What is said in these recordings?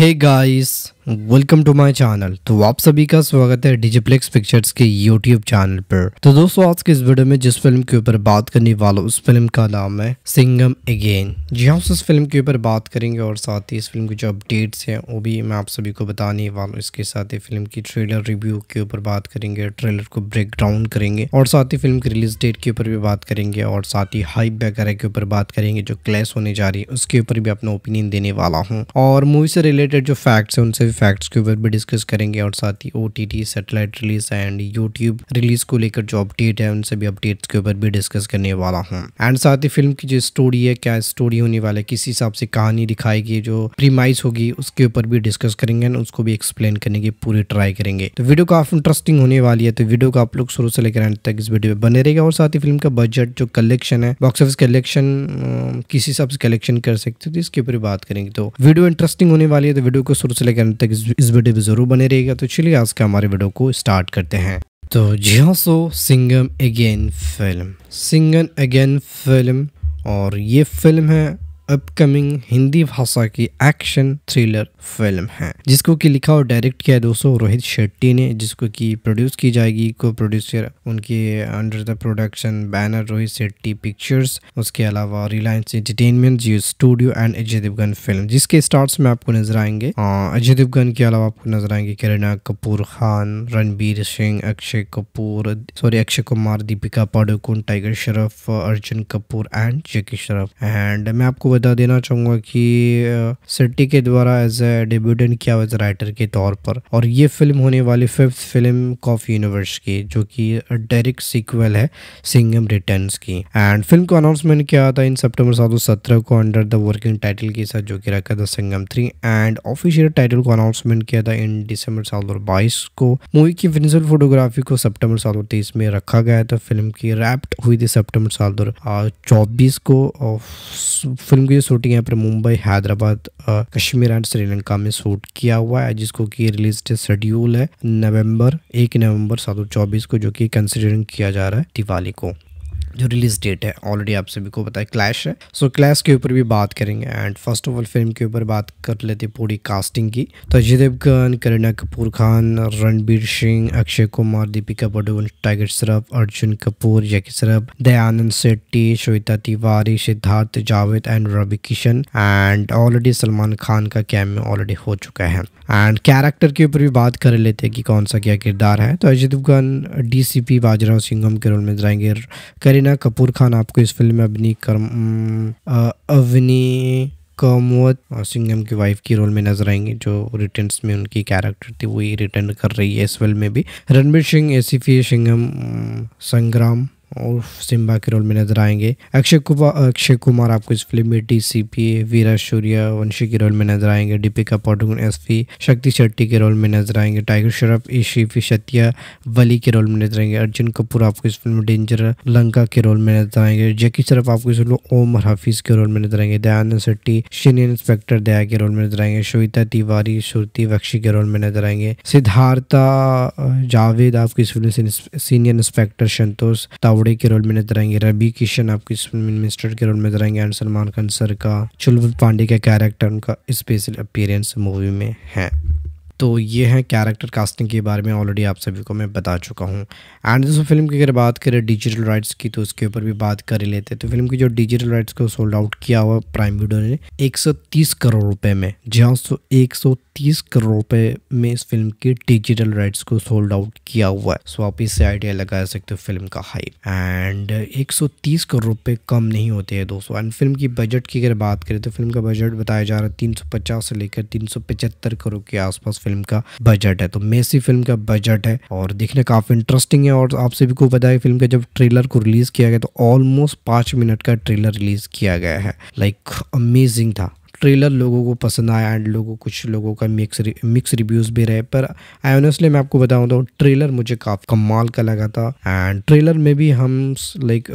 Hey guys, welcome to my channel तो आप सभी का स्वागत है डिजिप्लेक्स पिक्चर्स के यूट्यूब चैनल पर तो दोस्तों आज के इस वीडियो में जिस फिल्म के ऊपर बात करने वाला उस फिल्म का नाम है सिंगम अगेन जी हाँ उस फिल्म के ऊपर बात करेंगे और साथ ही इस फिल्म के जो अपडेट्स हैं वो भी मैं आप सभी को बताने वाला हूँ इसके साथ ही फिल्म की ट्रेलर रिव्यू के ऊपर बात करेंगे ट्रेलर को ब्रेक डाउन करेंगे और साथ ही फिल्म की रिलीज डेट के ऊपर भी बात करेंगे और साथ ही हाइप वगैरह के ऊपर बात करेंगे जो क्लैश होने जा रही है उसके ऊपर भी अपना ओपिनियन देने वाला हूँ और मूवी से रिलेटेड जो फैक्ट्स है उनसे भी फैक्ट्स के ऊपर भी डिस्कस करेंगे और साथ ही ओ satellite release and YouTube release को लेकर जो अपडेट है उन सभी अपडेट्स के ऊपर भी डिस्कस करने वाला हूँ एंड साथ ही फिल्म की जो स्टोरी है क्या स्टोरी होने वाला है किस हिसाब से कहानी दिखाई गई जो प्रीमाइज होगी उसके ऊपर भी डिस्कस करेंगे एंड उसको भी एक्सप्लेन करने की पूरी ट्राई करेंगे तो वीडियो काफी इंटरेस्टिंग होने वाली है तो वीडियो को आप लोग शुरू से लेकर एंड तक इस वीडियो में बने रहेगा और साथ ही फिल्म का बजट जो कलेक्शन है बॉक्स ऑफिस कलेक्शन किसी हिसाब से कलेक्शन कर सकते हो तो इसके ऊपर बात करेंगे तो वीडियो इंटरेस्टिंग होने वाली है तो वीडियो को शुरू से लेकर तक इस वीडियो में ज़रूर बने रहेगा तो चलिए आज का हमारे वीडियो को स्टार्ट करते हैं तो जी हाँ so Singham again film Singham again film और ये फिल्म है अपकमिंग हिंदी भाषा की एक्शन थ्रिलर फिल्म है जिसको कि लिखा और डायरेक्ट किया है दोस्तों रोहित शेट्टी ने जिसको कि प्रोड्यूस की जाएगी को प्रोड्यूसर उनके under the production banner Rohit Shetty pictures उसके अलावा Reliance entertainment Jio studio and Ajay Devgn film जिसके स्टार्स में आपको नजर आएंगे अजय देवगन के अलावा आपको नजर आएंगे Kareena Kapoor Khan Ranbir Singh Akshay Kapoor sorry Akshay Kumar Deepika Padukone tiger Shroff Arjun Kapoor and Jackie Shroff and मैं आपको बता देना चाहूंगा कि सिटी के द्वारा एज ए डेब्यूटेंट किया हुआ राइटर के तौर पर और ये फिल्म होने वाली फिफ्थ फिल्म कॉफ यूनिवर्स की जो कि डायरेक्ट सीक्वल है सिंगम रिटर्न की एंड फिल्म को अनाउंसमेंट किया था इन सितंबर सात को अंडर द वर्किंग टाइटल के साथ जो कि रखा था Singham three and official title को अनाउंसमेंट किया था इन दिसंबर सात को मूवी की फिनिशल फोटोग्राफी को सितंबर सात में रखा गया था फिल्म की रैप्ट हुई थी सितंबर सात चौबीस को फिल्म क्योंकि ये शूटिंग यहाँ पर मुंबई हैदराबाद कश्मीर एंड श्रीलंका में शूट किया हुआ है जिसको की रिलीज डेट शेड्यूल है नवंबर एक नवंबर सात को जो कि कंसिडरिंग किया जा रहा है दिवाली को जो रिलीज डेट है ऑलरेडी आप सभी को पता है क्लैश है सो so, क्लैश के ऊपर भी बात करेंगे and first of all film के ऊपर बात कर लेते हैं पूरी कास्टिंग की तो अजय देवगन करीना कपूर खान रणबीर सिंह अक्षय कुमार दीपिका पाडुकोण टाइगर श्रफ अर्जुन कपूर जैकी Shroff Dayanand Shetty Shweta Tiwari Siddharth Javed and Ravi Kishan and already Salman Khan का कैम ऑलरेडी हो चुका है एंड कैरेक्टर के ऊपर भी बात कर लेते हैं कि कौन सा क्या किरदार है तो अजय देवगन डी डीसीपी बाजीराव सिंघम के रोल में जाएंगे करीना करीना कपूर खान आपको इस फिल्म में अभिनी कर्म अवनी कमोत सिंगम की वाइफ की रोल में नजर आएंगी जो रिटर्न्स में उनकी कैरेक्टर थी वही रिटर्न कर रही है इस फिल्म में भी रणबीर सिंह एसीफी सिंगम संग्राम और सिम्बा के रोल में नजर आएंगे अक्षय कुमार अक्षय कुमार आपको इस फिल्म में D C P Veera Surya वंशी के रोल में नजर आएंगे दीपिका एस पी शक्ति शेट्टी के रोल में नजर आएंगे टाइगर श्रॉफ ईशीफी शतिया वली के रोल में नजर आएंगे अर्जुन कपूर आपको इस फिल्म में डेंजर लंका के रोल में नजर आएंगे जैकी श्रॉफ आपको इस फिल्म में ओम हफीज के रोल में नजर आएंगे दयानंद शेट्टी सीनियर इंस्पेक्टर दया के रोल में नजर आएंगे श्वेता तिवारी श्रुति बख्शी के रोल में नजर आएंगे सिद्धार्था जावेद आपको इस फिल्म में सीनियर इंस्पेक्टर संतोष तावर फावड़े के रोल में नजर आएंगे रवि किशन आपके इस फिल्म मिनिस्टर के रोल में नजर आएंगे एंड सलमान खान सर का चुलबुल पांडे का कैरेक्टर उनका स्पेशल अपीयरेंस मूवी में है तो ये है कैरेक्टर कास्टिंग के बारे में ऑलरेडी आप सभी को मैं बता चुका हूँ एंड दोस्तों फिल्म की अगर बात करें डिजिटल राइट्स की तो उसके ऊपर भी बात कर ही लेते हैं तो फिल्म की जो डिजिटल राइट्स को सोल्ड आउट किया हुआ प्राइम वीडियो ने 130 करोड़ रुपए में जी हाँ सो एक करोड़ रुपए में इस फिल्म की डिजिटल राइट्स को सोल्ड आउट किया हुआ है सो आप इससे आइडिया लगा सकते हो फिल्म का हाइप एंड एक करोड़ रुपये कम नहीं होते हैं दोस्तों एंड फिल्म की बजट की अगर बात करें तो फिल्म का बजट बताया जा रहा है तीन से लेकर तीन करोड़ के आसपास फिल्म का बजट है तो मेसी फिल्म का बजट है और देखने काफ़ी इंटरेस्टिंग है और आप सभी को बताया फिल्म का जब ट्रेलर को रिलीज़ किया गया तो ऑलमोस्ट पांच मिनट का ट्रेलर रिलीज़ किया गया है लाइक like, अमेजिंग था ट्रेलर लोगों को पसंद आया एंड लोगों कुछ लोगों का मिक्स रि, मिक्स रिव्यूज़ भी रहे पर आई ऑनेस्टली मैं आपको बताऊँ तो ट्रेलर मुझे काफ़ी कमाल का लगा था एंड ट्रेलर में भी हम लाइक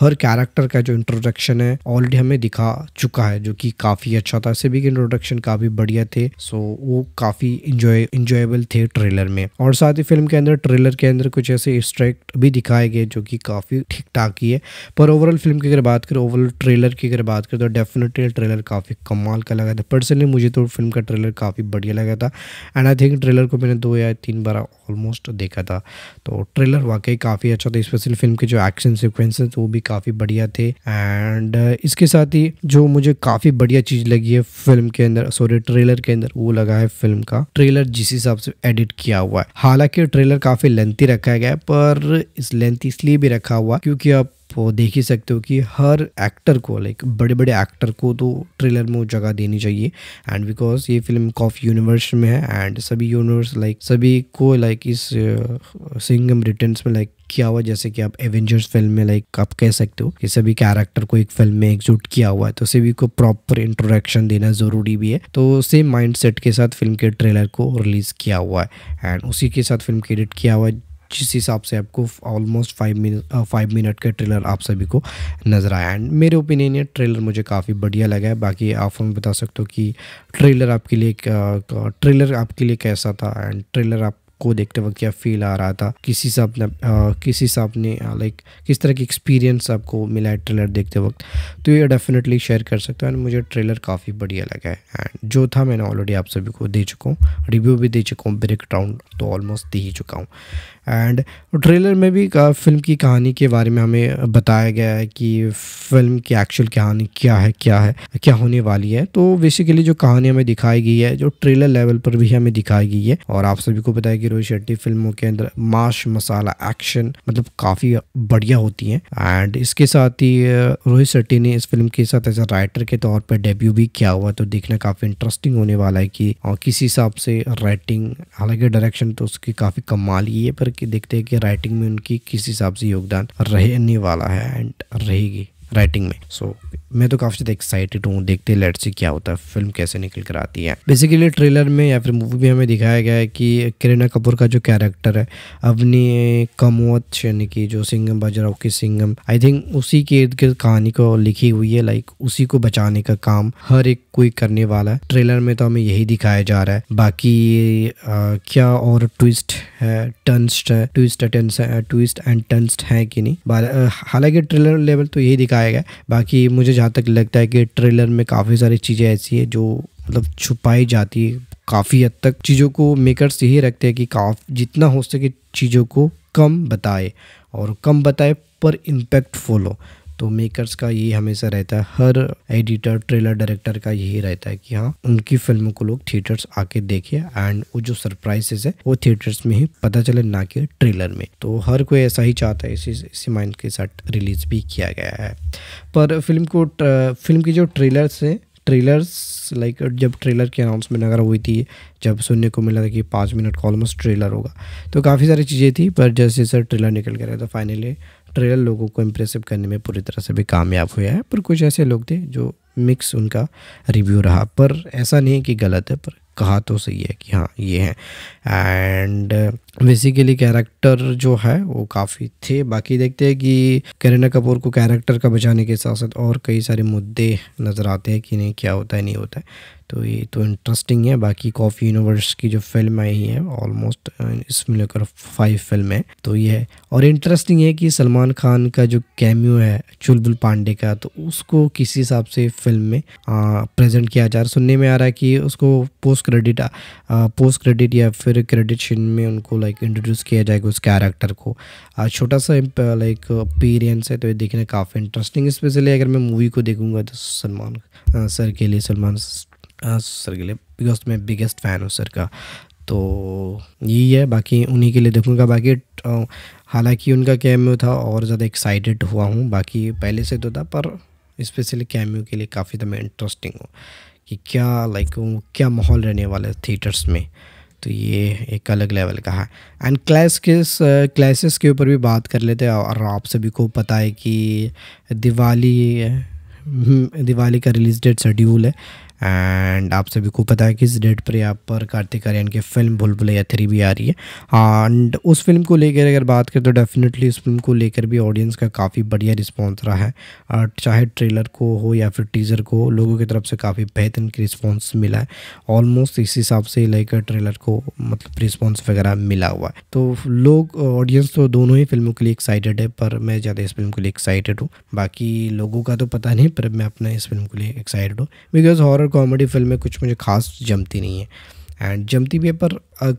हर कैरेक्टर का जो इंट्रोडक्शन है ऑलरेडी हमें दिखा चुका है जो कि काफ़ी अच्छा था सभी के इंट्रोडक्शन काफ़ी बढ़िया थे सो वो काफ़ी इंजॉय इंजॉयबल थे ट्रेलर में और साथ ही फिल्म के अंदर ट्रेलर के अंदर कुछ ऐसे एक्स्ट्रैक्ट भी दिखाए गए जो कि काफ़ी ठीक ठाक ही है पर ओवरऑल फिल्म की अगर बात करें ओवरऑल ट्रेलर की अगर बात करें तो डेफिनेटली ट्रेलर काफ़ी कम कमाल का लगा था पर्सनली मुझे तो फिल्म का ट्रेलर काफ़ी बढ़िया लगा था एंड आई थिंक ट्रेलर को मैंने दो या तीन बार ऑलमोस्ट देखा था तो ट्रेलर वाकई काफ़ी अच्छा था स्पेशली फिल्म के जो एक्शन सिक्वेंसेस वो भी काफ़ी बढ़िया थे एंड इसके साथ ही जो मुझे काफ़ी बढ़िया चीज़ लगी है फिल्म के अंदर सॉरी ट्रेलर के अंदर वो लगा है फिल्म का ट्रेलर जिस हिसाब से एडिट किया हुआ है हालांकि ट्रेलर काफ़ी लेंथी रखा गया पर इस लेंथी इसलिए भी रखा हुआ क्योंकि आप देख ही सकते हो कि हर एक्टर को लाइक बड़े बड़े एक्टर को तो ट्रेलर में जगह देनी चाहिए एंड बिकॉज ये फिल्म कॉफ यूनिवर्स में है एंड सभी यूनिवर्स लाइक सभी को लाइक इस सिंगम रिटर्न में लाइक किया हुआ जैसे कि आप एवेंजर्स फिल्म में लाइक आप कह सकते हो कि सभी कैरेक्टर को एक फिल्म में एकजुट किया हुआ है तो सभी को प्रॉपर इंट्रोडक्शन देना जरूरी भी है तो सेम माइंडसेट के साथ फिल्म के ट्रेलर को रिलीज किया हुआ है एंड उसी के साथ फिल्म के एडिट किया हुआ है जिस हिसाब से आपको almost five minute five minute का ट्रेलर आप सभी को नज़र आया एंड मेरे ओपिनियन ये ट्रेलर मुझे काफ़ी बढ़िया लगा है बाकी आप हमें बता सकते हो कि ट्रेलर आपके लिए ट्रेलर uh, uh, आपके लिए कैसा था एंड ट्रेलर आप को देखते वक्त क्या फील आ रहा था किसी हिसाब ने uh, किसी हिसाब ने लाइक किस तरह की एक्सपीरियंस आपको मिला है ट्रेलर देखते वक्त तो ये डेफिनेटली शेयर कर सकता हूँ एंड मुझे ट्रेलर काफ़ी बढ़िया लगा है एंड जो था मैंने ऑलरेडी आप सभी को दे चुका हूँ रिव्यू भी दे चुका हूँ ब्रेक राउंड तो ऑलमोस्ट दे ही चुका हूँ एंड ट्रेलर में भी फिल्म की कहानी के बारे में हमें बताया गया है कि फिल्म की एक्चुअल कहानी क्या है क्या है क्या होने वाली है तो बेसिकली जो कहानी हमें दिखाई गई है जो ट्रेलर लेवल पर भी हमें दिखाई गई है और आप सभी को पता है कि रोहित शेट्टी फिल्मों के अंदर माश मसाला एक्शन मतलब काफ़ी बढ़िया होती है एंड इसके साथ ही रोहित शेट्टी ने इस फिल्म के साथ एज ए राइटर के तौर पर डेब्यू भी किया हुआ तो देखना काफ़ी इंटरेस्टिंग होने वाला है कि और हिसाब से राइटिंग हालांकि डायरेक्शन तो उसकी काफ़ी कमाल ही है पर करके देखते हैं कि राइटिंग में उनकी किस हिसाब से योगदान रहने वाला है एंड रहेगी राइटिंग में सो so, मैं तो काफ़ी ज़्यादा एक्साइटेड हूँ देखते लेट से क्या होता है फिल्म कैसे निकल कर आती है बेसिकली ट्रेलर में या फिर मूवी में हमें दिखाया गया है कि करीना कपूर का जो कैरेक्टर है अपनी कमोत यानी कि जो सिंगम बाजराव की सिंगम आई थिंक उसी के इर्द गिर्द कहानी को लिखी हुई है लाइक उसी को बचाने का काम हर एक कोई करने वाला है ट्रेलर में तो हमें यही दिखाया जा रहा है बाकी आ, क्या और ट्विस्ट है टंस्ट है ट्विस्ट ट्विस्ट एंड टंस्ट है कि नहीं हालांकि ट्रेलर लेवल तो यही दिखाया दिखाया गया बाकी मुझे जहाँ तक लगता है कि ट्रेलर में काफ़ी सारी चीज़ें ऐसी है जो मतलब छुपाई जाती है काफ़ी हद तक चीज़ों को मेकर्स यही रखते हैं कि काफ जितना हो सके चीज़ों को कम बताए और कम बताए पर इम्पेक्टफुल हो तो मेकर्स का ये हमेशा रहता है हर एडिटर ट्रेलर डायरेक्टर का यही रहता है कि हाँ उनकी फिल्म को लोग थिएटर्स आके देखे एंड वो जो सरप्राइजेस है वो थिएटर्स में ही पता चले ना कि ट्रेलर में तो हर कोई ऐसा ही चाहता है इसी इसी माइंड के साथ रिलीज भी किया गया है पर फिल्म को फिल्म की जो ट्रेलर्स हैं ट्रेलर्स लाइक like, जब ट्रेलर की अनाउंसमेंट अगर हुई थी जब सुनने को मिला था कि पाँच मिनट का ऑलमोस्ट ट्रेलर होगा तो काफ़ी सारी चीज़ें थी पर जैसे जैसे ट्रेलर निकल गया था फाइनली ट्रेलर लोगों को इम्प्रेसिव करने में पूरी तरह से भी कामयाब हुआ है पर कुछ ऐसे लोग थे जो मिक्स उनका रिव्यू रहा पर ऐसा नहीं कि गलत है पर कहा तो सही है कि हाँ ये है एंड बेसिकली कैरेक्टर जो है वो काफ़ी थे बाकी देखते हैं कि करीना कपूर को कैरेक्टर का बचाने के साथ साथ और कई सारे मुद्दे नज़र आते हैं कि नहीं क्या होता है नहीं होता है तो ये तो इंटरेस्टिंग है बाकी कॉफ़ी यूनिवर्स की जो फिल्म आई है ऑलमोस्ट इसमें लेकर फाइव फिल्म है तो ये है और इंटरेस्टिंग है कि सलमान खान का जो कैम्यू है चुलबुल पांडे का तो उसको किसी हिसाब से फिल्म में प्रेजेंट किया जा रहा है सुनने में आ रहा है कि उसको पोस्ट क्रेडिट पोस्ट क्रेडिट या फिर क्रेडिट सीन में उनको लाइक इंट्रोड्यूस किया जाएगा उस कैरेक्टर को छोटा सा लाइक अपीरियंस है तो ये देखना काफ़ी इंटरेस्टिंग स्पेशली अगर मैं मूवी को देखूँगा तो सलमान सर के लिए सलमान सर के लिए बिकॉज मैं बिगेस्ट फ़ैन हूँ सर का तो यही है बाकी उन्हीं के लिए देखूँगा बाकी हालांकि उनका कैम था और ज़्यादा एक्साइटेड हुआ हूँ बाकी पहले से तो था पर स्पेशली कैमियो के लिए काफ़ी ज़्यादा इंटरेस्टिंग हूँ कि क्या लाइक क्या माहौल रहने वाला है थिएटर्स में तो ये एक अलग लेवल का है एंड क्लास के क्लासेस के ऊपर भी बात कर लेते हैं और आप सभी को पता है कि दिवाली हम्म, दिवाली का रिलीज डेट शेड्यूल है एंड आप सभी को पता है कि इस डेट पर यहाँ पर कार्तिक आर्यन की फिल्म भूल भुलैया थ्री भी आ रही है एंड उस फिल्म को लेकर अगर बात करें तो डेफिनेटली उस फिल्म को लेकर भी ऑडियंस का काफ़ी बढ़िया रिस्पॉन्स रहा है और चाहे ट्रेलर को हो या फिर टीज़र को लोगों की तरफ से काफ़ी बेहतरीन रिस्पॉन्स मिला है ऑलमोस्ट इस हिसाब से लेकर ट्रेलर को मतलब रिस्पॉन्स वगैरह मिला हुआ है तो लोग ऑडियंस तो दोनों ही फिल्मों के लिए एक्साइटेड है पर मैं ज़्यादा इस फिल्म के लिए एक्साइटेड हूँ बाकी लोगों का तो पता नहीं पर मैं अपने इस फिल्म के लिए एक्साइटेड हूँ बिकॉज हॉर कॉमेडी फिल्में कुछ मुझे खास जमती नहीं है एंड जमती भी है पर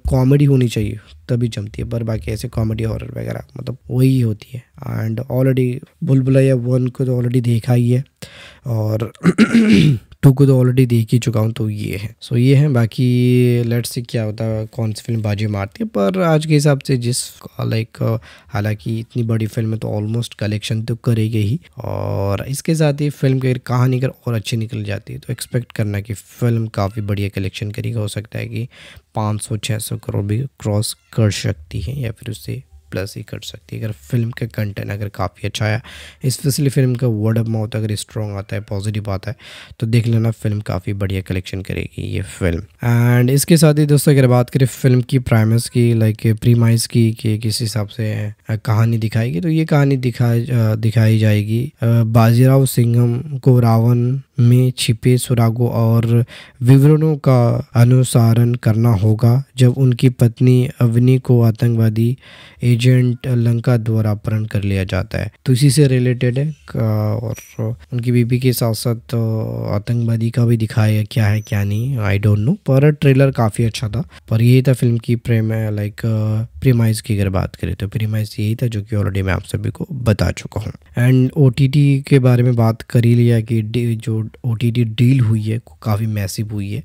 कॉमेडी होनी चाहिए तभी जमती है पर बाकी ऐसे कॉमेडी हॉरर वगैरह मतलब वही होती है एंड ऑलरेडी बुलबुलैया वन को तो ऑलरेडी देखा ही है और टू को तो ऑलरेडी देख ही चुका हूँ तो ये है सो ये है बाकी लेट से क्या होता है कौन सी फिल्म बाजी मारती है पर आज के हिसाब से जिस लाइक हालांकि इतनी बड़ी फिल्म है तो ऑलमोस्ट कलेक्शन तो करेगी ही और इसके साथ ही फिल्म की कहानी कर और अच्छी निकल जाती है तो एक्सपेक्ट करना कि फिल्म काफ़ी बढ़िया कलेक्शन करेगी हो सकता है कि 500-600 करोड़ भी क्रॉस कर सकती है या फिर उससे प्लस ही कर सकती है अगर फिल्म का कंटेंट अगर काफ़ी अच्छा है स्पेशली फिल्म का वर्ड ऑफ माउथ अगर स्ट्रॉन्ग आता है पॉजिटिव आता है तो देख लेना फिल्म काफ़ी बढ़िया कलेक्शन करेगी ये फिल्म एंड इसके साथ ही दोस्तों अगर बात करें फिल्म की प्राइमस की लाइक प्रीमाइज की कि किस हिसाब से कहानी दिखाएगी तो ये कहानी दिखा दिखाई जाएगी बाजीराव सिंघम को रावण में छिपे सुरागों और विवरणों का अनुसारण करना होगा जब उनकी पत्नी अवनी को आतंकवादी एजेंट लंका द्वारा अपहरण कर लिया जाता है तो इसी से रिलेटेड है और उनकी बीबी के साथ साथ आतंकवादी का भी दिखाया क्या है क्या नहीं आई डोंट नो पर ट्रेलर काफ़ी अच्छा था पर यही था फिल्म की प्रेम लाइक प्रीमाइज की अगर बात करें तो प्रीमाइज यही था जो कि ऑलरेडी मैं आप सभी को बता चुका हूँ एंड ओ के बारे में बात कर ही लिया कि जो ओ टी टी डील हुई है काफ़ी मैसिव हुई है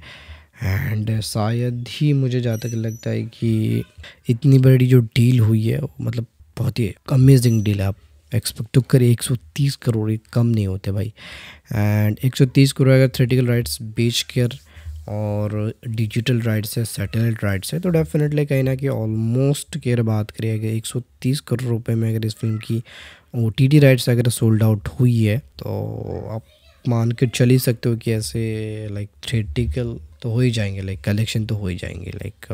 एंड शायद ही मुझे जहाँ तक लगता है कि इतनी बड़ी जो डील हुई है मतलब बहुत ही अमेजिंग डील है आप एक्सपेक्ट तो करें तीस करोड़ कम नहीं होते भाई एंड 130 करोड़ अगर थ्रेटिकल राइट्स बेच कर और डिजिटल राइट्स है सैटेलाइट राइट्स है तो डेफिनेटली कहीं ना कि ऑलमोस्ट अगर बात करें अगर तीस करोड़ रुपए में अगर इस फिल्म की ओ टी राइट्स अगर सोल्ड आउट हुई है तो आप मान के चल ही सकते हो कि ऐसे लाइक थ्रेटिकल तो हो ही जाएंगे लाइक कलेक्शन तो हो ही जाएंगे लाइक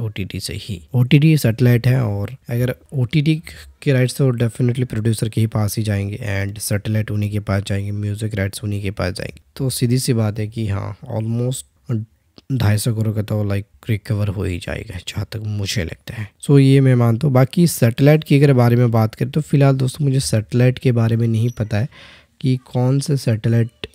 ओ uh, से ही ओ टी सेटेलाइट है और अगर ओ के राइट्स तो डेफिनेटली प्रोड्यूसर के ही पास ही जाएंगे एंड सेटेलाइट उन्हीं के पास जाएंगे म्यूज़िक राइट्स उन्हीं के पास जाएंगे तो सीधी सी बात है कि हाँ ऑलमोस्ट ढाई सौ करोड़ का तो लाइक रिकवर हो ही जाएगा जहाँ तक मुझे लगता है सो so, ये मैं मानता हूँ बाकी सेटेलाइट की अगर बारे में बात करें तो फिलहाल दोस्तों मुझे सेटेलाइट के बारे में नहीं पता है कि कौन से सैटेलाइट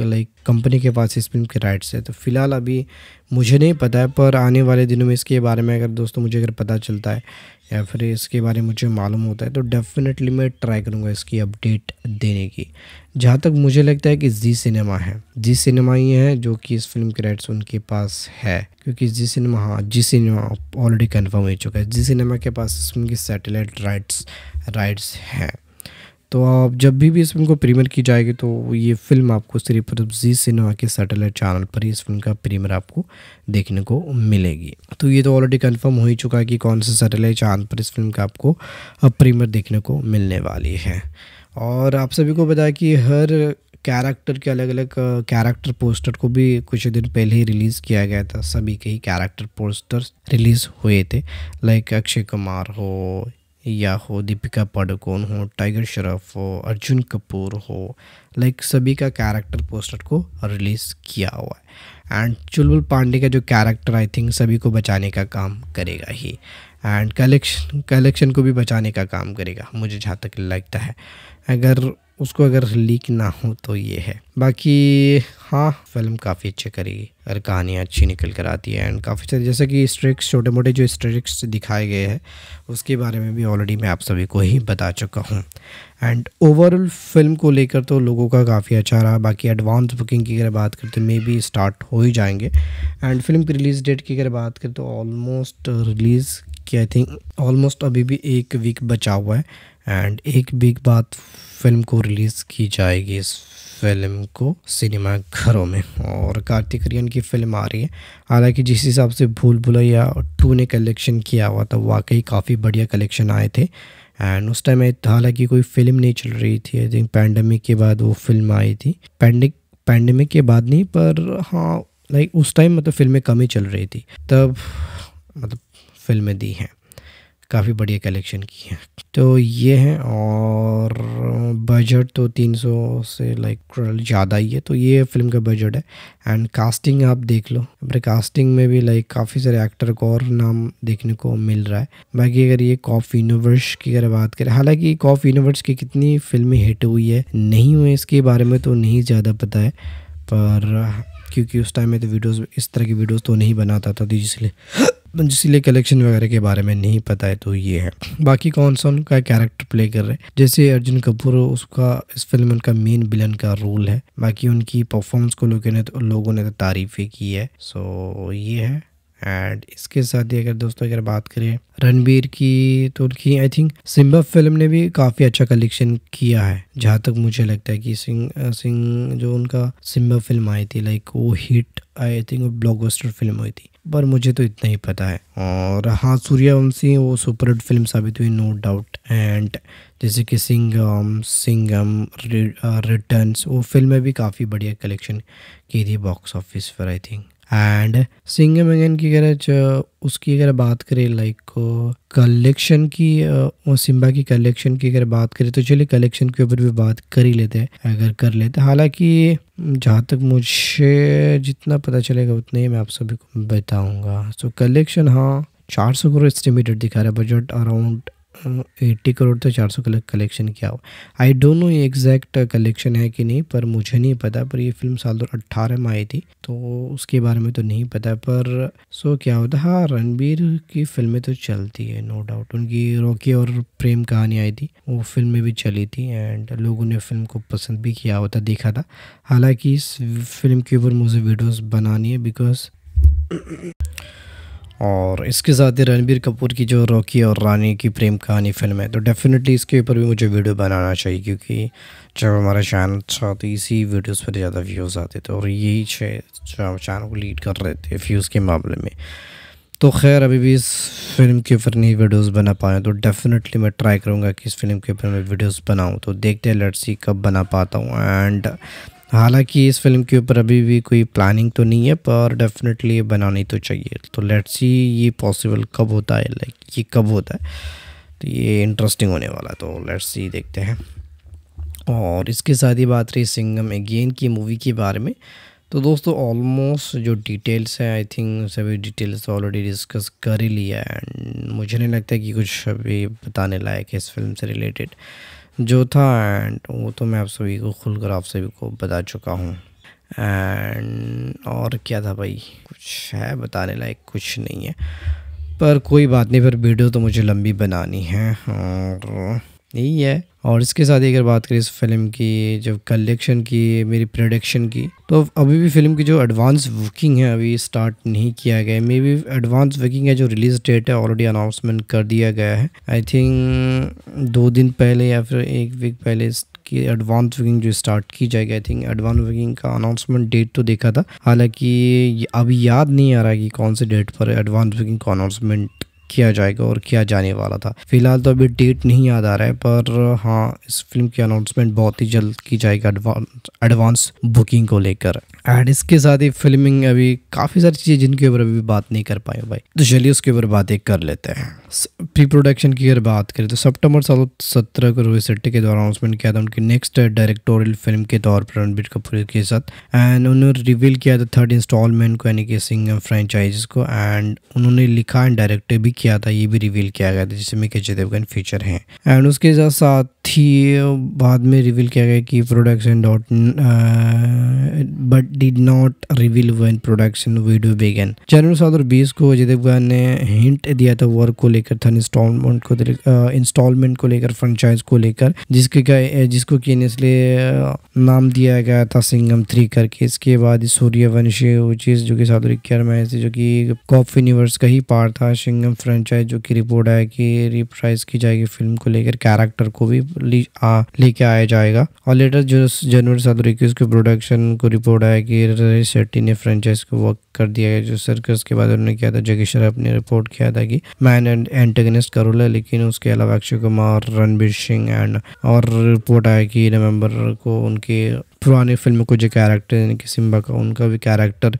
लाइक कंपनी के पास इस फिल्म के राइट्स है तो फिलहाल अभी मुझे नहीं पता है पर आने वाले दिनों में इसके बारे में अगर दोस्तों मुझे अगर पता चलता है या फिर इसके बारे में मुझे मालूम होता है तो डेफिनेटली मैं ट्राई करूँगा इसकी अपडेट देने की जहाँ तक मुझे लगता है कि जी सिनेमा है जी सिनेमा ही है जो कि इस फिल्म के राइट्स उनके पास है क्योंकि जी सिनेमा हाँ जी सिनेमा ऑलरेडी कन्फर्म हो चुका है जी सिनेमा के पास इस फिल्म की सैटेलाइट राइट्स राइट्स हैं तो आप जब भी भी इस फिल्म को प्रीमियर की जाएगी तो ये फिल्म आपको सिर्फ जी सिनेमा के सैटेलाइट चैनल पर ही इस फिल्म का प्रीमियर आपको देखने को मिलेगी तो ये तो ऑलरेडी कंफर्म हो ही चुका है कि कौन से सैटेलाइट चैनल पर इस फिल्म का आपको प्रीमियर देखने को मिलने वाली है और आप सभी को बताया कि हर कैरेक्टर के अलग अलग कैरेक्टर पोस्टर को भी कुछ दिन पहले ही रिलीज़ किया गया था सभी के ही कैरेक्टर पोस्टर्स रिलीज़ हुए थे लाइक अक्षय कुमार हो या हो दीपिका पाडुकोण हो टाइगर श्रॉफ हो अर्जुन कपूर हो लाइक सभी का कैरेक्टर पोस्टर को रिलीज़ किया हुआ है एंड चुलबुल पांडे का जो कैरेक्टर आई थिंक सभी को बचाने का काम करेगा ही एंड कलेक्शन कलेक्शन को भी बचाने का काम करेगा मुझे जहाँ तक लगता है अगर उसको अगर लीक ना हो तो ये है बाकी हाँ फिल्म काफ़ी अच्छी करी और कहानियाँ अच्छी निकल कर आती है एंड काफ़ी सारी जैसे कि स्ट्रिक्स छोटे मोटे जो स्ट्रिक्स दिखाए गए हैं उसके बारे में भी ऑलरेडी मैं आप सभी को ही बता चुका हूँ एंड ओवरऑल फिल्म को लेकर तो लोगों का काफ़ी अच्छा रहा बाकी एडवांस बुकिंग की अगर बात करें तो मे बी स्टार्ट हो ही जाएंगे एंड फिल्म की रिलीज़ डेट की अगर बात करें तो ऑलमोस्ट रिलीज़ की आई थिंक ऑलमोस्ट अभी भी एक वीक बचा हुआ है एंड एक वीक बाद फिल्म को रिलीज़ की जाएगी इस फिल्म को सिनेमा घरों में और कार्तिक रियन की फिल्म आ रही है हालांकि जिस हिसाब से भूल भुलैया टू ने कलेक्शन किया हुआ था वाकई काफ़ी बढ़िया कलेक्शन आए थे एंड उस टाइम हालांकि कोई फिल्म नहीं चल रही थी आई थिंक पैंडमिक के बाद वो फिल्म आई थी पैंडिक पैंडमिक के बाद नहीं पर हाँ लाइक उस टाइम मतलब फिल्में कम ही चल रही थी तब मतलब फिल्में दी हैं काफ़ी बढ़िया कलेक्शन की है तो ये है और बजट तो 300 से लाइक ज़्यादा ही है तो ये फिल्म का बजट है एंड कास्टिंग आप देख लो अपने कास्टिंग में भी लाइक काफ़ी सारे एक्टर को और नाम देखने को मिल रहा है बाकी अगर ये कॉफ यूनिवर्स की अगर बात करें हालांकि कॉफ यूनिवर्स की कितनी फिल्में हिट हुई है नहीं हुई इसके बारे में तो नहीं ज़्यादा पता है पर क्योंकि उस टाइम में तो वीडियोज़ इस तरह की वीडियोज़ तो नहीं बनाता था तो इसलिए जिसलिए कलेक्शन वगैरह के बारे में नहीं पता है तो ये है बाकी कौन सा उनका कैरेक्टर प्ले कर रहे हैं जैसे अर्जुन कपूर उसका इस फिल्म में उनका मेन विलन का रोल है बाकी उनकी परफॉर्मेंस को लोगों ने तो लोगों ने तो तारीफ़ें की है सो ये है एंड इसके साथ ही अगर दोस्तों अगर बात करें रणबीर की तो उनकी आई थिंक सिम्बा फिल्म ने भी काफ़ी अच्छा कलेक्शन किया है जहाँ तक मुझे लगता है कि सिंह सिंह जो उनका सिम्बा फिल्म आई थी लाइक वो हिट आई थिंक वो ब्लॉकबस्टर फिल्म हुई थी पर मुझे तो इतना ही पता है और हाँ सूर्यवंशी वो सुपर हिट फिल्म साबित हुई नो डाउट एंड जैसे कि सिंगम सिंगम रिटर्न्स वो फिल्में भी काफ़ी बढ़िया कलेक्शन की थी बॉक्स ऑफिस पर I think and Singham again की अगर उसकी अगर बात करें लाइक कलेक्शन की सिम्बा की कलेक्शन की अगर बात करें तो चलिए कलेक्शन के ऊपर भी बात कर ही लेते हैं अगर कर लेते हैं हालांकि जहाँ तक मुझे जितना पता चलेगा उतना ही मैं आप सभी को बताऊँगा सो कलेक्शन हाँ चार सौ करोड़ एस्टिमेटेड दिखा रहा है बजट अराउंड एट्टी करोड़ तो चार सौ कलेक्शन किया हो आई डोंट नो ये एग्जैक्ट कलेक्शन है कि नहीं पर मुझे नहीं पता पर ये फिल्म साल दो अट्ठारह में आई थी तो उसके बारे में तो नहीं पता पर सो क्या होता हाँ रणबीर की फिल्में तो चलती है नो डाउट उनकी रॉकी और प्रेम कहानी आई थी वो फिल्म में भी चली थी एंड लोगों ने फिल्म को पसंद भी किया होता देखा था हालांकि इस फिल्म के ऊपर मुझे वीडियोज़ बनानी है बिकॉज और इसके साथ ही रणबीर कपूर की जो रॉकी और रानी की प्रेम कहानी फिल्म है तो डेफ़िनेटली इसके ऊपर भी मुझे वीडियो बनाना चाहिए क्योंकि जब हमारा चैनल अच्छा तो इसी वीडियोस पर ज़्यादा व्यूज़ आते थे और यही चैनल को लीड कर रहे थे व्यूज़ के मामले में तो खैर अभी भी इस फिल्म के ऊपर नहीं वीडियोस बना पाए तो डेफ़िनेटली मैं ट्राई करूँगा कि इस फिल्म के ऊपर मैं वीडियोस बनाऊँ तो देखते हैं लेट्स कब बना पाता हूँ एंड हालांकि इस फिल्म के ऊपर अभी भी कोई प्लानिंग तो नहीं है पर डेफिनेटली ये बनानी तो चाहिए तो लेट्स सी ये पॉसिबल कब होता है लाइक ये कब होता है तो ये इंटरेस्टिंग होने वाला तो लेट्स सी देखते हैं और इसके साथ ही बात रही सिंगम अगेन की मूवी के बारे में तो दोस्तों ऑलमोस्ट जो डिटेल्स हैं आई थिंक सभी डिटेल्स ऑलरेडी डिस्कस कर ही लिया है एंड मुझे नहीं लगता कि कुछ अभी बताने लायक है इस फिल्म से रिलेटेड जो था एंड वो तो मैं आप सभी को खुलकर आप सभी को बता चुका हूँ एंड और क्या था भाई कुछ है बताने लायक कुछ नहीं है पर कोई बात नहीं पर वीडियो तो मुझे लंबी बनानी है और यही है और इसके साथ ही अगर बात करें इस फिल्म की जब कलेक्शन की मेरी प्रोडक्शन की तो अभी भी फिल्म की जो एडवांस बुकिंग है अभी स्टार्ट नहीं किया गया है मे बी एडवांस बुकिंग है जो रिलीज डेट है ऑलरेडी अनाउंसमेंट कर दिया गया है आई थिंक दो दिन पहले या फिर एक वीक पहले कि एडवांस बुकिंग जो स्टार्ट की जाएगी आई थिंक एडवांस बुकिंग का अनाउंसमेंट डेट तो देखा था हालांकि अभी याद नहीं आ रहा कि कौन से डेट पर एडवांस बुकिंग का अनाउंसमेंट किया जाएगा और किया जाने वाला था फिलहाल तो अभी डेट नहीं याद आ रहा है पर हाँ इस फिल्म की अनाउंसमेंट बहुत ही जल्द की जाएगी एडवांस बुकिंग को लेकर एंड इसके साथ ही फिल्मिंग अभी काफ़ी सारी चीज़ें जिनके ऊपर अभी बात नहीं कर पाए भाई तो चलिए उसके ऊपर बातें कर लेते हैं प्री प्रोडक्शन की अगर बात करें तो सितंबर साल सत्रह को रोहित शेट्टी के द्वारा अनाउंसमेंट किया था उनकी नेक्स्ट डायरेक्टोरियल फिल्म के तौर पर रणबीर कपूर के साथ एंड उन्होंने रिवील किया था थर्ड इंस्टॉलमेंट को यानी कि सिंगम फ्रेंचाइज को एंड उन्होंने लिखा एंड डायरेक्ट भी किया था ये भी रिवील किया गया था जिसमें के जय देवगन फीचर हैं एंड उसके साथ थी बाद में रिवील किया गया कि production dot but did not reveal one production video begin जनवरी सात हजार बीस को अजय देवगन ने हिंट दिया था वर्क को लेकर था इंस्टॉलमेंट को इंस्टॉलमेंट uh, को लेकर फ्रेंचाइज को लेकर जिसके का uh, जिसको कि इसलिए uh, नाम दिया गया था सिंगम थ्री करके इसके बाद सूर्यवंशी चीज़ जो कि सात हजार इक्यावन में ऐसी जो कि कॉफ यूनिवर्स का ही पार्ट था सिंगम फ्रेंचाइज जो कि रिपोर्ट आया कि रिप्राइज की जाएगी फिल्म को लेकर कैरेक्टर को भी लेके आया जाएगा और लेटर जो जनवरी सात को इसके प्रोडक्शन को रिपोर्ट आया कि रवि शेट्टी ने फ्रेंचाइज को वर्क कर दिया है जो सर्कस के बाद उन्होंने किया था जगह श्रॉफ ने रिपोर्ट किया था कि मैन एंड एंटेगनिस्ट का रोल है लेकिन उसके अलावा अक्षय कुमार रणबीर सिंह एंड और रिपोर्ट आया कि नवंबर को उनके पुराने फिल्म को जो कैरेक्टर यानी कि सिम्बा का उनका भी कैरेक्टर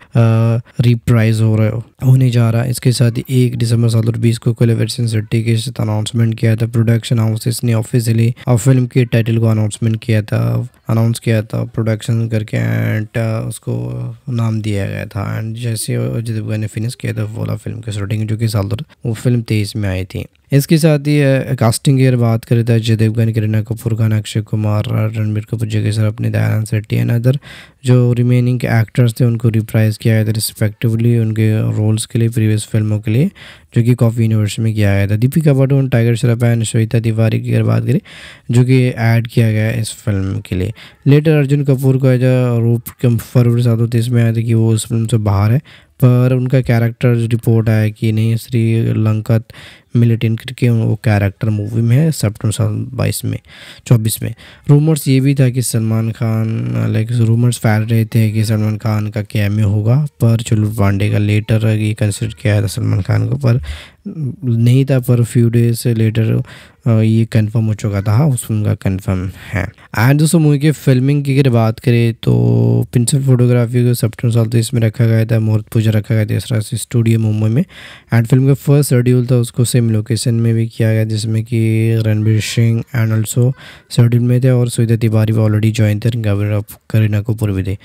रिप्राइज हो रहा होने जा रहा है इसके साथ ही एक दिसंबर साल दो बीस को कोलेवर्सन सिटी के साथ अनाउंसमेंट किया था प्रोडक्शन हाउसेस ने ऑफिशियली फिल्म के टाइटल को अनाउंसमेंट किया था अनाउंस किया था प्रोडक्शन करके एंड उसको नाम दिया गया था एंड जैसे अजय ने फिनिश किया था वोला फिल्म की शूटिंग जो कि साल दो वो फिल्म तेईस में आई थी इसके साथ ही कास्टिंग की अगर बात करें तो अजय देवगन करीना कपूर खान अक्षय कुमार रणबीर कपूर जगह सर अपने दयानंद सेट्टी एंड अदर जो रिमेनिंग एक्टर्स थे उनको रिप्राइज किया गया था रिस्पेक्टिवली उनके रोल्स के लिए प्रीवियस फिल्मों के लिए जो कि कॉफ़ी यूनिवर्स में किया गया था दीपिका पाडून टाइगर श्रफ एंड श्वेता तिवारी की अगर बात करें जो कि ऐड किया गया इस फिल्म के लिए लेटर अर्जुन कपूर का जो रूप फरवरी सात सौ में आया था कि वो उस फिल्म से बाहर है पर उनका कैरेक्टर रिपोर्ट आया कि नहीं श्रीलंका मिलिटेंट करके वो कैरेक्टर मूवी में है सेप्टेम्बर साल बाईस में चौबीस में रूमर्स ये भी था कि सलमान खान लाइक रूमर्स फैल रहे थे कि सलमान खान का कैमियो होगा पर चलो पांडे का लेटर ये कंसिडर किया था सलमान खान को पर नहीं था पर फ्यू डेज लेटर ये कंफर्म हो चुका था हाँ, उस फिल्म का कंफर्म है एंड दोस्तों मूवी के फिल्मिंग की अगर बात करें तो प्रिंसिपल फोटोग्राफी को सेप्टेम्बर साल तो इसमें रखा गया था मूर्त पूजा रखा गया था इसरा स्टूडियो मुंबई में एंड फिल्म का फर्स्ट शेड्यूल था उसको सेम लोकेशन में भी किया गया जिसमें कि Ranbir Singh and also schedule में थे और सुविधा तिवारी भी ऑलरेडी ज्वाइन थे गवर्नर करीना कपूर भी थे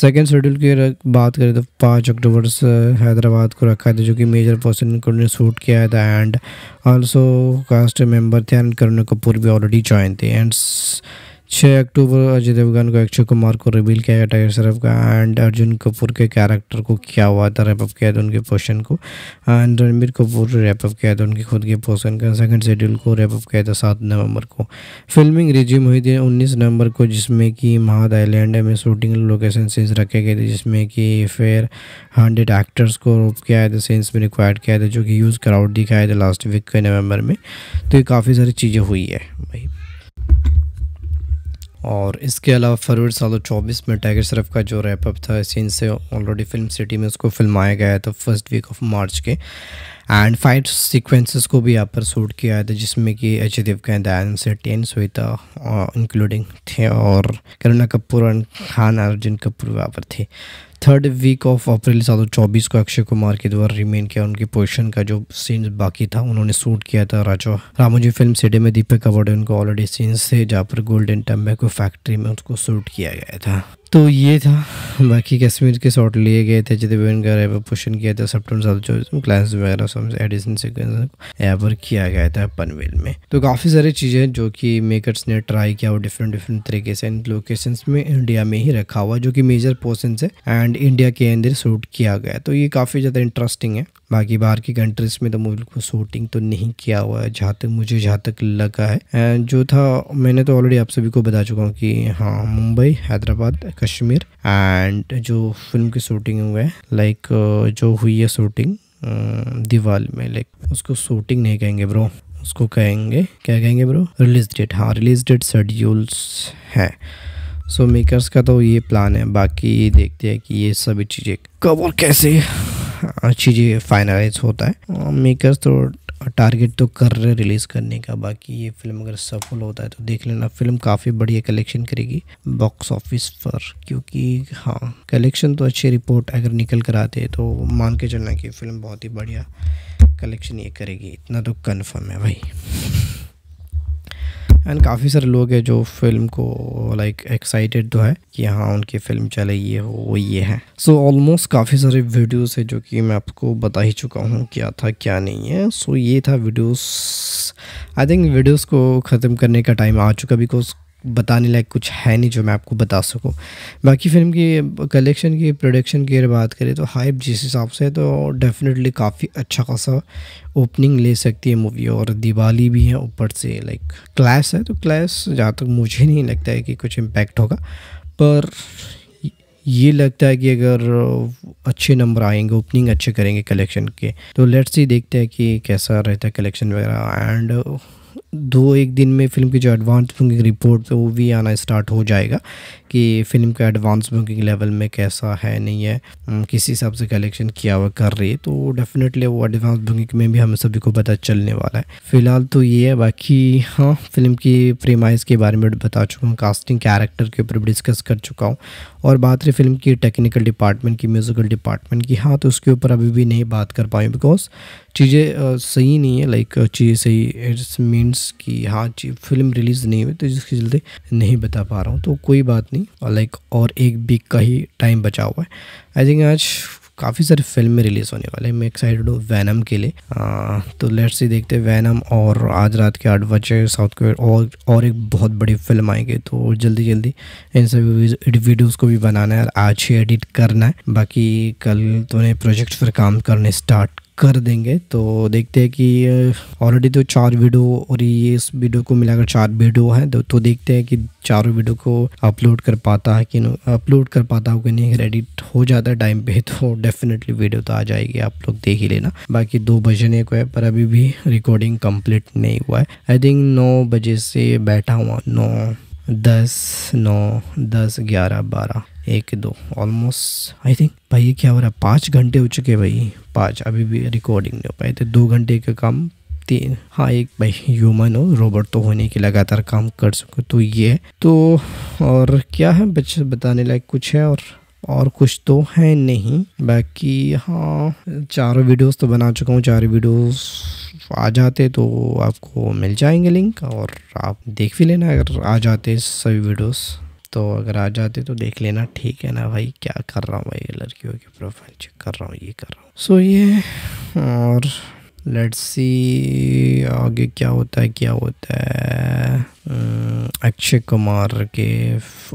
सेकेंड शेड्यूल की बात करें तो पाँच अक्टूबर से हैदराबाद को रखा था जो कि मेजर पर्सन ने शूट किया था एंड ऑल्सो कास्ट मेम्बर अध्ययन करने को पूर्व ऑलरेडी ज्वाइन थे एंड छः अक्टूबर अजय देवगन को अक्षय कुमार को रिवील किया गया टाइगर श्रॉफ का एंड अर्जुन कपूर के कैरेक्टर को क्या हुआ था रैपअप किया था उनके पोर्शन को एंड रणबीर कपूर रैपअप किया था उनके खुद के पोर्शन का सेकंड शेड्यूल को रैपअप किया था सात नवंबर को फिल्मिंग रिज्यूम हुई थी उन्नीस नवंबर को जिसमें कि महाद आईलैंड में शूटिंग लोकेशन सीन्स रखे गए थे जिसमें कि फेयर हंड्रेड एक्टर्स को रोप किया था सीन्स में रिक्वायर्ड किया था जो कि यूज़ कराउड दिखाया था लास्ट वीक के नवंबर में तो ये काफ़ी सारी चीज़ें हुई है भाई और इसके अलावा फरवरी साल चौबीस में टाइगर श्रॉफ का जो रैपअप था सीन से ऑलरेडी फिल्म सिटी में उसको फिल्माया गया था फर्स्ट वीक ऑफ मार्च के एंड फाइव सीक्वेंसेस को भी यहाँ पर शूट किया था तो जिसमें कि अजय देवगन दयान से टेन सोता था इंक्लूडिंग थे और करुणा कपूर एंड खान अर्जुन कपूर वहाँ पर थे थर्ड वीक ऑफ अप्रैल सात चौबीस को अक्षय कुमार के द्वारा रिमेन किया उनकी पोजिशन का जो सीन बाकी था उन्होंने शूट किया था राजा रामोजी फिल्म सिटी में दीपक अवार्ड उनको ऑलरेडी सीन्स थे जहाँ पर गोल्डन टम्बे को फैक्ट्री में उसको शूट किया गया था तो ये था बाकी कश्मीर के शॉट लिए गए थे जितेबेन का रैप पोषण किया था सब साल चौबीस जो क्लास वगैरह सब एडिशन से यहाँ पर किया गया था पनवेल में तो काफ़ी सारी चीज़ें जो कि मेकर्स ने ट्राई किया और डिफरेंट डिफरेंट तरीके से इन लोकेशन में इंडिया में ही रखा हुआ जो कि मेजर पोर्सन है एंड इंडिया के अंदर शूट किया गया तो ये काफ़ी ज़्यादा इंटरेस्टिंग है बाकी बाहर की कंट्रीज़ में तो को शूटिंग तो नहीं किया हुआ है जहाँ तक मुझे जहाँ तक लगा है एंड जो था मैंने तो ऑलरेडी आप सभी को बता चुका हूँ कि हाँ मुंबई हैदराबाद कश्मीर एंड जो फिल्म की शूटिंग हुआ है लाइक जो हुई है शूटिंग दीवाल में लाइक उसको शूटिंग नहीं कहेंगे ब्रो उसको कहेंगे क्या कहेंगे ब्रो रिलीज डेट हाँ रिलीज डेट शेड्यूल्स हैं सो so, मेकर्स का तो ये प्लान है बाकी देखते हैं कि ये सभी चीज़ें कब और कैसे अच्छी जी फाइनलाइज होता है मेकर्स तो टारगेट तो कर रहे रिलीज़ करने का बाकी ये फिल्म अगर सफल होता है तो देख लेना फिल्म काफ़ी बढ़िया कलेक्शन करेगी बॉक्स ऑफिस पर क्योंकि हाँ कलेक्शन तो अच्छी रिपोर्ट अगर निकल कर आते हैं तो मान के चलना कि फिल्म बहुत ही बढ़िया कलेक्शन ये करेगी इतना तो कन्फर्म है भाई एंड काफ़ी सारे लोग हैं जो फिल्म को लाइक एक्साइटेड तो है कि हाँ उनकी फिल्म चले ये हो वो ये है सो ऑलमोस्ट काफ़ी सारे वीडियोस है जो कि मैं आपको बता ही चुका हूँ क्या था क्या नहीं है सो so, ये था वीडियोस आई थिंक वीडियोस को ख़त्म करने का टाइम आ चुका बिकॉज बताने लायक कुछ है नहीं जो मैं आपको बता सकूं बाकी फिल्म की कलेक्शन की प्रोडक्शन की अगर बात करें तो हाइप जिस हिसाब से तो डेफिनेटली काफ़ी अच्छा खासा ओपनिंग ले सकती है मूवी और दिवाली भी है ऊपर से लाइक क्लास है तो क्लास जहाँ तक मुझे नहीं लगता है कि कुछ इम्पेक्ट होगा पर ये लगता है कि अगर अच्छे नंबर आएंगे ओपनिंग अच्छे करेंगे कलेक्शन के तो लेट्स ही देखते हैं कि कैसा रहता है कलेक्शन वगैरह एंड दो एक दिन में फ़िल्म की जो एडवांस बुकिंग रिपोर्ट है वो भी आना स्टार्ट हो जाएगा कि फ़िल्म का एडवांस बुकिंग लेवल में कैसा है नहीं है हम्म, किस हिसाब से कलेक्शन किया हुआ कर रही है तो डेफिनेटली वो एडवांस बुकिंग में भी हम सभी को पता चलने वाला है फ़िलहाल तो ये है बाकी हाँ फिल्म की प्रीमाइज के बारे में बता चुका हूँ कास्टिंग कैरेक्टर के ऊपर भी डिस्कस कर चुका हूँ और बात रही फिल्म की टेक्निकल डिपार्टमेंट की म्यूज़िकल डिपार्टमेंट की हाँ तो उसके ऊपर अभी भी नहीं बात कर पाई बिकॉज चीज़ें सही नहीं है लाइक चीज़ें सही इट्स मीन्स पास कि हाँ जी फिल्म रिलीज़ नहीं हुई तो जिसके चलते नहीं बता पा रहा हूँ तो कोई बात नहीं और लाइक और एक वीक का ही टाइम बचा हुआ है आई थिंक आज काफ़ी सारी फिल्म में रिलीज़ होने वाले मैं एक्साइटेड हूँ वैनम के लिए आ, तो लेट्स सी देखते हैं वैनम और आज रात के आठ बजे साउथ कोरिया और और एक बहुत बड़ी फिल्म आएंगे तो जल्दी जल्दी इन सभी वीडियोज़ को भी बनाना है आज ही एडिट करना है बाकी कल तो प्रोजेक्ट पर काम करने स्टार्ट कर देंगे तो देखते हैं कि ऑलरेडी तो चार वीडियो और ये इस वीडियो को मिलाकर चार वीडियो हैं तो, तो देखते हैं कि चारों वीडियो को अपलोड कर पाता है कि अपलोड कर पाता हो कि नहीं रेडिट हो जाता है टाइम पे तो डेफिनेटली वीडियो तो आ जाएगी आप लोग देख ही लेना बाकी दो बजने को है पर अभी भी रिकॉर्डिंग कम्प्लीट नहीं हुआ है आई थिंक नौ बजे से बैठा हुआ नौ दस नौ दस ग्यारह बारह एक दो ऑलमोस्ट आई थिंक भाई ये क्या हो रहा है पाँच घंटे हो चुके भाई पाँच अभी भी रिकॉर्डिंग नहीं हो पाई थे दो घंटे का काम तीन हाँ एक भाई ह्यूमन हो रोबोट तो होने के लगातार काम कर सको तो ये तो और क्या है बच्चे बताने लायक कुछ है और और कुछ तो है नहीं बाकी हाँ चारों वीडियोस तो बना चुका हूँ चारों वीडियोस आ जाते तो आपको मिल जाएंगे लिंक और आप देख भी लेना अगर आ जाते सभी वीडियोस तो अगर आ जाते तो देख लेना ठीक है ना भाई क्या कर रहा हूँ भाई लड़कियों की प्रोफाइल चेक कर रहा हूँ ये कर रहा हूँ सो so, ये और लेट्स सी आगे क्या होता है क्या होता है अक्षय कुमार के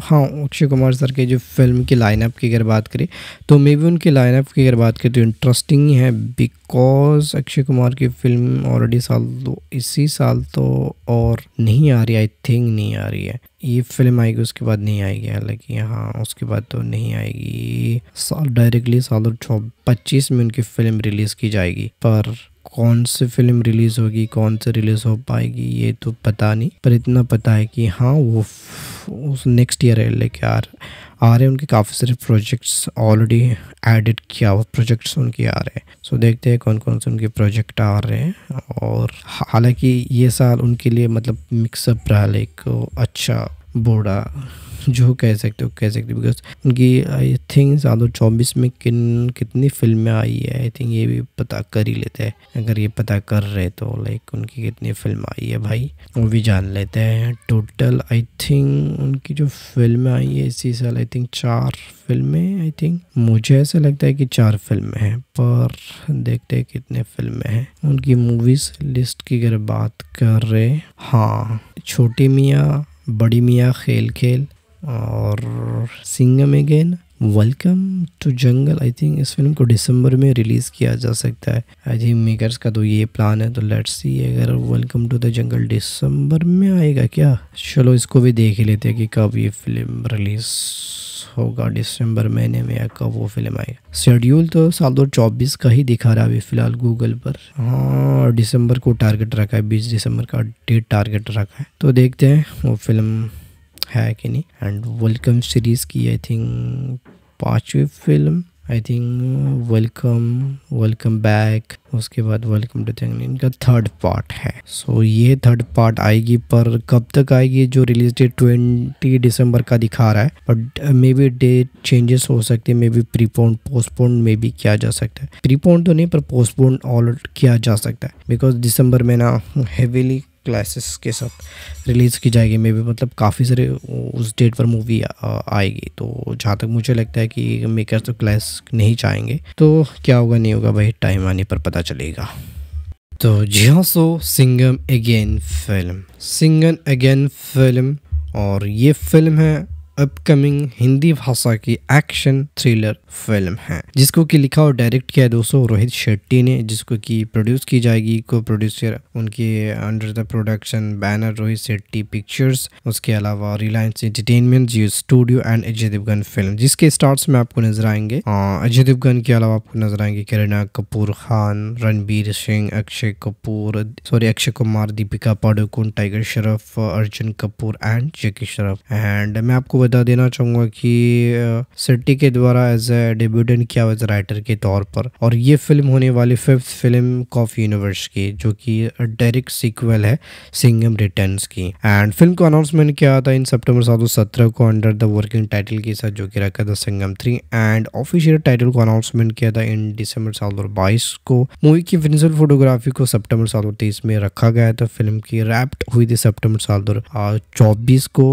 हाँ अक्षय कुमार सर के जो फिल्म की लाइनअप की अगर बात करें तो मे भी उनके लाइनअप की अगर बात करें तो इंटरेस्टिंग है बिकॉज अक्षय कुमार की फिल्म ऑलरेडी साल तो इसी साल तो और नहीं आ रही आई थिंक नहीं आ रही है ये फिल्म आएगी उसके बाद नहीं आएगी हालांकि हाँ उसके बाद तो नहीं आएगी साल डायरेक्टली साल दो पच्चीस में उनकी फिल्म रिलीज़ की जाएगी पर कौन सी फिल्म रिलीज़ होगी कौन से रिलीज़ हो पाएगी ये तो पता नहीं पर इतना पता है कि हाँ वो उस नेक्स्ट ईयर है लेके आ रहे आ रहे हैं उनके काफ़ी सारे प्रोजेक्ट्स ऑलरेडी एडिट किया हुआ प्रोजेक्ट्स उनके आ रहे हैं सो देखते हैं कौन कौन से उनके प्रोजेक्ट आ रहे हैं और हालांकि ये साल उनके लिए मतलब मिक्सअप रहा लाइक अच्छा बूढ़ा जो कह सकते हो कह सकते हो बिकॉज उनकी आई थिंक साधो चौबीस में किन कितनी फिल्में आई है आई थिंक ये भी पता कर ही लेते हैं अगर ये पता कर रहे तो लाइक उनकी कितनी फिल्म आई है भाई वो भी जान लेते हैं टोटल आई थिंक उनकी जो फिल्में आई है इसी साल आई थिंक चार फिल्में आई थिंक मुझे ऐसा लगता है कि चार फिल्में हैं पर देखते हैं कितने फिल्में हैं उनकी मूवीज लिस्ट की अगर बात कर रहे हाँ छोटी मियाँ बड़ी मियाँ खेल खेल और Singham again welcome to jungle I think इस फिल्म को दिसंबर में रिलीज किया जा सकता है आई थिंक मेकर्स का तो ये प्लान है तो लेट्स सी अगर वेलकम टू द जंगल दिसंबर में आएगा क्या चलो इसको भी देख ही लेते हैं कि कब ये फिल्म रिलीज होगा दिसंबर महीने में या कब वो फिल्म आएगा शेड्यूल तो साल दो चौबीस का ही दिखा रहा है अभी फिलहाल गूगल पर हाँ दिसंबर को टारगेट रखा है बीस दिसंबर का डेट टारगेट रखा है तो देखते हैं वो फिल्म है कि नहीं एंड वेलकम सीरीज़ की आई थिंक पांचवी film I think welcome welcome back उसके बाद वेलकम टू थिंग इनका थर्ड पार्ट है सो so, ये थर्ड पार्ट आएगी पर कब तक आएगी जो रिलीज डेट ट्वेंटी दिसंबर का दिखा रहा है but may be date changes हो सकते हैं may be prepone postpone may be किया जा सकता है प्रीपोन तो नहीं पर पोस्टपोन ऑल किया जा सकता है बिकॉज दिसंबर में ना हेवीली क्लासेस के साथ रिलीज़ की जाएगी मे भी मतलब काफ़ी सारे उस डेट पर मूवी आएगी तो जहाँ तक मुझे लगता है कि मेकर तो क्लास नहीं चाहेंगे तो क्या होगा नहीं होगा भाई टाइम आने पर पता चलेगा तो जी हाँ so Singham again film Singham again film और ये फिल्म है अपकमिंग हिंदी भाषा की एक्शन थ्रिलर फिल्म है जिसको कि लिखा और डायरेक्ट किया है दोस्तों रोहित शेट्टी ने जिसको कि प्रोड्यूस की जाएगी को प्रोड्यूसर उनके under the production banner Rohit Shetty pictures उसके अलावा Reliance entertainment Jio studio and Ajay Devgn film जिसके स्टार्स में आपको नजर आएंगे अजय देवगन के अलावा आपको नजर आएंगे Kareena Kapoor Khan Ranbir Singh Akshay Kapoor sorry Akshay Kumar Deepika Padukone tiger Shroff Arjun Kapoor and Jackie Shroff and मैं आपको बता देना चाहूंगा कि सेट्टी के द्वारा एज ए डेब्यूटेंट किया हुआ राइटर के तौर पर और ये फिल्म होने वाली फिफ्थ फिल्म कॉफ यूनिवर्स की जो कि डायरेक्ट सीक्वल है सिंगम रिटर्न की एंड फिल्म को अनाउंसमेंट किया था इन सेप्टेम्बर सात को अंडर द वर्किंग टाइटल के साथ जो कि रखा था Singham three and official title को अनाउंसमेंट किया था इन दिसंबर सात को मूवी की फिनिशल फोटोग्राफी को सेप्टेम्बर सात में रखा गया था फिल्म की रैप्ट हुई थी सेप्टेम्बर सात चौबीस को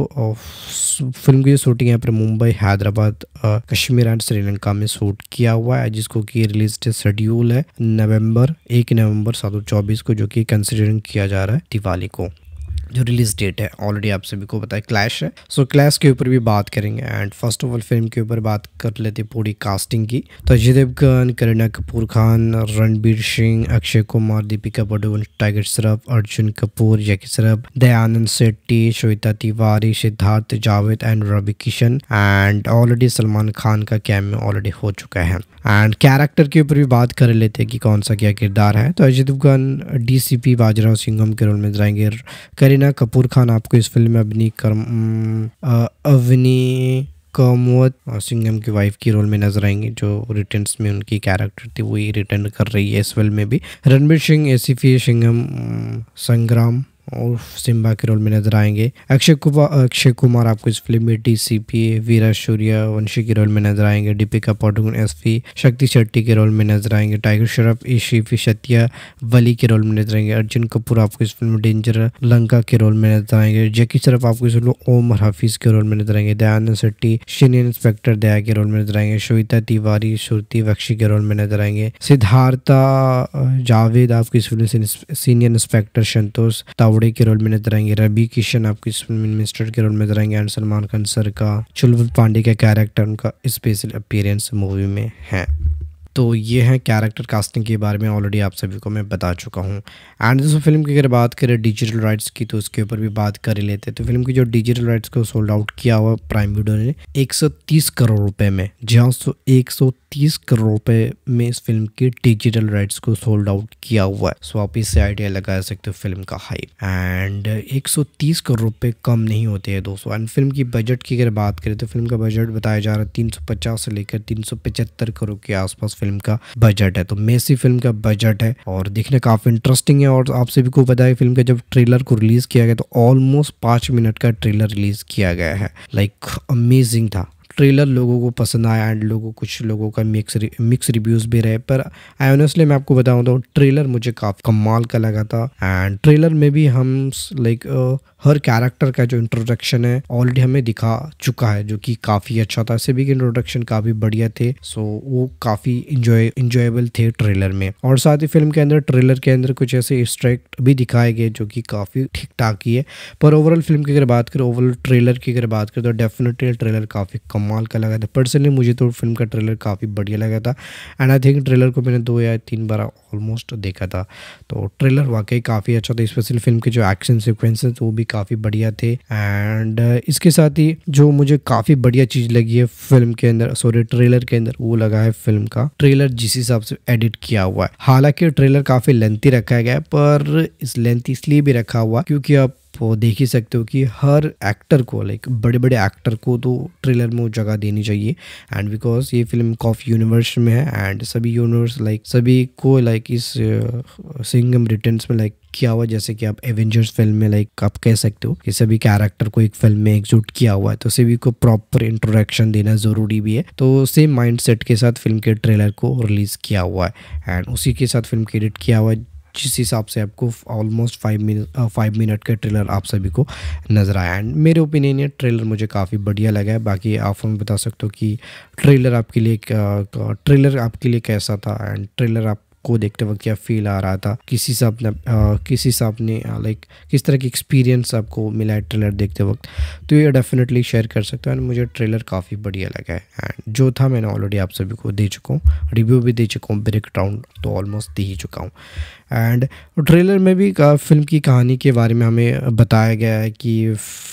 फिल्म की शूटिंग यहाँ पर मुंबई हैदराबाद कश्मीर एंड श्रीलंका अमेरिका में शूट किया हुआ है जिसको कि रिलीज डेट शेड्यूल है नवंबर एक नवंबर सात को जो कि कंसिडरिंग किया जा रहा है दिवाली को जो रिलीज डेट है ऑलरेडी आप सभी को पता है क्लैश है सो so, क्लैश के ऊपर भी बात करेंगे and first of all film के ऊपर बात कर लेते पूरी कास्टिंग की तो Ajay Devgn Kareena Kapoor Khan Ranbir Singh Akshay Kumar Deepika Padukone tiger Shroff Arjun Kapoor Jackie Shroff Dayanand Shetty Shweta Tiwari Siddharth Javed and Ravi Kishan and already Salman Khan का कैम ऑलरेडी हो चुका है एंड कैरेक्टर के ऊपर भी बात कर लेते हैं कि कौन सा क्या किरदार है तो अजय देवगन डी डीसीपी बाजीराव सिंघम के रोल में जाएंगे करीना करीना कपूर खान आपको इस फिल्म में अभिनी कर्म अवनी कमोत सिंगम की वाइफ की रोल में नजर आएंगी जो रिटर्न में उनकी कैरेक्टर थी वही रिटर्न कर रही है इस फिल्म में भी रणबीर सिंह एसीफी सिंगम संग्राम और सिम्बा के रोल में नजर आएंगे अक्षय कुमार अक्षय कुमार आपको इस फिल्म में डी सी पी वीरा शूर्या वंशी के रोल में नजर आएंगे दीपिका पाडुकोन पी शक्ति शेट्टी के रोल में नजर आएंगे टाइगर श्रॉफ ईशीफी शतिया वली के रोल में नजर आएंगे अर्जुन कपूर आपको इस फिल्म में डेंजर लंका के रोल में नजर आएंगे जैकी श्रॉफ आपको इस फिल्म में ओमर हाफिज के रोल में नजर आएंगे दयानंद शेट्टी सीनियर इंस्पेक्टर दया के रोल में नजर आएंगे श्वेता तिवारी श्रुति बख्शी के रोल में नजर आएंगे सिद्धार्था जावेद आपको इस फिल्म में सीनियर इंस्पेक्टर संतोष तावड़े के रोल में नजर आएंगे रवि किशन आपके मिनिस्टर के रोल में नजर आएंगे एंड सलमान खान सर का चुलबुल पांडे का कैरेक्टर उनका स्पेशल अपीयरेंस मूवी में है तो ये है कैरेक्टर कास्टिंग के बारे में ऑलरेडी आप सभी को मैं बता चुका हूँ एंड दोस्तों फिल्म की अगर बात करें डिजिटल राइट्स की तो उसके ऊपर भी बात कर ही लेते हैं तो फिल्म की जो डिजिटल राइट्स को सोल्ड आउट किया हुआ प्राइम वीडियो ने 130 करोड़ रुपए में जी हाँ सो एक करोड़ रुपए में इस फिल्म की डिजिटल राइट्स को सोल्ड आउट किया हुआ है सो आप इससे आइडिया लगा सकते हो फिल्म का हाइप एंड एक करोड़ रुपए कम नहीं होते हैं दोस्तों एंड फिल्म की बजट की अगर बात करें तो फिल्म का बजट बताया जा रहा है तीन से लेकर तीन करोड़ के आसपास फिल्म का बजट है तो मेसी फिल्म का बजट है और देखने काफ़ी इंटरेस्टिंग है और आप सभी को पता है फिल्म का जब ट्रेलर को रिलीज़ किया गया तो ऑलमोस्ट पांच मिनट का ट्रेलर रिलीज़ किया गया है लाइक like, अमेजिंग था ट्रेलर लोगों को पसंद आया एंड लोगों कुछ लोगों का मिक्स रि, मिक्स रिव्यूज़ भी रहे पर आई ऑनेस्टली मैं आपको बताऊं तो ट्रेलर मुझे काफ़ी कमाल का लगा था एंड ट्रेलर में भी हम लाइक हर कैरेक्टर का जो इंट्रोडक्शन है ऑलरेडी हमें दिखा चुका है जो कि काफ़ी अच्छा था सभी के इंट्रोडक्शन काफ़ी बढ़िया थे सो वो काफ़ी इंजॉय इंजॉयबल थे ट्रेलर में और साथ ही फिल्म के अंदर ट्रेलर के अंदर कुछ ऐसे स्ट्रैक्ट भी दिखाए गए जो कि काफ़ी ठीक ठाक ही है पर ओवरऑल फिल्म की अगर बात करें ओवरऑल ट्रेलर की अगर बात करें तो डेफिनेटली ट्रेलर काफ़ी कम कमाल का लगा था पर्सनली मुझे तो फिल्म का ट्रेलर काफ़ी बढ़िया लगा था एंड आई थिंक ट्रेलर को मैंने दो या तीन बार ऑलमोस्ट देखा था तो ट्रेलर वाकई काफ़ी अच्छा था स्पेशल फिल्म के जो एक्शन सिक्वेंसेस वो भी काफ़ी बढ़िया थे एंड uh, इसके साथ ही जो मुझे काफ़ी बढ़िया चीज़ लगी है फिल्म के अंदर सॉरी ट्रेलर के अंदर वो लगा है फिल्म का ट्रेलर जिस हिसाब से एडिट किया हुआ है हालांकि ट्रेलर काफ़ी लेंथी रखा गया पर इस लेंथ इसलिए भी रखा हुआ क्योंकि आप आप देख ही सकते हो कि हर एक्टर को लाइक बड़े बड़े एक्टर को तो ट्रेलर में जगह देनी चाहिए एंड बिकॉज ये फिल्म कॉफ यूनिवर्स में है एंड सभी यूनिवर्स लाइक सभी को लाइक इस सिंगम रिटर्न में लाइक किया हुआ जैसे कि आप एवेंजर्स फिल्म में लाइक आप कह सकते हो कि सभी कैरेक्टर को एक फिल्म में एग्जूट किया हुआ है तो सभी को प्रॉपर इंट्रोडक्शन देना ज़रूरी भी है तो सेम माइंडसेट के साथ फिल्म के ट्रेलर को रिलीज़ किया हुआ है एंड उसी के साथ फिल्म के एडिट किया हुआ है जिस हिसाब से आपको almost five minute five minute का ट्रेलर आप सभी को नज़र आया एंड मेरे ओपिनियन ये ट्रेलर मुझे काफ़ी बढ़िया लगा है बाकी आप हमें बता सकते हो कि ट्रेलर आपके लिए ट्रेलर uh, आपके लिए कैसा था एंड ट्रेलर आप को देखते वक्त क्या फील आ रहा था किस हिसाब ने uh, किस हिसाब ने लाइक uh, किस तरह की एक्सपीरियंस आपको मिला है ट्रेलर देखते वक्त तो ये डेफिनेटली शेयर कर सकते हो एंड मुझे ट्रेलर काफ़ी बढ़िया लगा है एंड जो था मैंने ऑलरेडी आप सभी को दे चुका हूँ रिव्यू भी दे चुका हूँ ब्रेक डाउन तो ऑलमोस्ट दे ही चुका हूँ एंड ट्रेलर में भी फिल्म की कहानी के बारे में हमें बताया गया है कि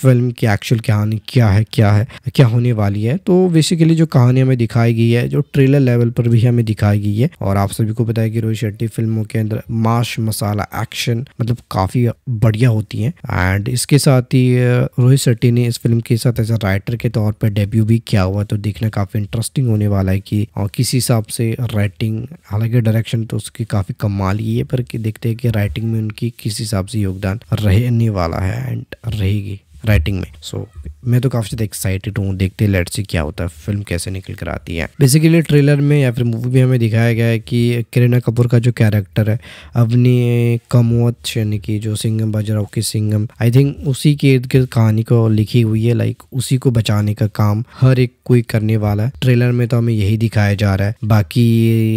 फिल्म की एक्चुअल कहानी क्या है क्या है क्या होने वाली है तो बेसिकली जो कहानी हमें दिखाई गई है जो ट्रेलर लेवल पर भी हमें दिखाई गई है और आप सभी को बताया कि रोहित शेट्टी फिल्मों के अंदर माश मसाला एक्शन मतलब काफ़ी बढ़िया होती हैं एंड इसके साथ ही रोहित शेट्टी ने इस फिल्म के साथ एज ए राइटर के तौर पर डेब्यू भी किया हुआ तो देखना काफ़ी इंटरेस्टिंग होने वाला है कि और हिसाब से राइटिंग हालांकि डायरेक्शन तो उसकी काफ़ी कमाल ही है पर कि देखते हैं कि राइटिंग में उनकी किस हिसाब से योगदान रहने वाला है एंड रहेगी राइटिंग में सो so, मैं तो काफ़ी ज़्यादा एक्साइटेड हूँ देखते हैं लेट से क्या होता है फिल्म कैसे निकल कर आती है बेसिकली ट्रेलर में या फिर मूवी में हमें दिखाया गया है कि करीना कपूर का जो कैरेक्टर है अपनी कमोत यानी कि जो सिंगम बाजीराव की सिंगम आई थिंक उसी के इर्द गिर्द कहानी को लिखी हुई है लाइक उसी को बचाने का काम हर एक कोई करने वाला है ट्रेलर में तो हमें यही दिखाया जा रहा है बाकी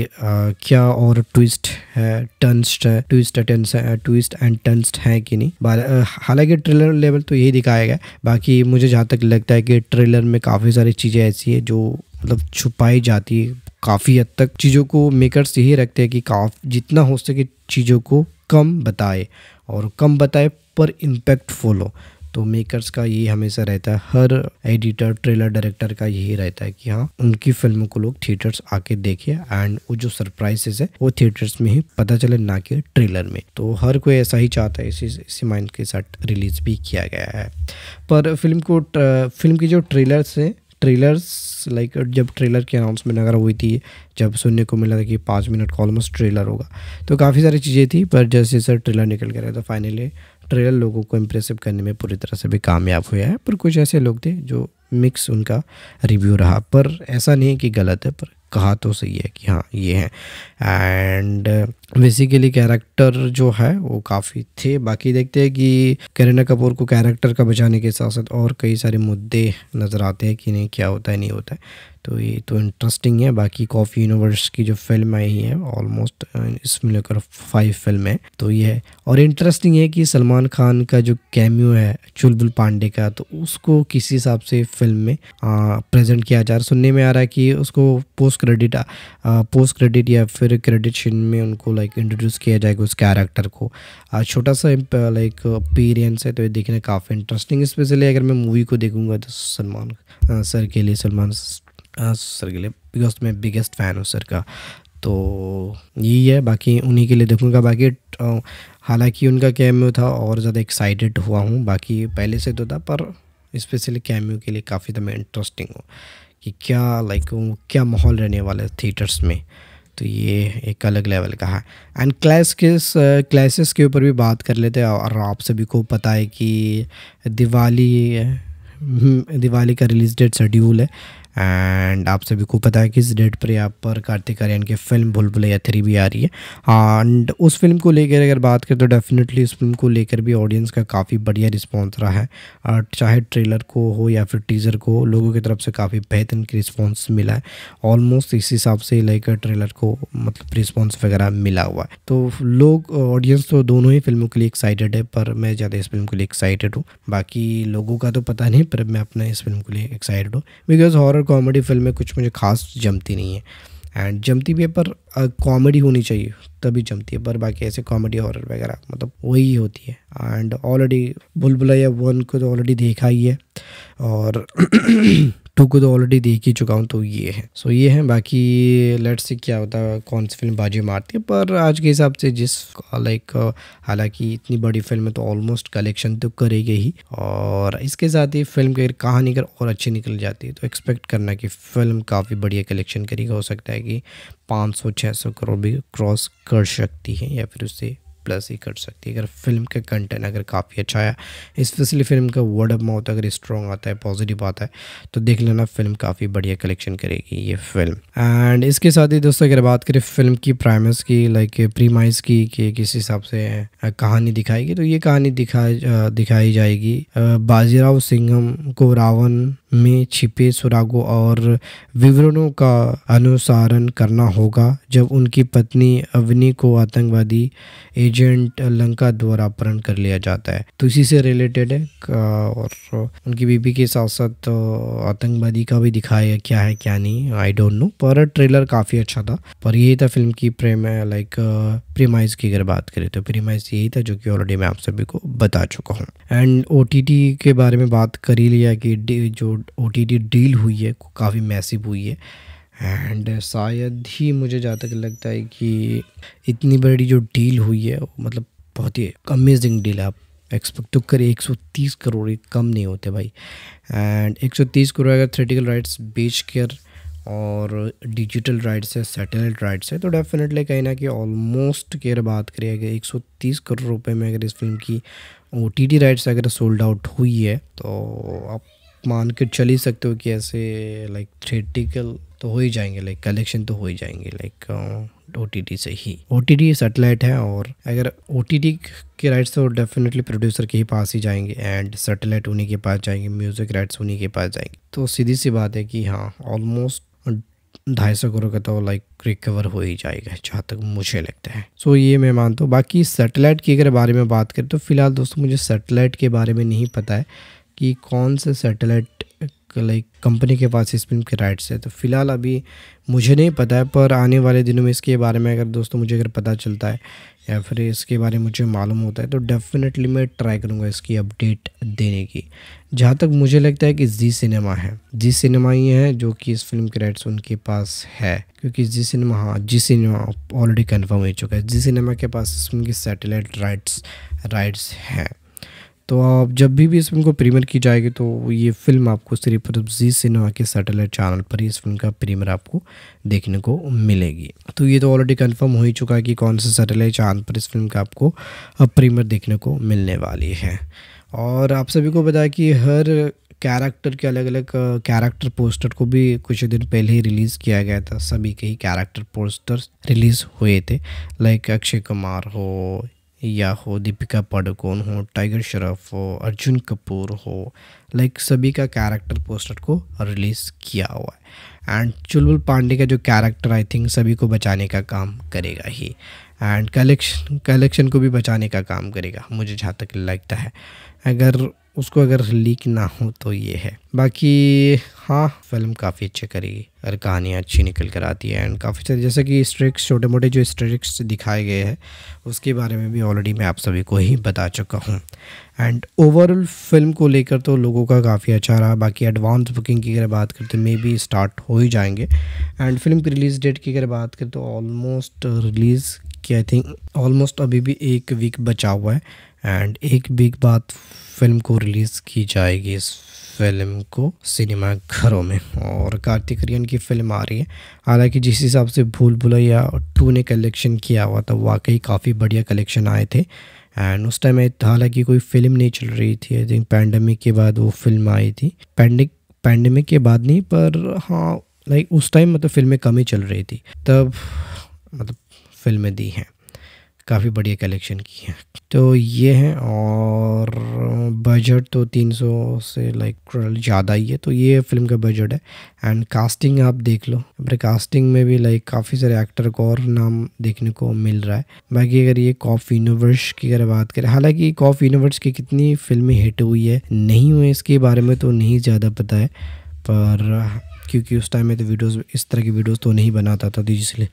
आ, क्या और ट्विस्ट है टंस्ट है ट्विस्ट ट्विस्ट एंड टंस्ट है कि नहीं हालांकि ट्रेलर लेवल तो यही दिखा दिखाया गया बाकी मुझे जहाँ तक लगता है कि ट्रेलर में काफ़ी सारी चीज़ें ऐसी है जो मतलब छुपाई जाती है काफ़ी हद तक चीज़ों को मेकर्स यही रखते हैं कि काफ जितना हो सके चीज़ों को कम बताए और कम बताए पर इम्पैक्टफुल हो तो मेकर्स का ये हमेशा रहता है हर एडिटर ट्रेलर डायरेक्टर का यही रहता है कि हाँ उनकी फिल्म को लोग थिएटर्स आके देखे एंड वो जो सरप्राइजेस है वो थिएटर्स में ही पता चले ना कि ट्रेलर में तो हर कोई ऐसा ही चाहता है इसी इसी माइंड के साथ रिलीज भी किया गया है पर फिल्म को फिल्म की जो ट्रेलर्स हैं ट्रेलर्स लाइक जब ट्रेलर की अनाउंसमेंट अगर हुई थी जब सुनने को मिला था कि पाँच मिनट का ऑलमोस्ट ट्रेलर होगा तो काफ़ी सारी चीज़ें थी पर जैसे जैसे ट्रेलर निकल गया था फाइनली ट्रेलर लोगों को इम्प्रेसिव करने में पूरी तरह से भी कामयाब हुआ है पर कुछ ऐसे लोग थे जो मिक्स उनका रिव्यू रहा पर ऐसा नहीं कि गलत है पर कहा तो सही है कि हाँ ये है एंड बेसिकली कैरेक्टर जो है वो काफ़ी थे बाकी देखते हैं कि करीना कपूर को कैरेक्टर का बचाने के साथ साथ और कई सारे मुद्दे नज़र आते हैं कि नहीं क्या होता है नहीं होता है तो ये तो इंटरेस्टिंग है बाकी कॉफ़ी यूनिवर्स की जो फिल्म आई है ऑलमोस्ट इसमें लेकर फाइव फिल्म है तो ये है और इंटरेस्टिंग है कि सलमान खान का जो कैम्यू है चुलबुल पांडे का तो उसको किसी हिसाब से फिल्म में प्रेजेंट किया जा रहा है सुनने में आ रहा है कि उसको पोस्ट क्रेडिट पोस्ट क्रेडिट या फिर क्रेडिट शीट में उनको लाइक इंट्रोड्यूस किया जाएगा उस कैरेक्टर को छोटा सा लाइक अपीरियंस है तो ये देखना काफ़ी इंटरेस्टिंग स्पेशली अगर मैं मूवी को देखूँगा तो सलमान सर के लिए सलमान सर के लिए बिकॉज मैं बिगेस्ट फ़ैन हूँ सर का तो यही है बाकी उन्हीं के लिए देखूंगा बाकी हालांकि उनका कैम्यू था और ज़्यादा एक्साइटेड हुआ हूँ बाकी पहले से तो था पर स्पेशली कैमियो के लिए काफ़ी ज़्यादा तो मैं इंटरेस्टिंग हूँ कि क्या लाइक क्या माहौल रहने वाला है थिएटर्स में तो ये एक अलग लेवल का है एंड क्लास के क्लासेस के ऊपर भी बात कर लेते हैं और आप सभी को पता है कि दिवाली हम्म, दिवाली का रिलीज़ डेट शेड्यूल है एंड आप सभी को पता है कि इस डेट पर यहाँ पर कार्तिक आर्यन की फिल्म भूल भुलैया थ्री भी आ रही है एंड उस फिल्म को लेकर अगर बात करें तो डेफिनेटली उस फिल्म को लेकर भी ऑडियंस का काफ़ी बढ़िया रिस्पॉन्स रहा है और चाहे ट्रेलर को हो या फिर टीज़र को लोगों की तरफ से काफ़ी बेहतरीन रिस्पॉन्स मिला है ऑलमोस्ट इस हिसाब से लेकर ट्रेलर को मतलब रिस्पॉन्स वगैरह मिला हुआ है तो लोग ऑडियंस तो दोनों ही फिल्मों के लिए एक्साइटेड है पर मैं ज़्यादा इस फिल्म के लिए एक्साइटेड हूँ बाकी लोगों का तो पता नहीं पर मैं अपना इस फिल्म के लिए एक्साइटेड हूँ बिकॉज हॉर और कॉमेडी फिल्में कुछ मुझे खास जमती नहीं है एंड जमती भी है पर कॉमेडी होनी चाहिए तभी जमती है पर बाकी ऐसे कॉमेडी हॉरर वगैरह मतलब वही होती है एंड ऑलरेडी बुलबुलैया वन को तो ऑलरेडी देखा ही है और टू को तो ऑलरेडी देख ही चुका हूँ तो ये है सो ये है बाकी लेट्स से क्या होता है कौन सी फिल्म बाजी मारती है पर आज के हिसाब से जिस लाइक हालांकि इतनी बड़ी फिल्म है तो ऑलमोस्ट कलेक्शन तो करेगी ही और इसके साथ ही फिल्म की कहानी अगर और अच्छी निकल जाती है तो एक्सपेक्ट करना कि फिल्म काफ़ी बढ़िया कलेक्शन करेगी हो सकता है कि 500-600 करोड़ भी क्रॉस कर सकती है या फिर उससे प्लस ही कर सकती है अगर फिल्म का कंटेंट अगर काफ़ी अच्छा है स्पेशली फिल्म का वर्ड ऑफ माउथ अगर स्ट्रॉन्ग आता है पॉजिटिव आता है तो देख लेना फिल्म काफ़ी बढ़िया कलेक्शन करेगी ये फिल्म एंड इसके साथ ही दोस्तों अगर बात करें फिल्म की प्राइमस की लाइक प्रीमाइज़ की कि किस हिसाब से कहानी दिखाएगी तो ये कहानी दिखा दिखाई जाएगी बाजीराव सिंघम को रावण में छिपे सुरागों और विवरणों का अनुसारण करना होगा जब उनकी पत्नी अवनी को आतंकवादी एजेंट लंका द्वारा अपहरण कर लिया जाता है तो इसी से रिलेटेड है और उनकी बीबी के साथ साथ आतंकवादी का भी दिखाया क्या है क्या नहीं आई डोंट नो पर ट्रेलर काफ़ी अच्छा था पर यही था फिल्म की प्रेम लाइक प्रीमाइज की अगर बात करें तो प्रीमाइज यही था जो कि ऑलरेडी मैं आप सभी को बता चुका हूँ एंड ओ के बारे में बात कर ही लिया कि जो ओ टी टी डील हुई है काफ़ी मैसिव हुई है एंड शायद ही मुझे जहाँ तक लगता है कि इतनी बड़ी जो डील हुई है मतलब बहुत ही अमेजिंग डील है आप एक्सपेक्ट तो करिए एक सौ तीस करोड़ कम नहीं होते भाई एंड एक सौ तीस करोड़ अगर थ्रेटिकल राइट्स बेच कर और डिजिटल राइट्स है सैटेलाइट राइट्स है तो डेफिनेटली कहीं ना कि ऑलमोस्ट के अगर बात करें अगर एक सौ तीस करोड़ रुपए में अगर इस फिल्म की ओ टी टी राइट्स अगर सोल्ड आउट हुई है तो आप मान के चल ही सकते हो कि ऐसे लाइक थ्रेटिकल तो हो ही जाएंगे लाइक कलेक्शन तो हो ही जाएंगे लाइक ओ uh, से ही ओ टी सेटेलाइट है और अगर ओ के राइट्स तो डेफिनेटली प्रोड्यूसर के ही पास ही जाएंगे एंड सेटेलाइट उन्हीं के पास जाएंगे म्यूज़िक राइट्स उन्हीं के पास जाएंगे तो सीधी सी बात है कि हाँ ऑलमोस्ट ढाई सौ करोड़ का तो लाइक रिकवर हो ही जाएगा जहाँ तक मुझे लगता है सो so, ये मैं मानता हूँ बाकी सेटेलाइट की अगर बारे में बात करें तो फिलहाल दोस्तों मुझे सेटेलाइट के बारे में नहीं पता है कि कौन से सैटेलाइट लाइक कंपनी के पास इस फिल्म के राइट्स है तो फ़िलहाल अभी मुझे नहीं पता है पर आने वाले दिनों में इसके बारे में अगर दोस्तों मुझे अगर पता चलता है या फिर इसके बारे में मुझे मालूम होता है तो डेफिनेटली मैं ट्राई करूँगा इसकी अपडेट देने की जहाँ तक मुझे लगता है कि जी सिनेमा है जी सिनेमा ही है जो कि इस फिल्म के राइट्स उनके पास है क्योंकि जी सिनेमा हाँ जी सिनेमा ऑलरेडी कन्फर्म हो चुका है जी सिनेमा के पास इस फिल्म की सैटेलाइट राइट्स राइट्स हैं तो आप जब भी भी इस फिल्म को प्रीमियर की जाएगी तो ये फिल्म आपको सिर्फ और जी सिनेमा के सैटेलाइट चैनल पर ही इस फिल्म का प्रीमियर आपको देखने को मिलेगी तो ये तो ऑलरेडी कंफर्म हो ही चुका है कि कौन से सैटेलाइट चैनल पर इस फिल्म का आपको प्रीमियर देखने को मिलने वाली है और आप सभी को बताया कि हर कैरेक्टर के अलग अलग कैरेक्टर पोस्टर को भी कुछ दिन पहले ही रिलीज़ किया गया था सभी के ही कैरेक्टर पोस्टर्स रिलीज़ हुए थे लाइक अक्षय कुमार हो या हो दीपिका पाडुकोण हो टाइगर श्रॉफ हो अर्जुन कपूर हो लाइक सभी का कैरेक्टर पोस्टर को रिलीज़ किया हुआ है एंड चुलबुल पांडे का जो कैरेक्टर आई थिंक सभी को बचाने का काम करेगा ही एंड कलेक्शन कलेक्शन को भी बचाने का काम करेगा मुझे जहाँ तक लगता है अगर उसको अगर लीक ना हो तो ये है बाकी हाँ फिल्म काफ़ी अच्छी करेगी और कहानियाँ अच्छी निकल कर आती है एंड काफ़ी सारी जैसे कि स्ट्रिक्स छोटे मोटे जो स्ट्रिक्स दिखाए गए हैं उसके बारे में भी ऑलरेडी मैं आप सभी को ही बता चुका हूँ एंड ओवरऑल फिल्म को लेकर तो लोगों का काफ़ी अच्छा रहा बाकी एडवांस बुकिंग की अगर बात करते मे बी स्टार्ट हो ही जाएंगे एंड फिल्म की रिलीज़ डेट की अगर बात करें तो ऑलमोस्ट रिलीज़ की आई थिंक ऑलमोस्ट अभी भी एक वीक बचा हुआ है एंड एक वीक बाद फिल्म को रिलीज़ की जाएगी इस फिल्म को सिनेमा घरों में और कार्तिक आर्यन की फिल्म आ रही है हालांकि जिस हिसाब से भूल भुलैया टू ने कलेक्शन किया हुआ था वाकई काफ़ी बढ़िया कलेक्शन आए थे एंड उस टाइम हालांकि कोई फिल्म नहीं चल रही थी आई थिंक पैंडमिक के बाद वो फिल्म आई थी पैंडिक पैंडमिक के बाद नहीं पर हाँ लाइक उस टाइम मतलब फिल्में कम ही चल रही थी तब मतलब फिल्में दी हैं काफ़ी बढ़िया कलेक्शन की है तो ये है और बजट तो 300 से लाइक ज़्यादा ही है तो ये फिल्म का बजट है एंड कास्टिंग आप देख लो अपने कास्टिंग में भी लाइक काफ़ी सारे एक्टर को और नाम देखने को मिल रहा है बाकी अगर ये कॉफ यूनिवर्स की अगर बात करें हालांकि कॉफ यूनिवर्स की कितनी फिल्में हिट हुई है नहीं हुई इसके बारे में तो नहीं ज़्यादा पता है पर क्योंकि उस टाइम में तो वीडियोज़ इस तरह की वीडियोज़ तो नहीं बनाता था तो इसलिए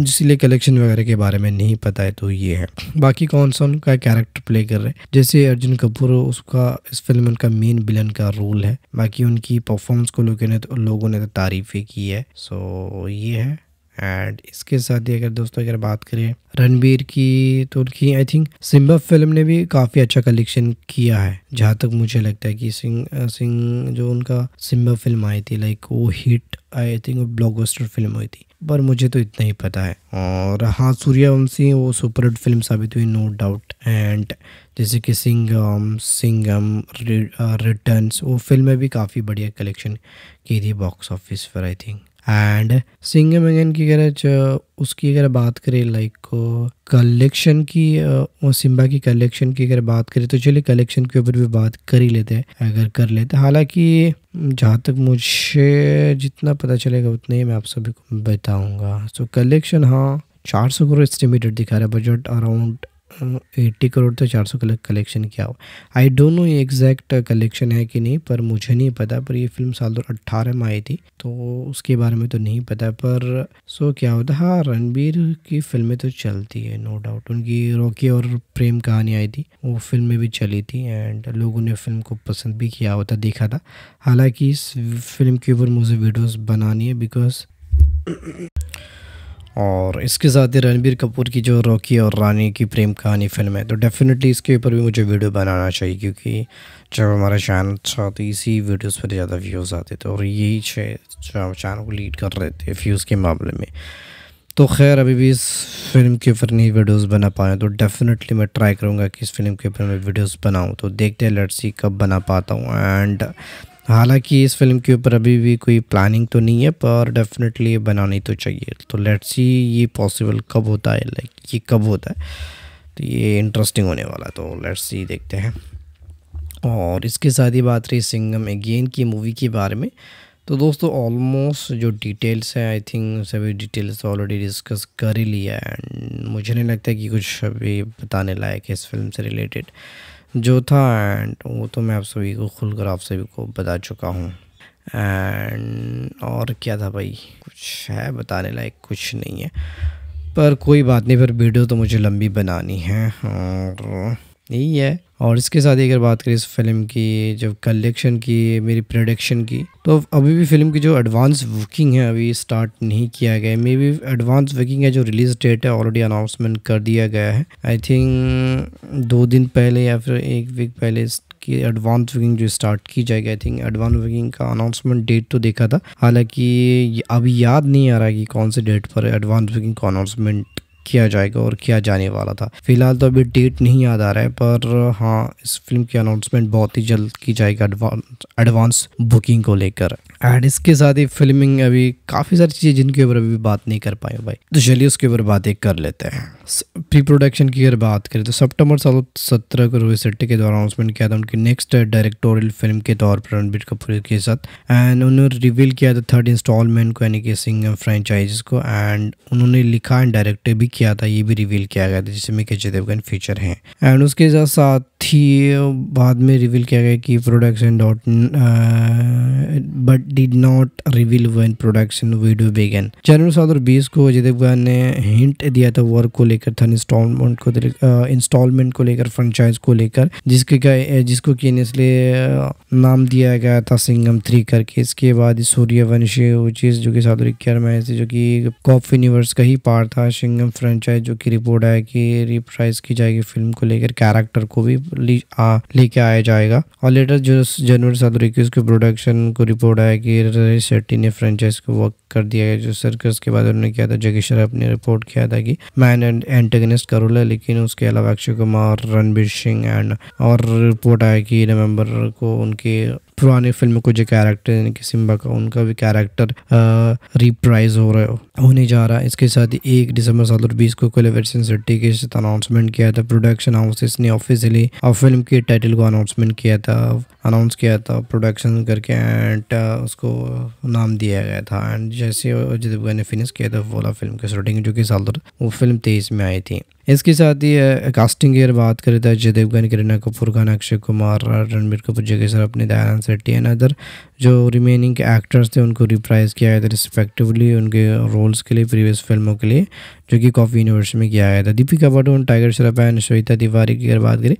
इसलिए कलेक्शन वगैरह के बारे में नहीं पता है तो ये है बाकी कौन सा उनका कैरेक्टर प्ले कर रहे हैं जैसे अर्जुन कपूर उसका इस फिल्म उनका मेन विलन का रोल है बाकी उनकी परफॉर्मेंस को लोगों ने तो लोगों ने तो तारीफ़ें की है सो ये है एंड इसके साथ ही अगर दोस्तों अगर बात करें रणबीर की तो उनकी आई थिंक सिम्बा फिल्म ने भी काफ़ी अच्छा कलेक्शन किया है जहाँ तक मुझे लगता है कि सिंह सिंह जो उनका सिम्बा फिल्म आई थी लाइक वो हिट आई थिंक वो ब्लॉकबस्टर फिल्म हुई थी पर मुझे तो इतना ही पता है और हाँ सूर्यवंशी वो सुपरहिट फिल्म साबित हुई नो डाउट एंड जैसे कि सिंगम सिंगम रिटर्न्स वो फिल्में भी काफ़ी बढ़िया कलेक्शन की थी बॉक्स ऑफिस पर आई थिंक एंड सिंगम मैगन की अगर उसकी अगर बात करें लाइक कलेक्शन की सिम्बा की कलेक्शन की अगर बात करें तो चलिए कलेक्शन के ऊपर भी बात कर ही लेते हैं अगर कर लेते हालांकि जहाँ तक मुझे जितना पता चलेगा उतना ही मैं आप सभी को बताऊंगा सो कलेक्शन हाँ चार सौ करोड़ एस्टिमेटेड दिखा रहा है बजट अराउंड एट्टी करोड़ तो चार सौ कलेक्शन किया हो आई डोंट नो ये एग्जैक्ट कलेक्शन है कि नहीं पर मुझे नहीं पता पर ये फिल्म साल दो अट्ठारह में आई थी तो उसके बारे में तो नहीं पता पर सो क्या होता हाँ रणबीर की फिल्में तो चलती है नो डाउट उनकी रॉकी और प्रेम कहानी आई थी वो फिल्म में भी चली थी एंड लोगों ने फिल्म को पसंद भी किया होता देखा था हालांकि इस फिल्म के ऊपर मुझे वीडियोज़ बनानी है बिकॉज और इसके साथ ही रणबीर कपूर की जो रॉकी और रानी की प्रेम कहानी फिल्म है तो डेफ़िनेटली इसके ऊपर भी मुझे वीडियो बनाना चाहिए क्योंकि जब हमारा चैनल था तो इसी वीडियोस पर ज़्यादा व्यूज़ आते थे और यही चैनल को लीड कर रहे थे व्यूज़ के मामले में तो खैर अभी भी इस फिल्म के ऊपर नहीं वीडियोज़ बना पाए तो डेफ़िनेटली मैं ट्राई करूँगा कि इस फिल्म के ऊपर मैं वीडियोज़ बनाऊँ तो देखते हैं लड़सी कब बना पाता हूँ एंड हालांकि इस फिल्म के ऊपर अभी भी कोई प्लानिंग तो नहीं है पर डेफिनेटली बनानी तो चाहिए तो लेट्स सी ये पॉसिबल कब होता है लाइक ये कब होता है तो ये इंटरेस्टिंग होने वाला है तो लेट्स सी देखते हैं और इसके साथ ही बात रही सिंगम अगेन की मूवी के बारे में तो दोस्तों ऑलमोस्ट जो डिटेल्स हैं आई थिंक सभी डिटेल्स ऑलरेडी डिस्कस कर ही लिया है एंड मुझे नहीं लगता कि कुछ अभी बताने लायक है इस फिल्म से रिलेटेड जो था एंड वो तो मैं आप सभी को खुलकर आप सभी को बता चुका हूँ एंड और क्या था भाई कुछ है बताने लायक कुछ नहीं है पर कोई बात नहीं पर वीडियो तो मुझे लंबी बनानी है और यही है और इसके साथ ही अगर बात करें इस फिल्म की जब कलेक्शन की मेरी प्रोडक्शन की तो अभी भी फिल्म की जो एडवांस बुकिंग है अभी स्टार्ट नहीं किया गया है मे बी एडवांस बुकिंग है जो रिलीज डेट है ऑलरेडी अनाउंसमेंट कर दिया गया है आई थिंक दो दिन पहले या फिर एक वीक पहले कि एडवांस बुकिंग जो स्टार्ट की जाएगी आई थिंक एडवांस बुकिंग का अनाउंसमेंट डेट तो देखा था हालांकि अभी याद नहीं आ रहा कि कौन से डेट पर एडवांस बुकिंग का अनाउंसमेंट किया जाएगा और किया जाने वाला था फिलहाल तो अभी डेट नहीं याद आ रहा है पर हाँ इस फिल्म की अनाउंसमेंट बहुत ही जल्द की जाएगी एडवांस बुकिंग को लेकर एंड इसके साथ ही फिल्मिंग अभी काफ़ी सारी चीज़ें जिनके ऊपर अभी बात नहीं कर पाए भाई तो चलिए उसके ऊपर बातें कर लेते हैं प्री प्रोडक्शन की अगर बात करें तो सितंबर साल सत्रह को रोहित शेट्टी के द्वारा अनाउंसमेंट किया था उनकी नेक्स्ट डायरेक्टोरियल फिल्म के तौर पर रणबीर कपूर के साथ एंड उन्होंने रिवील किया था थर्ड इंस्टॉलमेंट को यानी कि सिंगम फ्रेंचाइज को एंड उन्होंने लिखा एंड डायरेक्टर भी किया था ये भी रिवील किया गया था जिसमें अजय देवगन फीचर हैं एंड उसके साथ थी बाद में रिवील किया गया कि production dot but did not reveal one production video begin January दो हज़ार बीस को अजय देवगन ने हिंट दिया था वर्क को लेकर था इंस्टॉलमेंट को इंस्टॉलमेंट uh, को लेकर फ्रेंचाइज को लेकर जिसके जिसको कि इसलिए uh, नाम दिया गया था सिंगम थ्री करके इसके बाद सूर्यवंशी चीज जो कि सात इक्यार में से जो कि कॉफ यूनिवर्स का ही पार्ट था सिंगम फ्रेंचाइज जो कि रिपोर्ट आया कि रिप्राइज की जाएगी फिल्म को लेकर कैरेक्टर को भी लेके आया जाएगा और लेटर जो जनवरी सात को इसके प्रोडक्शन को रिपोर्ट आया कि शेट्टी ने फ्रेंचाइज को वर्क कर दिया गया जो सर्कस के बाद उन्होंने किया था जगह शराफ ने रिपोर्ट किया था कि मैन एंड एंटेगनिस्ट करोल है लेकिन उसके अलावा अक्षय कुमार रणबीर सिंह एंड और रिपोर्ट आया कि नवम्बर को उनके पुराने फिल्म को जो कैरेक्टर यानी कि सिम्बा का उनका भी कैरेक्टर रिप्राइज हो रहा होने जा रहा है इसके साथ ही एक दिसंबर साल दो बीस को कोलेवर्सन सिटी के साथ अनाउंसमेंट किया था प्रोडक्शन हाउसेस ने ऑफिशियली और फिल्म के टाइटल को अनाउंसमेंट किया था अनाउंस किया था प्रोडक्शन करके एंड उसको नाम दिया गया था एंड जैसे जब मैंने ने फिनिश किया था वोला फिल्म की शूटिंग जो कि साल दो वो फिल्म तेईस में आई थी इसके साथ ही कास्टिंग की अगर बात करें तो अजय देवगन करीना कपूर खान अक्षय कुमार रणबीर कपूर जगह सर अपने दयानंद सेट्टी एंड अदर जो रिमेनिंग एक्टर्स थे उनको रिप्राइज किया गया था रिस्पेक्टिवली उनके रोल्स के लिए प्रीवियस फिल्मों के लिए जो कि कॉफ़ी यूनिवर्स में किया गया था दीपिका पाडुकोण टाइगर श्रॉफ एंड श्वेता तिवारी की अगर बात करें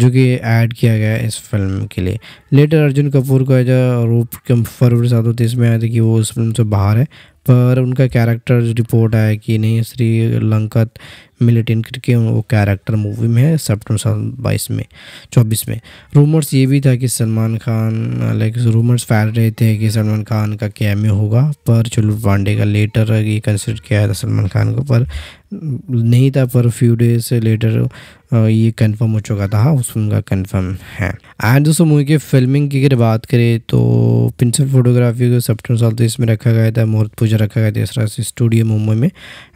जो कि ऐड किया गया इस फिल्म के लिए लेटर अर्जुन कपूर का जो रूप फरवरी सात तीस में आया था कि वो उस फिल्म से बाहर है पर उनका कैरेक्टर रिपोर्ट आया कि नहीं श्री लंकत मिलिटेंट करके वो कैरेक्टर मूवी में है सेप्टेम्बर साल बाईस में चौबीस में रूमर्स ये भी था कि सलमान खान लाइक रूमर्स फैल रहे थे कि सलमान खान का कैम्यो होगा पर चलो वांडे का लेटर ये कंसिडर किया था सलमान खान को पर नहीं था पर फ्यू डेज लेटर ये कंफर्म हो चुका था हाँ, उस फिल्म का कंफर्म है एंड दोस्तों मूवी के फिल्मिंग की अगर बात करें तो पिंसल फोटोग्राफी को सप्टम साल तो इसमें रखा गया था मुहूर्त पूजा रखा गया था इस स्टूडियो मुंबई में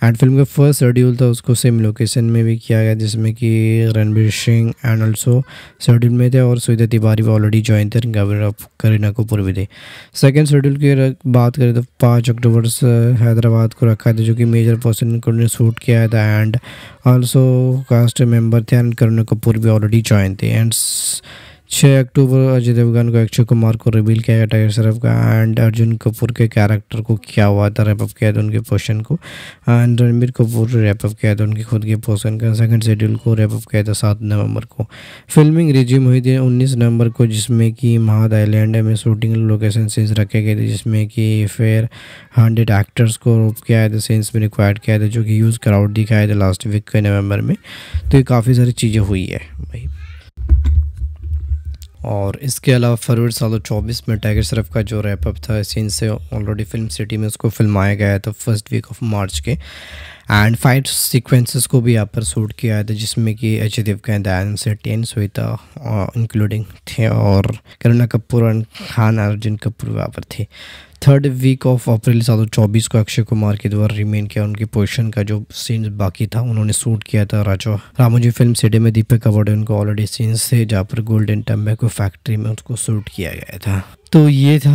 एंड फिल्म का फर्स्ट शेड्यूल था उसको सेम सेम लोकेशन में भी किया गया जिसमें कि Ranbir Singh and also schedule में थे और सुधा तिवारी भी ऑलरेडी ज्वाइन थे गवर्नर ऑफ करीना कपूर भी थे सेकेंड शेड्यूल की बात करें तो पाँच अक्टूबर से हैदराबाद को रखा था जो कि मेजर पर्सन ने शूट किया था एंड ऑल्सो कास्ट मेम्बर थे एंड करीना कपूर भी ऑलरेडी ज्वाइन थे एंड छः अक्टूबर अजय देवगन को अक्षय कुमार को रिवील किया गया टाइगर श्रॉफ का एंड अर्जुन कपूर के कैरेक्टर को क्या हुआ था रैपअप किया था उनके पोर्शन को एंड रणबीर कपूर रैपअप किया था उनके खुद के पोर्शन का सेकंड शेड्यूल को रैपअप किया था सात नवंबर को फिल्मिंग रिज्यूम हुई थी उन्नीस नवंबर को जिसमें कि महाद आईलैंड में शूटिंग लोकेशन सीन्स रखे गए थे जिसमें कि फेयर हंड्रेड एक्टर्स को रोप किया था सीन्स में रिक्वायर्ड किया था जो कि यूज़ क्राउड दिखाया था लास्ट वीक के नवंबर में तो ये काफ़ी सारी चीज़ें हुई है भाई और इसके अलावा फरवरी साल चौबीस में टाइगर शरफ का जो रैपअप था सीन से ऑलरेडी फिल्म सिटी में उसको फिल्माया गया था फर्स्ट वीक ऑफ मार्च के एंड फाइव सीक्वेंसेस को भी यहाँ पर शूट किया था तो जिसमें कि अजय देवगन दयान से टेन सोता इंक्लूडिंग थे और करुणा कपूर एंड खान अर्जुन कपूर यहाँ पर थे थर्ड वीक ऑफ अप्रैल सात सौ चौबीस को अक्षय कुमार के द्वारा रिमेन किया उनकी पोजिशन का जो सीन्स बाकी था उन्होंने शूट किया था राजो रामोजी फिल्म सिटी में दीपक अवार्ड उनको ऑलरेडी सीन्स थे जहाँ पर गोल्डन टम्बे को फैक्ट्री में उसको शूट किया गया था तो ये था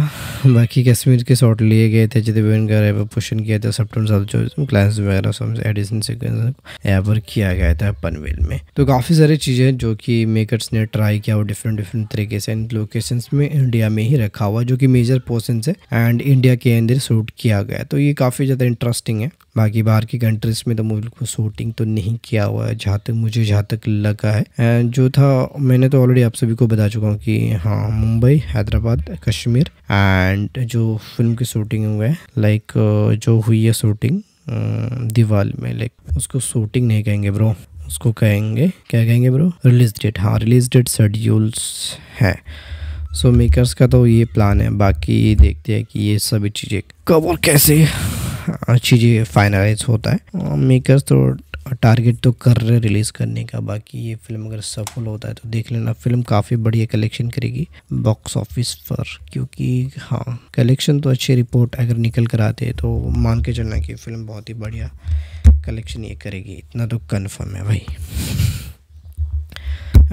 बाकी कश्मीर के शॉट लिए गए थे जितने भी उनका पर पोषण किया था सप्टन सब जो क्लाइंस वगैरह सब एडिशन सिक्वेंस यहाँ पर किया गया था पनवेल में तो काफ़ी सारी चीज़ें जो कि मेकर्स ने ट्राई किया वो डिफरेंट डिफरेंट तरीके से इन लोकेशन में इंडिया में ही रखा हुआ जो कि मेजर पोर्सन है एंड इंडिया के अंदर शूट किया गया तो ये काफ़ी ज़्यादा इंटरेस्टिंग है बाकी बाहर की कंट्रीज में तो को शूटिंग तो नहीं किया हुआ है जहाँ तक मुझे जहाँ तक लगा है जो था मैंने तो ऑलरेडी आप सभी को बता चुका हूँ कि हाँ मुंबई हैदराबाद कश्मीर एंड जो फिल्म की शूटिंग हुए लाइक जो हुई है शूटिंग uh, दीवाल में लाइक उसको शूटिंग नहीं कहेंगे ब्रो उसको कहेंगे क्या कहेंगे ब्रो रिलीज डेट हाँ रिलीज डेट शेड्यूल्स हैं सो so, मेकर्स का तो ये प्लान है बाकी देखते हैं कि ये सभी चीज़ें कब और कैसे हाँ, चीज़ें फाइनलाइज होता है मेकर्स uh, तो टारगेट तो कर रहे रिलीज़ करने का बाकी ये फिल्म अगर सफल होता है तो देख लेना फिल्म काफ़ी बढ़िया कलेक्शन करेगी बॉक्स ऑफिस पर क्योंकि हाँ कलेक्शन तो अच्छी रिपोर्ट अगर निकल कर आते तो मान के चलना कि फिल्म बहुत ही बढ़िया कलेक्शन ये करेगी इतना तो कन्फर्म है भाई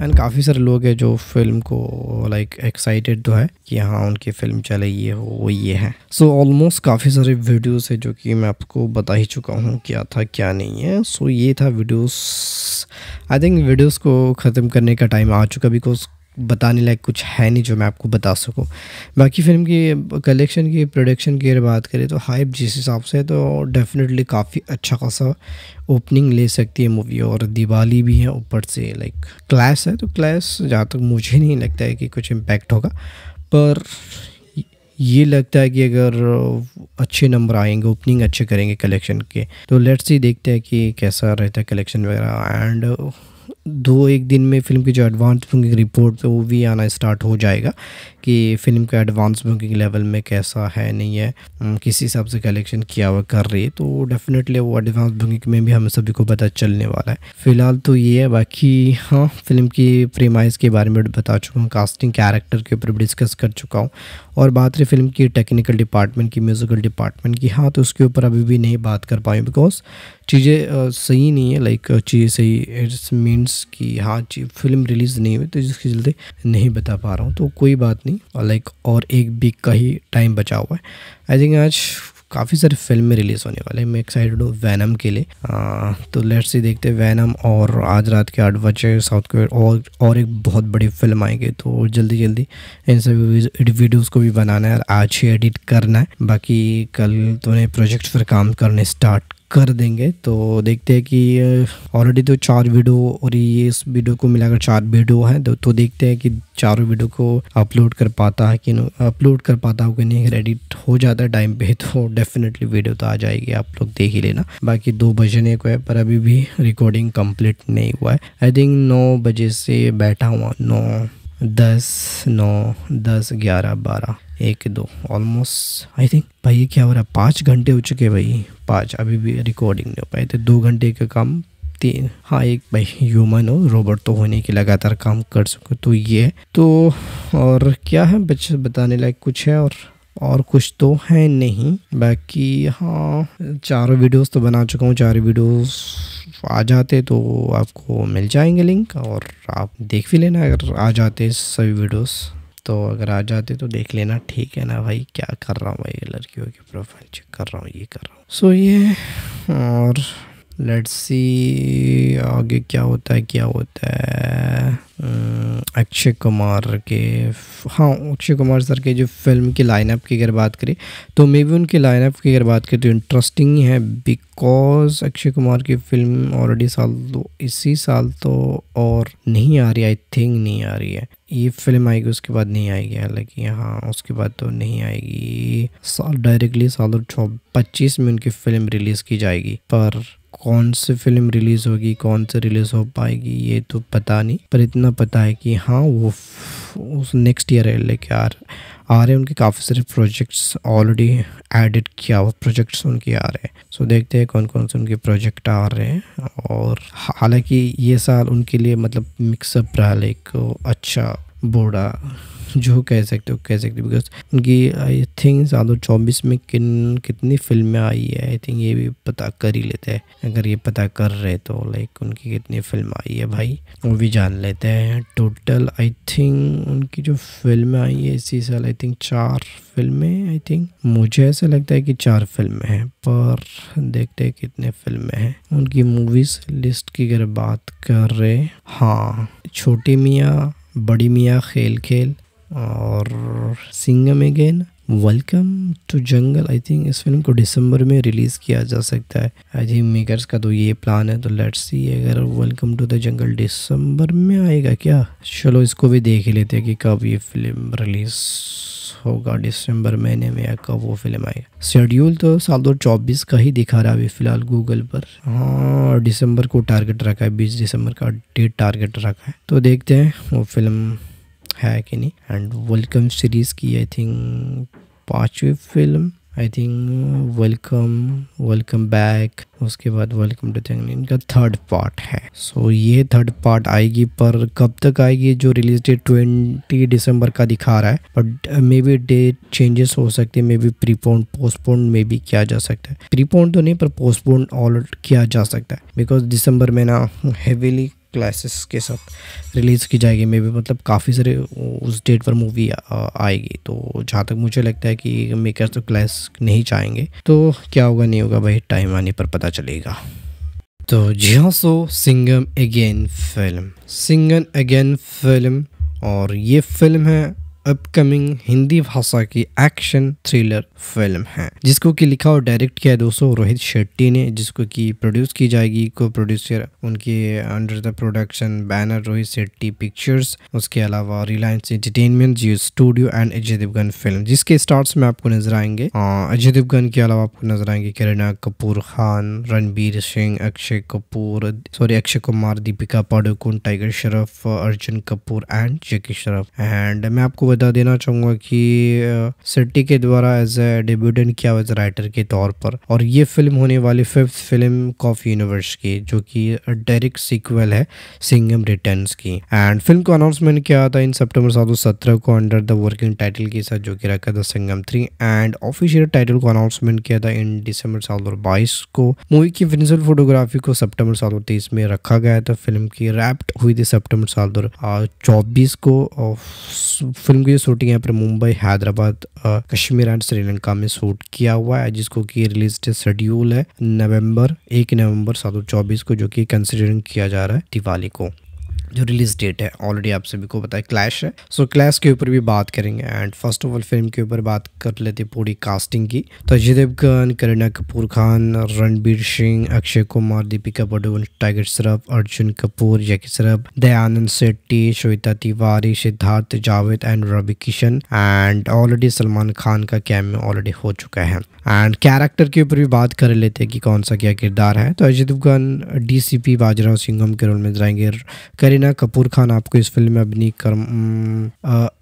एंड काफ़ी सारे लोग हैं जो फिल्म को लाइक एक्साइटेड तो है कि हाँ उनकी फिल्म चले ये हो वो ये है सो so, ऑलमोस्ट काफ़ी सारे वीडियोस है जो कि मैं आपको बता ही चुका हूँ क्या था क्या नहीं है सो so, ये था वीडियोस आई थिंक वीडियोस को ख़त्म करने का टाइम आ चुका बिकॉज बताने लायक कुछ है नहीं जो मैं आपको बता सकूँ बाकी फिल्म की कलेक्शन की प्रोडक्शन की अगर बात करें तो हाइप जिस हिसाब से तो डेफिनेटली काफ़ी अच्छा खासा ओपनिंग ले सकती है मूवी और दिवाली भी है ऊपर से लाइक क्लास है तो क्लास जहाँ तक मुझे नहीं लगता है कि कुछ इम्पेक्ट होगा पर ये लगता है कि अगर अच्छे नंबर आएंगे ओपनिंग अच्छे करेंगे कलेक्शन के तो लेट्स ही देखते हैं कि कैसा रहता है कलेक्शन वगैरह एंड दो एक दिन में फिल्म की जो एडवांस बुकिंग रिपोर्ट है वो भी आना स्टार्ट हो जाएगा कि फ़िल्म का एडवांस बुकिंग लेवल में कैसा है नहीं है किस हिसाब से कलेक्शन किया हुआ कर रही है तो डेफिनेटली वो एडवांस बुकिंग में भी हम सभी को पता चलने वाला है फ़िलहाल तो ये है बाकी हाँ फिल्म की प्रीमाइज के बारे में बता चुका हूँ कास्टिंग कैरेक्टर के ऊपर डिस्कस कर चुका हूँ और बात रही फिल्म की टेक्निकल डिपार्टमेंट की म्यूज़िकल डिपार्टमेंट की हाँ तो उसके ऊपर अभी भी नहीं बात कर पाई बिकॉज चीज़ें सही नहीं है लाइक चीज़ें सही इट्स मीन्स कि हाँ फिल्म रिलीज़ नहीं हुई तो जिसके चलते नहीं बता पा रहा हूँ तो कोई बात नहीं नहीं और लाइक और एक वीक का ही टाइम बचा हुआ है आई थिंक आज काफ़ी सारी फिल्में रिलीज़ होने वाले हैं मैं एक्साइटेड हूँ वैनम के लिए आ, तो लेट्स ही देखते हैं वैनम और आज रात के आठ बजे साउथ कोरिया और और एक बहुत बड़ी फिल्म आएगी तो जल्दी जल्दी इन सभी वीडियोज़ को भी बनाना है और आज ही एडिट करना है बाकी कल तो उन्हें प्रोजेक्ट पर काम करने स्टार्ट कर देंगे तो देखते हैं कि ऑलरेडी तो चार वीडियो और ये इस वीडियो को मिलाकर चार वीडियो हैं तो, तो देखते हैं कि चारों वीडियो को अपलोड कर पाता है कि अपलोड कर पाता हो कि नहीं अगर एडिट हो जाता है टाइम पे तो डेफिनेटली वीडियो तो आ जाएगी आप लोग देख ही लेना बाकी दो बजने को है पर अभी भी रिकॉर्डिंग कम्प्लीट नहीं हुआ है आई थिंक नौ बजे से बैठा हुआ नौ दस नौ दस ग्यारह बारह एक दो ऑलमोस्ट आई थिंक भाई ये क्या हो रहा है पाँच घंटे हो चुके भाई पाँच अभी भी रिकॉर्डिंग नहीं हो पाई तो दो घंटे का काम तीन हाँ एक भाई ह्यूमन हो रोबोट तो होने की लगातार काम कर सको तो ये तो और क्या है बच्चे बताने लायक कुछ है और और कुछ तो है नहीं बाकी हाँ चारों वीडियोस तो बना चुका हूँ चार वीडियोस आ जाते तो आपको मिल जाएंगे लिंक और आप देख भी लेना अगर आ जाते सभी वीडियोस तो अगर आ जाते तो देख लेना ठीक है ना भाई क्या कर रहा हूँ भाई लड़कियों की प्रोफाइल चेक कर रहा हूँ ये कर रहा हूँ सो so, ये और लेट्स सी आगे क्या होता है क्या होता है अक्षय कुमार के हाँ अक्षय कुमार सर के जो फिल्म की लाइनअप की अगर बात करें तो मे भी उनके लाइनअप की अगर बात करें तो इंटरेस्टिंग है बिकॉज अक्षय कुमार की फिल्म ऑलरेडी साल तो इसी साल तो और नहीं आ रही आई थिंक नहीं आ रही है ये फिल्म आएगी उसके बाद नहीं आएगी हालांकि हाँ उसके बाद तो नहीं आएगी साल डायरेक्टली साल दो पच्चीस में उनकी फिल्म रिलीज़ की जाएगी पर कौन सी फिल्म रिलीज़ होगी कौन से रिलीज़ हो पाएगी ये तो पता नहीं पर इतना पता है कि हाँ वो उस नेक्स्ट ईयर है लेके आ आ रहे हैं उनके काफ़ी सारे प्रोजेक्ट्स ऑलरेडी एडिट किया हुआ प्रोजेक्ट्स उनके आ रहे हैं सो देखते हैं कौन कौन से उनके प्रोजेक्ट आ रहे हैं और हालांकि ये साल उनके लिए मतलब मिक्सअप रहा एक अच्छा बूढ़ा जो कह सकते हो कह सकते हो बिकॉज उनकी आई थिंक ज़्यादा चौबीस में किन कितनी फिल्में आई है आई थिंक ये भी पता कर ही लेते हैं अगर ये पता कर रहे तो लाइक उनकी कितनी फिल्म आई है भाई वो भी जान लेते हैं टोटल आई थिंक उनकी जो फिल्में आई है इसी साल आई थिंक चार फिल्में आई थिंक मुझे ऐसा लगता है कि चार फिल्में हैं पर देखते हैं कितने फिल्में हैं उनकी मूवीज लिस्ट की अगर बात कर रहे हाँ छोटी मियाँ बड़ी मियाँ खेल खेल और Singham again welcome to jungle I think इस फिल्म को दिसंबर में रिलीज़ किया जा सकता है आई थिंक मेकर्स का तो ये प्लान है तो लेट्स सी अगर वेलकम टू द जंगल दिसंबर में आएगा क्या चलो इसको भी देख लेते हैं कि कब ये फिल्म रिलीज़ होगा दिसंबर महीने में या कब वो फिल्म आएगा शेड्यूल तो साल दो चौबीस का ही दिखा रहा है अभी फिलहाल गूगल पर हाँ दिसंबर को टारगेट रखा है बीस दिसंबर का डेट टारगेट रखा है तो देखते हैं वो फिल्म है कि नहीं एंड वेलकम सीरीज़ की आई थिंक पांचवी film I think welcome welcome back उसके बाद वेलकम टू थिंग इनका थर्ड पार्ट है सो so, ये थर्ड पार्ट आएगी पर कब तक आएगी जो रिलीज डेट ट्वेंटी दिसंबर का दिखा रहा है but may be date changes हो सकते हैं may be prepone postpone may be किया जा सकता है प्रीपोन तो नहीं पर पोस्टपोन ऑल किया जा सकता है बिकॉज दिसंबर में ना हेविली क्लासेस के साथ रिलीज़ की जाएगी मे भी मतलब काफ़ी सारे उस डेट पर मूवी आएगी तो जहाँ तक मुझे लगता है कि मेकर्स तो क्लास नहीं चाहेंगे तो क्या होगा नहीं होगा भाई टाइम आने पर पता चलेगा तो जी हाँ so Singham again film Singham again film और ये फिल्म है अपकमिंग हिंदी भाषा की एक्शन थ्रिलर फिल्म है जिसको कि लिखा और डायरेक्ट किया है दोस्तों रोहित शेट्टी ने जिसको कि प्रोड्यूस की जाएगी को प्रोड्यूसर उनके under the production banner Rohit Shetty pictures उसके अलावा Reliance entertainment Jio studio and Ajay Devgn film जिसके स्टार्स में आपको नजर आएंगे अजय देवगन के अलावा आपको नजर आएंगे Kareena Kapoor Khan Ranbir Singh Akshay Kapoor sorry Akshay Kumar Deepika Padukone Tiger Shroff Arjun Kapoor and Jackie Shroff and मैं आपको बता देना चाहूंगा कि सिट्टी के द्वारा एज ए डेब्यूटेंट किया हुआ राइटर के तौर पर और ये फिल्म होने वाली फिफ्थ फिल्म कॉफ यूनिवर्स की जो कि डायरेक्ट सीक्वल है सिंगम रिटर्न की एंड फिल्म को अनाउंसमेंट किया था इन सितंबर सात को अंडर द वर्किंग टाइटल के साथ जो कि रखा था Singham three and official title को अनाउंसमेंट किया था इन दिसंबर सात को मूवी की फिनिशल फोटोग्राफी को सितंबर सात में रखा गया था फिल्म की रैप्ट हुई थी सितंबर सात चौबीस को फिल्म फिल्म की जो शूटिंग यहाँ पर मुंबई हैदराबाद कश्मीर एंड श्रीलंका में शूट किया हुआ है जिसको की रिलीज शेड्यूल है नवंबर एक नवंबर सात को जो कि कंसिडरिंग किया जा रहा है दिवाली को जो रिलीज डेट है ऑलरेडी आप सभी को पता है क्लैश है सो so, क्लैश के ऊपर भी बात करेंगे and first of all film के ऊपर बात कर लेते हैं पूरी कास्टिंग की तो Ajay Devgn Kareena Kapoor Khan Ranbir Singh Akshay Kumar Deepika Padukone tiger Shroff Arjun Kapoor Jackie Shroff Dayanand Shetty Shweta Tiwari Siddharth Javed and Ravi Kishan and already Salman Khan का कैमियो ऑलरेडी हो चुका है एंड कैरेक्टर के ऊपर भी बात कर लेते हैं कि कौन सा क्या किरदार है तो अजय देवगन डी डीसीपी बाजीराव सिंघम के रोल में जाएंगे करीना करीना कपूर खान आपको इस फिल्म में अभिनी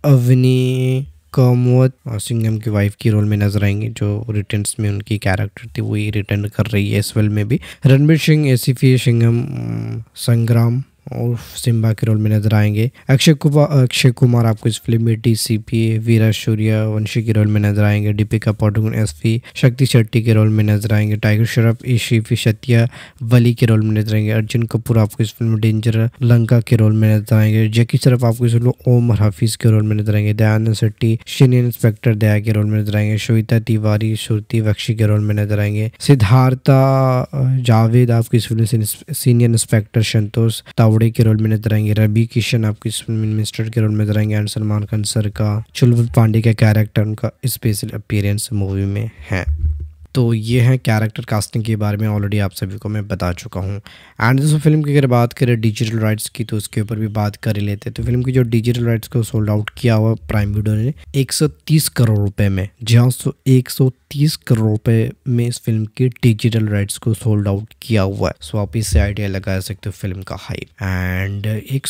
अवनी कमोत सिंगम की वाइफ की रोल में नजर आएंगी जो रिटर्न में उनकी कैरेक्टर थी वही रिटर्न कर रही है इस फिल्म में भी रणबीर सिंह एसीफी सिंगम संग्राम और सिम्बा के रोल में नजर आएंगे अक्षय कुमार अक्षय कुमार आपको इस फिल्म में D C P Veera Surya वंशी के रोल में नजर आएंगे दीपिका पाडुकोन पी शक्ति शेट्टी के रोल में नजर आएंगे टाइगर श्रॉफ ईशीफी शतिया वली के रोल में नजर आएंगे अर्जुन कपूर आपको इस फिल्म में डेंजर लंका के रोल में नजर आएंगे जैकी श्रॉफ आपको इस फिल्म ओम हाफिज के रोल में नजर आएंगे दयानंद शेट्टी सीनियर इंस्पेक्टर दया के रोल में नजर आएंगे श्विता तिवारी श्रुति बख्शी के रोल में नजर आएंगे सिद्धार्था जावेद आपको इस फिल्म में सीनियर इंस्पेक्टर संतोष तावर अवड़े के रोल में नजर आएंगे रवि किशन आपको फिल्म मिनिस्टर के रोल में नजर आएंगे एंड सलमान खान सर का चुलबुल पांडे का कैरेक्टर उनका स्पेशल अपीयरेंस मूवी में है तो ये है कैरेक्टर कास्टिंग के बारे में ऑलरेडी आप सभी को मैं बता चुका हूँ एंड दोस्तों फिल्म की अगर बात करें डिजिटल राइट्स की तो उसके ऊपर भी बात कर लेते हैं तो फिल्म की जो डिजिटल राइट्स को सोल्ड आउट किया हुआ प्राइम वीडियो ने 130 करोड़ रुपए में जी हाँ सो एक करोड़ रुपए में इस फिल्म की डिजिटल राइट्स को सोल्ड आउट किया हुआ है सो आप इससे आइडिया लगा सकते हो फिल्म का हाइप एंड एक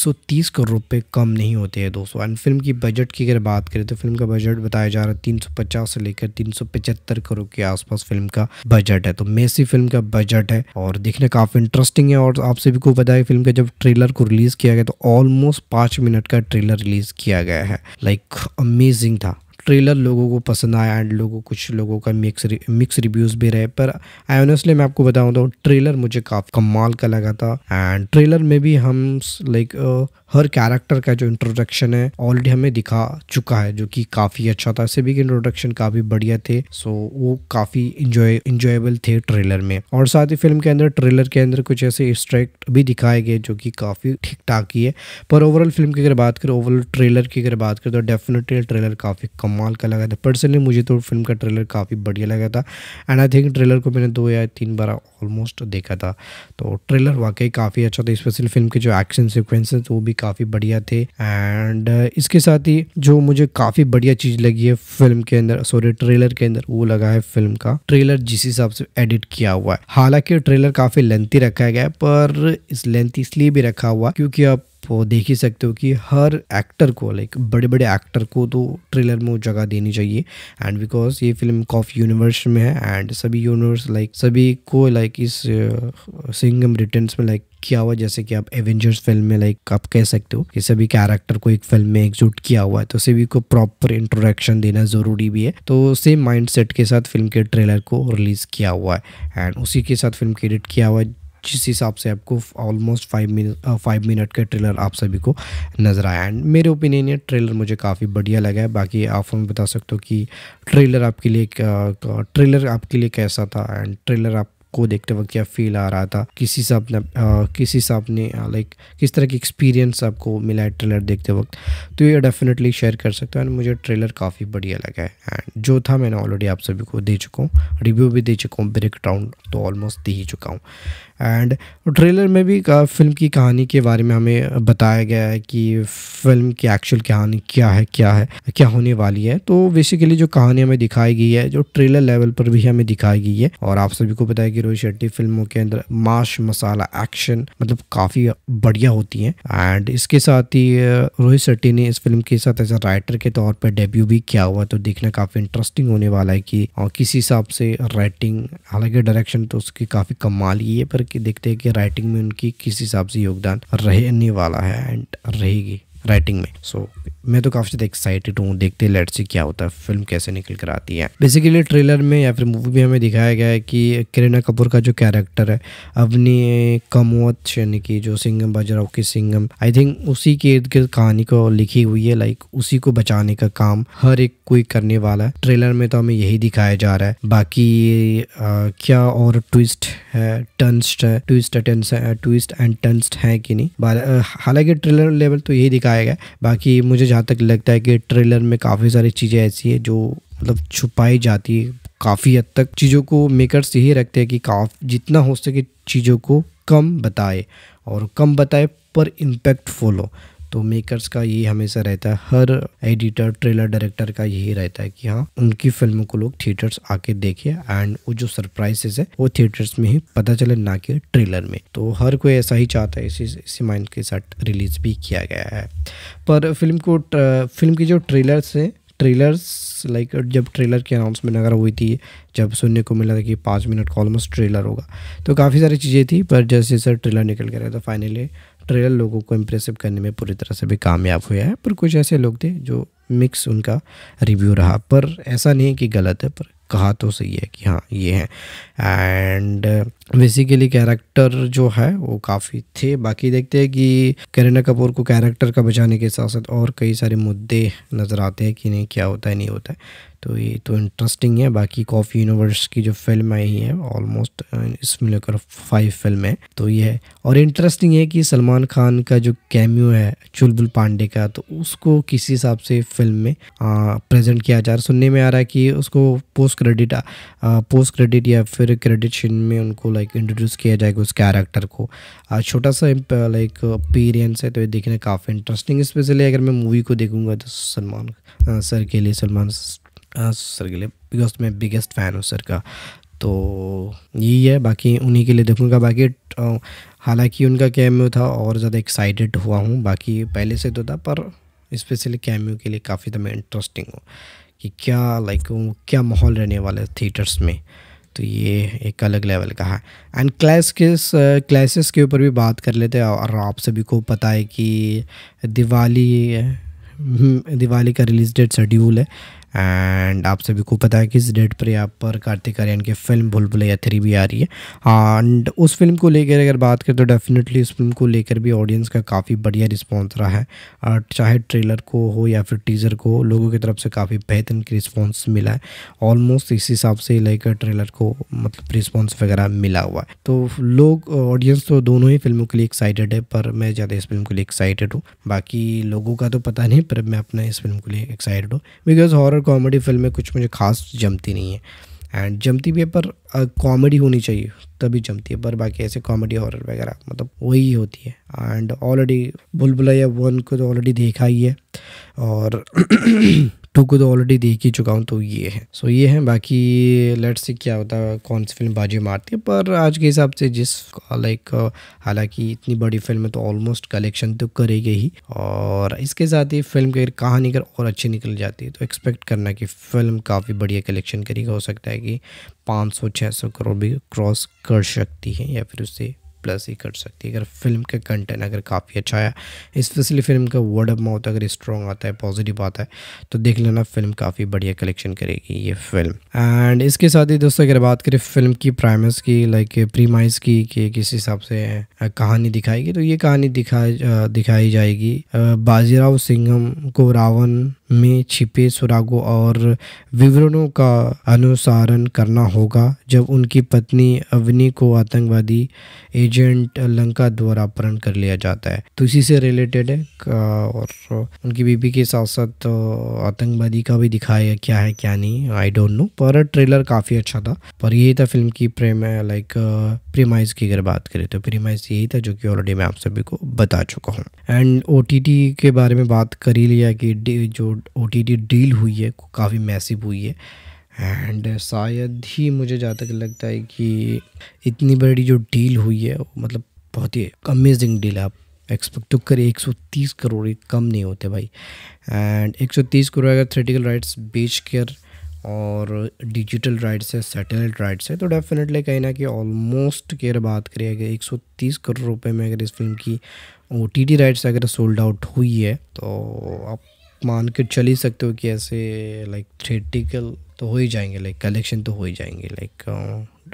करोड़ रुपए कम नहीं होते हैं दोस्तों एंड फिल्म की बजट की अगर बात करें तो फिल्म का बजट बताया जा रहा है तीन से लेकर तीन करोड़ के आसपास फिल्म फिल्म का बजट है तो मेसी फिल्म का बजट है और देखने काफ़ी इंटरेस्टिंग है और आप सभी को पता है फिल्म का जब ट्रेलर को रिलीज़ किया गया तो ऑलमोस्ट पांच मिनट का ट्रेलर रिलीज़ किया गया है लाइक अमेजिंग था ट्रेलर लोगों को पसंद आया एंड लोगों कुछ लोगों का मिक्स मिक्स रिव्यूज़ भी रहे पर आई ऑनेस्टली मैं आपको बताऊँ तो ट्रेलर मुझे काफ़ी कमाल का लगा था एंड ट्रेलर में भी हम लाइक हर कैरेक्टर का जो इंट्रोडक्शन है ऑलरेडी हमें दिखा चुका है जो कि काफ़ी अच्छा था सभी के इंट्रोडक्शन काफ़ी बढ़िया थे सो वो काफ़ी इंजॉय इंजॉयबल थे ट्रेलर में और साथ ही फिल्म के अंदर ट्रेलर के अंदर कुछ ऐसे स्ट्रेक्ट भी दिखाए गए जो कि काफ़ी ठीक ठाक ही है पर ओवरऑल फिल्म की अगर बात करें ओवरऑल ट्रेलर की अगर बात करें तो डेफिनेटली ट्रेलर काफ़ी कमाल का लगा था पर्सनली मुझे तो फिल्म का ट्रेलर काफ़ी बढ़िया लगा था एंड आई थिंक ट्रेलर को मैंने दो या तीन बार ऑलमोस्ट देखा था तो ट्रेलर वाकई काफ़ी अच्छा था स्पेशली फिल्म के जो एक्शन सिक्वेंस वो भी काफ़ी बढ़िया थे एंड uh, इसके साथ ही जो मुझे काफ़ी बढ़िया चीज़ लगी है फिल्म के अंदर सॉरी ट्रेलर के अंदर वो लगा है फिल्म का ट्रेलर जिस हिसाब से एडिट किया हुआ है हालांकि ट्रेलर काफ़ी लेंथी रखा गया पर इस लेंथी इसलिए भी रखा हुआ क्योंकि आप वो देख ही सकते हो कि हर एक्टर को लाइक बड़े बड़े एक्टर को तो ट्रेलर में वो जगह देनी चाहिए एंड बिकॉज ये फिल्म कॉफ यूनिवर्स में है एंड सभी यूनिवर्स लाइक सभी को लाइक इस सिंगम uh, रिटर्न्स में लाइक किया हुआ जैसे कि आप एवेंजर्स फिल्म में लाइक आप कह सकते हो कि सभी कैरेक्टर को एक फिल्म में एकजुट किया हुआ है तो सभी को प्रॉपर इंट्रोडक्शन देना ज़रूरी भी है तो सेम माइंड सेट के साथ फिल्म के ट्रेलर को रिलीज़ किया हुआ है एंड उसी के साथ फिल्म के एडिट किया हुआ है जिस हिसाब से आपको almost five minute five minute का ट्रेलर आप सभी को नज़र आया एंड मेरे ओपिनियन ये ट्रेलर मुझे काफ़ी बढ़िया लगा है बाकी आप हमें बता सकते हो कि ट्रेलर आपके लिए ट्रेलर uh, आपके लिए कैसा था एंड ट्रेलर आप को देखते वक्त क्या फील आ रहा था किसी से अपने किसी से अपने लाइक किस तरह की एक्सपीरियंस आपको मिला है ट्रेलर देखते वक्त तो ये डेफिनेटली शेयर कर सकते हो एंड मुझे ट्रेलर काफ़ी बढ़िया लगा है एंड जो था मैंने ऑलरेडी आप सभी को दे चुका हूँ रिव्यू भी दे चुका हूँ ब्रेक डाउन तो ऑलमोस्ट दे ही चुका हूँ एंड ट्रेलर में भी फिल्म की कहानी के बारे में हमें बताया गया है कि फिल्म की एक्चुअल कहानी क्या है क्या है क्या होने वाली है तो बेसिकली जो कहानी हमें दिखाई गई है जो ट्रेलर लेवल पर भी हमें दिखाई गई है और आप सभी को बताया गया हीरो शेट्टी फिल्मों के अंदर माश मसाला एक्शन मतलब काफ़ी बढ़िया होती हैं एंड इसके साथ ही रोहित शेट्टी ने इस फिल्म के साथ एज ए राइटर के तौर पर डेब्यू भी किया हुआ तो देखना काफ़ी इंटरेस्टिंग होने वाला है कि किसी किस हिसाब से राइटिंग हालांकि डायरेक्शन तो उसकी काफ़ी कमाल ही है पर देखते हैं कि राइटिंग में उनकी किस हिसाब से योगदान रहने वाला है एंड रहेगी राइटिंग में सो so, मैं तो काफ़ी ज़्यादा एक्साइटेड हूँ देखते हैं लेट से क्या होता है फिल्म कैसे निकल कर आती है बेसिकली ट्रेलर में या फिर मूवी में हमें दिखाया गया है कि करीना कपूर का जो कैरेक्टर है अवनी कमोत यानी कि जो सिंगम बाजीराव की सिंगम आई थिंक उसी के इर्द गिर्द कहानी को लिखी हुई है लाइक उसी को बचाने का काम हर एक कोई करने वाला है ट्रेलर में तो हमें यही दिखाया जा रहा है बाकी आ, क्या और ट्विस्ट है टंस्ट है ट्विस्ट ट्विस्ट एंड टंस्ट है कि नहीं हालांकि ट्रेलर लेवल तो यही दिखा दिखाया गया बाकी मुझे जहाँ तक लगता है कि ट्रेलर में काफ़ी सारी चीज़ें ऐसी है जो मतलब छुपाई जाती है काफ़ी हद तक चीज़ों को मेकर्स यही रखते हैं कि काफ जितना हो सके चीज़ों को कम बताए और कम बताए पर इम्पेक्टफुल हो तो मेकर्स का ये हमेशा रहता है हर एडिटर ट्रेलर डायरेक्टर का यही रहता है कि हाँ उनकी फिल्म को लोग थिएटर्स आके देखे एंड वो जो सरप्राइजेस है वो थिएटर्स में ही पता चले ना कि ट्रेलर में तो हर कोई ऐसा ही चाहता है इसी इसी माइंड के साथ रिलीज भी किया गया है पर फिल्म को फिल्म की जो ट्रेलर्स हैं ट्रेलर्स लाइक जब ट्रेलर की अनाउंसमेंट अगर हुई थी जब सुनने को मिला था कि पाँच मिनट का ऑलमोस्ट ट्रेलर होगा तो काफ़ी सारी चीज़ें थी पर जैसे जैसे ट्रेलर निकल गया था फाइनली ट्रेलर लोगों को इम्प्रेसिव करने में पूरी तरह से भी कामयाब हुआ है पर कुछ ऐसे लोग थे जो मिक्स उनका रिव्यू रहा पर ऐसा नहीं कि गलत है पर कहा तो सही है कि हाँ ये है एंड बेसिकली कैरेक्टर जो है वो काफ़ी थे बाकी देखते हैं कि करीना कपूर को कैरेक्टर का बचाने के साथ साथ और कई सारे मुद्दे नज़र आते हैं कि नहीं क्या होता है नहीं होता है तो ये तो इंटरेस्टिंग है बाकी कॉफ़ी यूनिवर्स की जो फिल्म आई है ऑलमोस्ट इसमें लेकर फाइव फिल्म है तो ये है और इंटरेस्टिंग है कि सलमान खान का जो कैम्यू है चुलबुल पांडे का तो उसको किसी हिसाब से फिल्म में प्रेजेंट किया जा रहा सुनने में आ रहा है कि उसको पोस्ट क्रेडिट पोस्ट क्रेडिट या फिर क्रेडिट सीन में उनको लाइक इंट्रोड्यूस किया जाएगा उस कैरेक्टर को छोटा सा लाइक अपीरियंस है तो ये देखना काफ़ी इंटरेस्टिंग स्पेशली अगर मैं मूवी को देखूँगा तो सलमान सर के लिए सलमान सर के लिए बिकॉज मैं बिगेस्ट फ़ैन हूँ सर का तो यही है बाकी उन्हीं के लिए देखूंगा बाकी हालांकि उनका कैम्यू था और ज़्यादा एक्साइटेड हुआ हूँ बाकी पहले से तो था पर स्पेशली कैम्यू के लिए काफ़ी तो मैं इंटरेस्टिंग हूँ कि क्या लाइक क्या माहौल रहने वाला है थिएटर्स में तो ये एक अलग लेवल का है एंड क्लास के क्लासेस के ऊपर भी बात कर लेते हैं और आप सभी को पता है कि दिवाली हम्म, दिवाली का रिलीज़ डेट शेड्यूल है एंड आप सभी को पता है कि इस डेट पर यहाँ पर कार्तिक आर्यन की फिल्म भुलभुलैया थ्री भी आ रही है एंड उस फिल्म को लेकर अगर बात करें तो डेफिनेटली इस फिल्म को लेकर भी ऑडियंस का काफ़ी बढ़िया रिस्पॉन्स रहा है चाहे ट्रेलर को हो या फिर टीज़र को लोगों की तरफ से काफ़ी बेहतरीन रिस्पॉन्स मिला है ऑलमोस्ट इस हिसाब से लेकर ट्रेलर को मतलब रिस्पॉन्स वगैरह मिला हुआ है तो लोग ऑडियंस तो दोनों ही फिल्मों के लिए एक्साइटेड है पर मैं ज़्यादा इस फिल्म के लिए एक्साइटेड हूँ बाकी लोगों का तो पता नहीं पर मैं अपने इस फिल्म के लिए एक्साइटेड हूँ बिकॉज हॉरर कॉमेडी फिल्में कुछ मुझे खास जमती नहीं है एंड जमती भी है पर कॉमेडी होनी चाहिए तभी जमती है पर बाकी ऐसे कॉमेडी हॉरर वगैरह मतलब वही होती है एंड ऑलरेडी बुलबुलैया वन को तो ऑलरेडी देखा ही है और टू को तो ऑलरेडी देख ही चुका हूँ तो ये है सो so, ये है बाकी लेट्स से क्या होता है कौन सी फिल्म बाजी मारती है पर आज के हिसाब से जिस लाइक हालांकि इतनी बड़ी फिल्म है तो ऑलमोस्ट कलेक्शन तो करेगी ही और इसके साथ ही फिल्म की कहानी अगर और अच्छी निकल जाती है तो एक्सपेक्ट करना कि फिल्म काफ़ी बढ़िया कलेक्शन करेगी हो सकता है कि 500-600 करोड़ भी क्रॉस कर सकती है या फिर उससे प्लस ही कर सकती है अगर फिल्म का कंटेंट अगर काफ़ी अच्छा आया स्पेशली फिल्म का वर्ड ऑफ माउथ अगर स्ट्रॉन्ग आता है पॉजिटिव आता है तो देख लेना फिल्म काफ़ी बढ़िया कलेक्शन करेगी ये फिल्म एंड इसके साथ ही दोस्तों अगर बात करें फिल्म की प्राइमस की लाइक प्रीमाइज की कि किस हिसाब से कहानी दिखाएगी तो ये कहानी दिखाई दिखाई जाएगी बाजीराव सिंघम को रावण में छिपे सुरागों और विवरणों का अनुसारण करना होगा जब उनकी पत्नी अवनी को आतंकवादी एजेंट एजेंट लंका द्वारा अपहरण कर लिया जाता है तो इसी से रिलेटेड है और उनकी बीबी के साथ साथ आतंकवादी का भी दिखाया क्या है क्या नहीं आई डोंट नो पर ट्रेलर काफ़ी अच्छा था पर यही था फिल्म की प्रेम लाइक प्रीमाइज की अगर बात करें तो प्रीमाइज यही था जो कि ऑलरेडी मैं आप सभी को बता चुका हूँ एंड ओ के बारे में बात कर ही लिया कि जो ओ डील हुई है काफ़ी मैसिव हुई है एंड uh, शायद ही मुझे जहाँ तक लगता है कि इतनी बड़ी जो डील हुई है मतलब बहुत ही अमेजिंग डील है आप एक्सपेक्ट तो करिए तीस करोड़ कम नहीं होते भाई एंड तीस करोड़ अगर थ्रेटिकल राइट्स बेच कर और डिजिटल राइट्स है सैटेलाइट राइट्स है तो डेफिनेटली कहीं ना कि ऑलमोस्ट की अगर बात करें अगर एक करोड़ रुपए में अगर इस फिल्म की ओ राइट्स अगर सोल्ड आउट हुई है तो आप मान के चल ही सकते हो कि ऐसे लाइक थ्रेटिकल तो हो ही जाएंगे लाइक कलेक्शन तो हो ही जाएंगे लाइक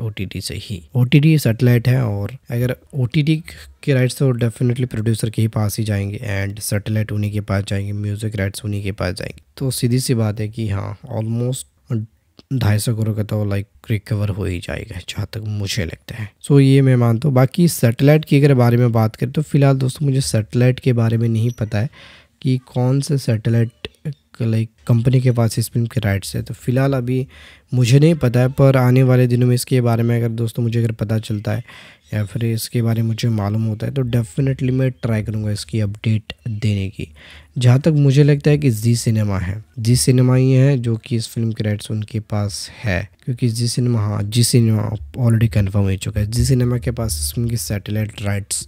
ओ uh, से ही ओ टी सेटेलाइट है और अगर ओ के राइट्स तो डेफिनेटली प्रोड्यूसर के ही पास ही जाएंगे एंड सेटेलाइट उन्हीं के पास जाएंगे म्यूज़िक राइट्स उन्हीं के पास जाएंगे तो सीधी सी बात है कि हाँ ऑलमोस्ट ढाई सौ करोड़ का तो लाइक रिकवर हो ही जाएगा जहाँ तक मुझे लगता है सो so, ये मैं मानता हूँ बाकी सेटेलाइट की अगर बारे में बात करें तो फिलहाल दोस्तों मुझे सेटेलाइट के बारे में नहीं पता है कि कौन से सेटेलाइट लाइक कंपनी के पास इस फिल्म के राइट्स है तो फ़िलहाल अभी मुझे नहीं पता है पर आने वाले दिनों में इसके बारे में अगर दोस्तों मुझे अगर पता चलता है या फिर इसके बारे में मुझे मालूम होता है तो डेफिनेटली मैं ट्राई करूँगा इसकी अपडेट देने की जहाँ तक मुझे लगता है कि जी सिनेमा है जी सिनेमा ही है जो कि इस फिल्म के राइट्स उनके पास है क्योंकि जी सिनेमा हाँ जी सिनेमा ऑलरेडी कन्फर्म हो चुका है जी सिनेमा के पास इस फिल्म की सैटेलाइट राइट्स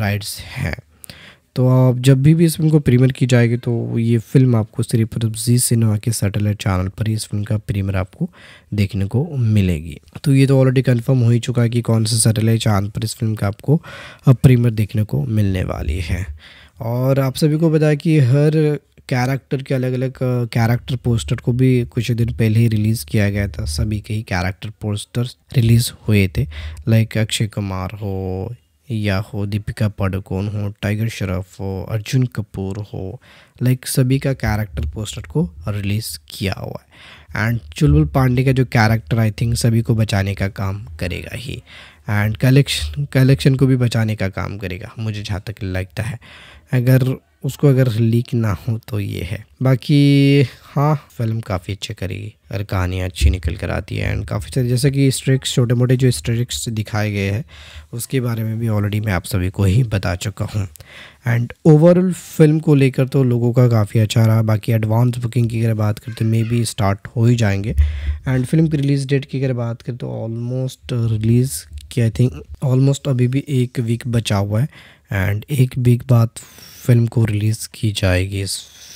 राइट्स हैं तो आप जब भी भी इस फिल्म को प्रीमियर की जाएगी तो ये फिल्म आपको सिर्फ जी सिनेमा के सैटेलाइट चैनल पर ही इस फिल्म का प्रीमियर आपको देखने को मिलेगी तो ये तो ऑलरेडी कंफर्म हो ही चुका है कि कौन से सैटेलाइट चैनल पर इस फिल्म का आपको प्रीमियर देखने को मिलने वाली है और आप सभी को बताया कि हर कैरेक्टर के अलग अलग कैरेक्टर पोस्टर को भी कुछ दिन पहले ही रिलीज़ किया गया था सभी के ही कैरेक्टर पोस्टर्स रिलीज़ हुए थे लाइक अक्षय कुमार हो या हो दीपिका पाडुकोण हो टाइगर श्रॉफ हो अर्जुन कपूर हो लाइक सभी का कैरेक्टर पोस्टर को रिलीज़ किया हुआ है एंड चुलबुल पांडे का जो कैरेक्टर आई थिंक सभी को बचाने का काम करेगा ही एंड कलेक्शन कलेक्शन को भी बचाने का काम करेगा मुझे जहाँ तक लगता है अगर उसको अगर लीक ना हो तो ये है बाकी हाँ फिल्म काफ़ी अच्छी करी और कहानियाँ अच्छी निकल कर आती है एंड काफ़ी सारी जैसे कि स्ट्रिक्स छोटे मोटे जो स्ट्रिक्स दिखाए गए हैं उसके बारे में भी ऑलरेडी मैं आप सभी को ही बता चुका हूँ एंड ओवरऑल फिल्म को लेकर तो लोगों का काफ़ी अच्छा रहा बाकी एडवांस बुकिंग की अगर बात करें तो मे बी स्टार्ट हो ही जाएंगे एंड फिल्म की रिलीज़ डेट की अगर बात करें तो ऑलमोस्ट रिलीज़ की आई थिंक ऑलमोस्ट अभी भी एक वीक बचा हुआ है एंड एक वीक बाद फिल्म को रिलीज़ की जाएगी इस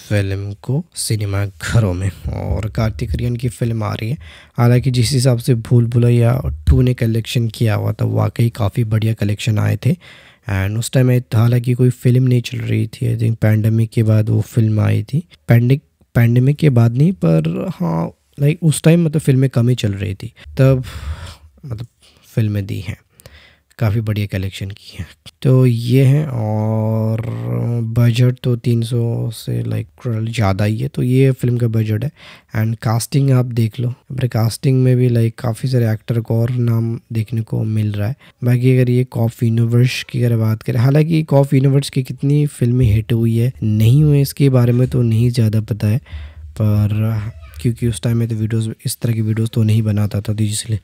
फिल्म को सिनेमा घरों में और कार्तिक रियन की फिल्म आ रही है हालांकि जिस हिसाब से भूल भुलैया टू ने कलेक्शन किया हुआ था वाकई काफ़ी बढ़िया कलेक्शन आए थे एंड उस टाइम हालांकि कोई फिल्म नहीं चल रही थी आई थिंक पैंडमिक के बाद वो फिल्म आई थी पैंडिक पैंडमिक के बाद नहीं पर हाँ लाइक उस टाइम मतलब फिल्में कम ही चल रही थी तब मतलब फिल्में दी हैं काफ़ी बढ़िया कलेक्शन की है तो ये हैं और बजट तो 300 से लाइक ज़्यादा ही है तो ये फिल्म का बजट है एंड कास्टिंग आप देख लो अपने कास्टिंग में भी लाइक काफ़ी सारे एक्टर को और नाम देखने को मिल रहा है बाकी अगर ये कॉफ यूनिवर्स की अगर बात करें हालांकि कॉफ यूनिवर्स की कितनी फिल्में हिट हुई है नहीं हुई इसके बारे में तो नहीं ज़्यादा पता है पर क्योंकि उस टाइम में तो वीडियोज़ इस तरह की वीडियोज तो नहीं बनाता था तो इसलिए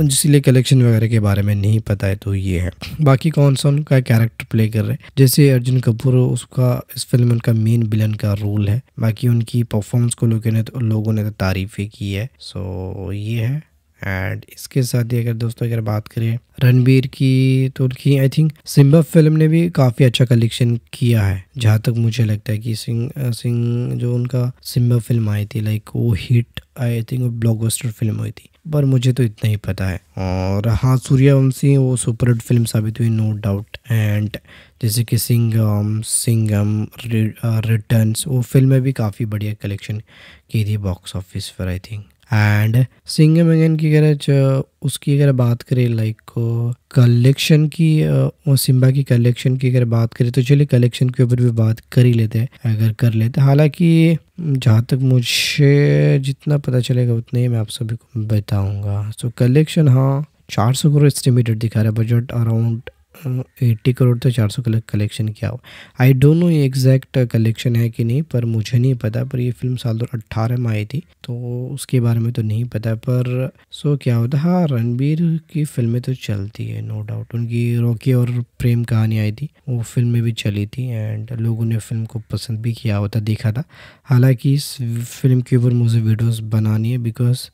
जिसलिए कलेक्शन वगैरह के बारे में नहीं पता है तो ये है बाकी कौन सा उनका कैरेक्टर प्ले कर रहे हैं जैसे अर्जुन कपूर उसका इस फिल्म में उनका मेन विलन का रोल है बाकी उनकी परफॉर्मेंस को लोगों ने तो लोगों ने तो तारीफ़ें की है सो ये है एंड इसके साथ ही अगर दोस्तों अगर बात करें रणबीर की तो उनकी आई थिंक सिम्बा फिल्म ने भी काफ़ी अच्छा कलेक्शन किया है जहाँ तक मुझे लगता है कि सिंह सिंह जो उनका सिम्बा फिल्म आई थी लाइक वो हिट आई थिंक वो ब्लॉकबस्टर फिल्म हुई थी पर मुझे तो इतना ही पता है और हाँ सूर्यवंशी वो सुपर हिट फिल्म साबित हुई नो डाउट एंड जैसे कि सिंगम सिंगम रिटर्न्स वो फिल्में भी काफ़ी बढ़िया कलेक्शन की थी बॉक्स ऑफिस पर I think and Singham again की अगर उसकी अगर बात करें लाइक कलेक्शन की और सिम्बा की कलेक्शन की अगर बात करें तो चलिए कलेक्शन के ऊपर भी बात कर ही लेते हैं अगर कर लेते हैं हालांकि जहाँ तक मुझे जितना पता चलेगा उतना ही मैं आप सभी को बताऊँगा सो कलेक्शन हाँ चार सौ करोड़ एस्टिमेटेड दिखा रहा है बजट अराउंड एट्टी करोड़ तो चार सौ कलेक्शन किया हो आई डोंट नो ये एग्जैक्ट कलेक्शन है कि नहीं पर मुझे नहीं पता पर ये फिल्म साल दो अट्ठारह में आई थी तो उसके बारे में तो नहीं पता पर सो क्या होता हाँ रणबीर की फिल्में तो चलती है नो डाउट उनकी रॉकी और प्रेम कहानी आई थी वो फिल्म में भी चली थी एंड लोगों ने फिल्म को पसंद भी किया होता देखा था हालांकि इस फिल्म के ऊपर मुझे वीडियोज़ बनानी है बिकॉज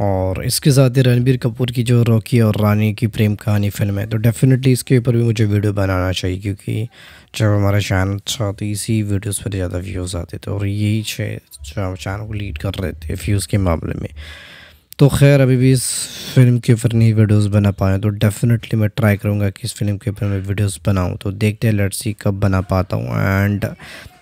और इसके साथ ही रणबीर कपूर की जो रॉकी और रानी की प्रेम कहानी फिल्म है तो डेफ़िनेटली इसके ऊपर भी मुझे वीडियो बनाना चाहिए क्योंकि जब हमारा चैनल था तो इसी वीडियोस पर ज़्यादा व्यूज़ आते थे और यही जो चैनल को लीड कर रहे थे व्यूज़ के मामले में तो खैर अभी भी इस फिल्म के ऊपर नहीं वीडियोस बना पाए तो डेफ़िनेटली मैं ट्राई करूँगा कि इस फिल्म के ऊपर मैं वीडियोस बनाऊँ तो देखते हैं लेट्स कब बना पाता हूँ एंड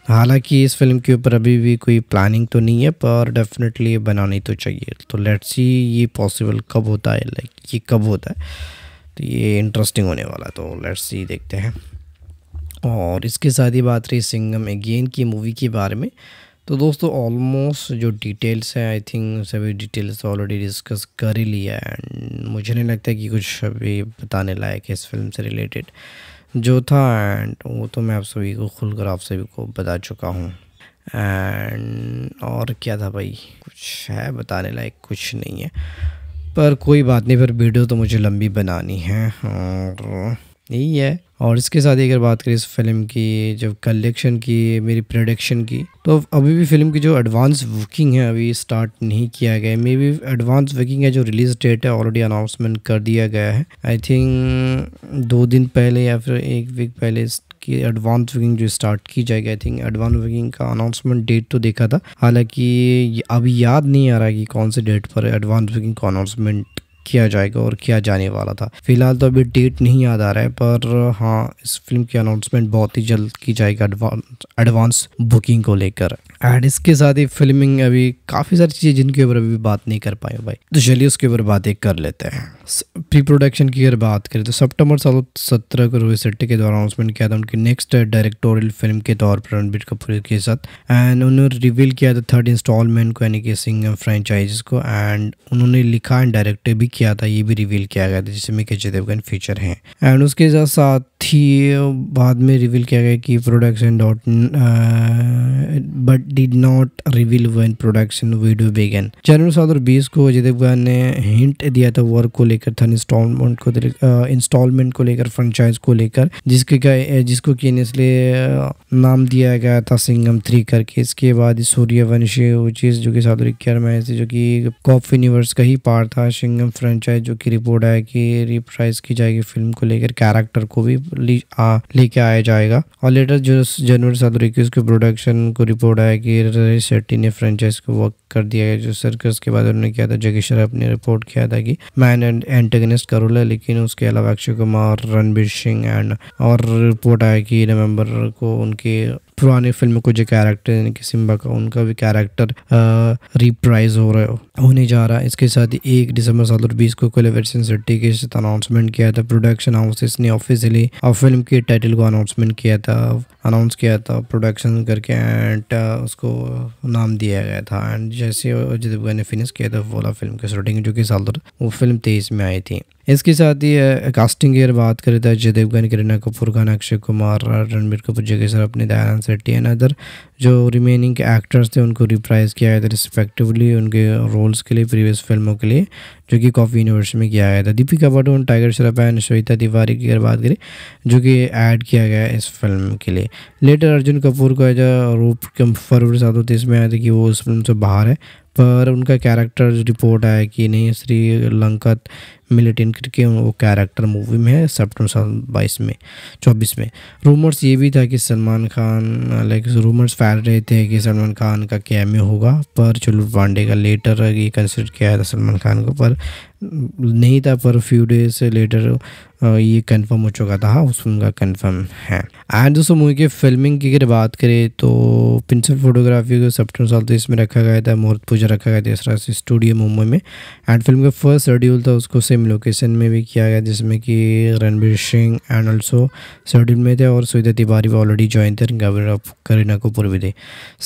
हालांकि इस फिल्म के ऊपर अभी भी कोई प्लानिंग तो नहीं है पर डेफिनेटली ये बनानी तो चाहिए तो लेट्स सी ये पॉसिबल कब होता है लाइक ये कब होता है तो ये इंटरेस्टिंग होने वाला तो लेट्स सी देखते हैं और इसके साथ ही बात रही सिंगम अगेन की मूवी के बारे में तो दोस्तों ऑलमोस्ट जो डिटेल्स हैं आई थिंक सभी डिटेल्स ऑलरेडी डिस्कस कर ही लिया है एंड मुझे नहीं लगता कि कुछ अभी बताने लायक है इस फिल्म से रिलेटेड जो था एंड वो तो मैं आप सभी को खुलकर आप सभी को बता चुका हूँ एंड और क्या था भाई कुछ है बताने लायक कुछ नहीं है पर कोई बात नहीं पर वीडियो तो मुझे लंबी बनानी है और यही है और इसके साथ ही अगर बात करें इस फिल्म की जब कलेक्शन की मेरी प्रोडक्शन की तो अभी भी फिल्म की जो एडवांस बुकिंग है अभी स्टार्ट नहीं किया गया है मे बी एडवांस बुकिंग है जो रिलीज डेट है ऑलरेडी अनाउंसमेंट कर दिया गया है आई थिंक दो दिन पहले या फिर एक वीक पहले कि एडवांस बुकिंग जो स्टार्ट की जाएगी आई थिंक एडवांस बुकिंग का अनाउंसमेंट डेट तो देखा था हालांकि अभी याद नहीं आ रहा कि कौन से डेट पर एडवांस बुकिंग का अनाउंसमेंट किया जाएगा और किया जाने वाला था फिलहाल तो अभी डेट नहीं याद आ रहा है पर हाँ इस फिल्म की अनाउंसमेंट बहुत ही जल्द की जाएगी एडवांस एडवांस बुकिंग को लेकर एंड इसके साथ ही फिल्मिंग अभी काफ़ी सारी चीज़ें जिनके ऊपर अभी बात नहीं कर पाए भाई तो चलिए उसके ऊपर बातें कर लेते हैं प्री प्रोडक्शन की अगर बात करें तो सितंबर साल सत्रह को रोहित शेट्टी के द्वारा अनाउंसमेंट किया था उनकी नेक्स्ट डायरेक्टोरियल फिल्म के तौर पर रणबीर कपूर के साथ एंड उन्होंने रिवील किया था थर्ड इंस्टॉलमेंट को यानी कि सिंगम फ्रेंचाइज को एंड उन्होंने लिखा एंड डायरेक्ट भी किया था ये भी रिवील किया गया था जिसमें के अजय देवगन फीचर हैं एंड उसके साथ साथ ही बाद में रिवील किया गया कि production dot but did not reveal one production video began जनवरी दो को अजय देवगन ने हिंट दिया था वर्क को लेकर थर्ड इंस्टॉलमेंट को इंस्टॉलमेंट को लेकर फ्रेंचाइज को लेकर जिसके जिसको कि इसलिए नाम दिया गया था सिंगम थ्री करके इसके बाद सूर्यवंशी चीज़ जो कि साउथ अफ्रीकर में जो कि कॉफ यूनिवर्स का ही पार्ट था सिंगम फ्रेंचाइज जो कि रिपोर्ट आया कि रिप्राइज की जाएगी फिल्म को लेकर कैरेक्टर को भी लेके आया जाएगा और लेटर जो जनवरी साउथ अफ्रीकी के प्रोडक्शन को रिपोर्ट आया कि शेट्टी ने फ्रेंचाइज को वर्क कर दिया गया जो सर्कस के बाद उन्होंने किया था जगेश्वर शराफ रिपोर्ट किया था कि मैन एंड एंटेगन अगेंस्ट करोला लेकिन उसके अलावा अक्षय कुमार रणबीर सिंह एंड और रिपोर्ट आया कि नवंबर को उनके पुराने फिल्म को जो कैरेक्टर यानी कि सिम्बा का उनका भी कैरेक्टर रिप्राइज हो रहा होने जा रहा है इसके साथ ही एक दिसंबर साल दो बीस को कोलेवर्सन सेट्टी के साथ अनाउंसमेंट किया था प्रोडक्शन हाउसेस ने ऑफिशियली फिल्म के टाइटल को अनाउंसमेंट किया था अनाउंस किया था प्रोडक्शन करके एंड उसको नाम दिया गया था एंड जैसे अजय ने फिनिश किया था वोला फिल्म की शूटिंग जो कि साल दो वो फिल्म तेईस में आई थी इसके साथ ही कास्टिंग की अगर बात करें तो अजय देवगन करीना कपूर खान अक्षय कुमार रणबीर कपूर जगह सर अपने दयानंद सेट्टी एंड अदर जो रिमेनिंग एक्टर्स थे उनको रिप्राइज किया गया था रिस्पेक्टिवली उनके रोल्स के लिए प्रीवियस फिल्मों के लिए जो कि कॉफ़ी यूनिवर्स में किया गया था दीपिका पाडुकोण टाइगर श्रफ एंड श्वेता तिवारी की अगर बात करें जो कि ऐड किया गया इस फिल्म के लिए लेटर अर्जुन कपूर का जो रूप फरवरी सात होती इसमें में आया था कि वो उस फिल्म से बाहर है पर उनका कैरेक्टर रिपोर्ट आया कि नहीं श्री लंकत मिलिटेंट करके वो कैरेक्टर मूवी में है सेप्टेम्बर बाईस में चौबीस में रूमर्स ये भी था कि सलमान खान लाइक रूमर्स फैल रहे थे कि सलमान खान का कैमे होगा पर चलो पांडे का लेटर ये कंसिडर किया था सलमान खान को पर नहीं था पर फ्यू डेज लेटर ये कंफर्म हो चुका था हाँ, उस फिल्म का कंफर्म है एंड दोस्तों मूवी के फिल्मिंग की अगर बात करें तो पिंसल फोटोग्राफी को सप्टन साल तो इसमें रखा गया था मुहूर्त पूजा रखा गया था स्टूडियो मुंबई में एंड फिल्म का फर्स्ट शेड्यूल था उसको से सेम लोकेशन में भी किया गया जिसमें कि Ranbir Singh and also schedule में थे और सुधा तिवारी भी ऑलरेडी ज्वाइन थे गवर्नर ऑफ करीना कपूर भी थे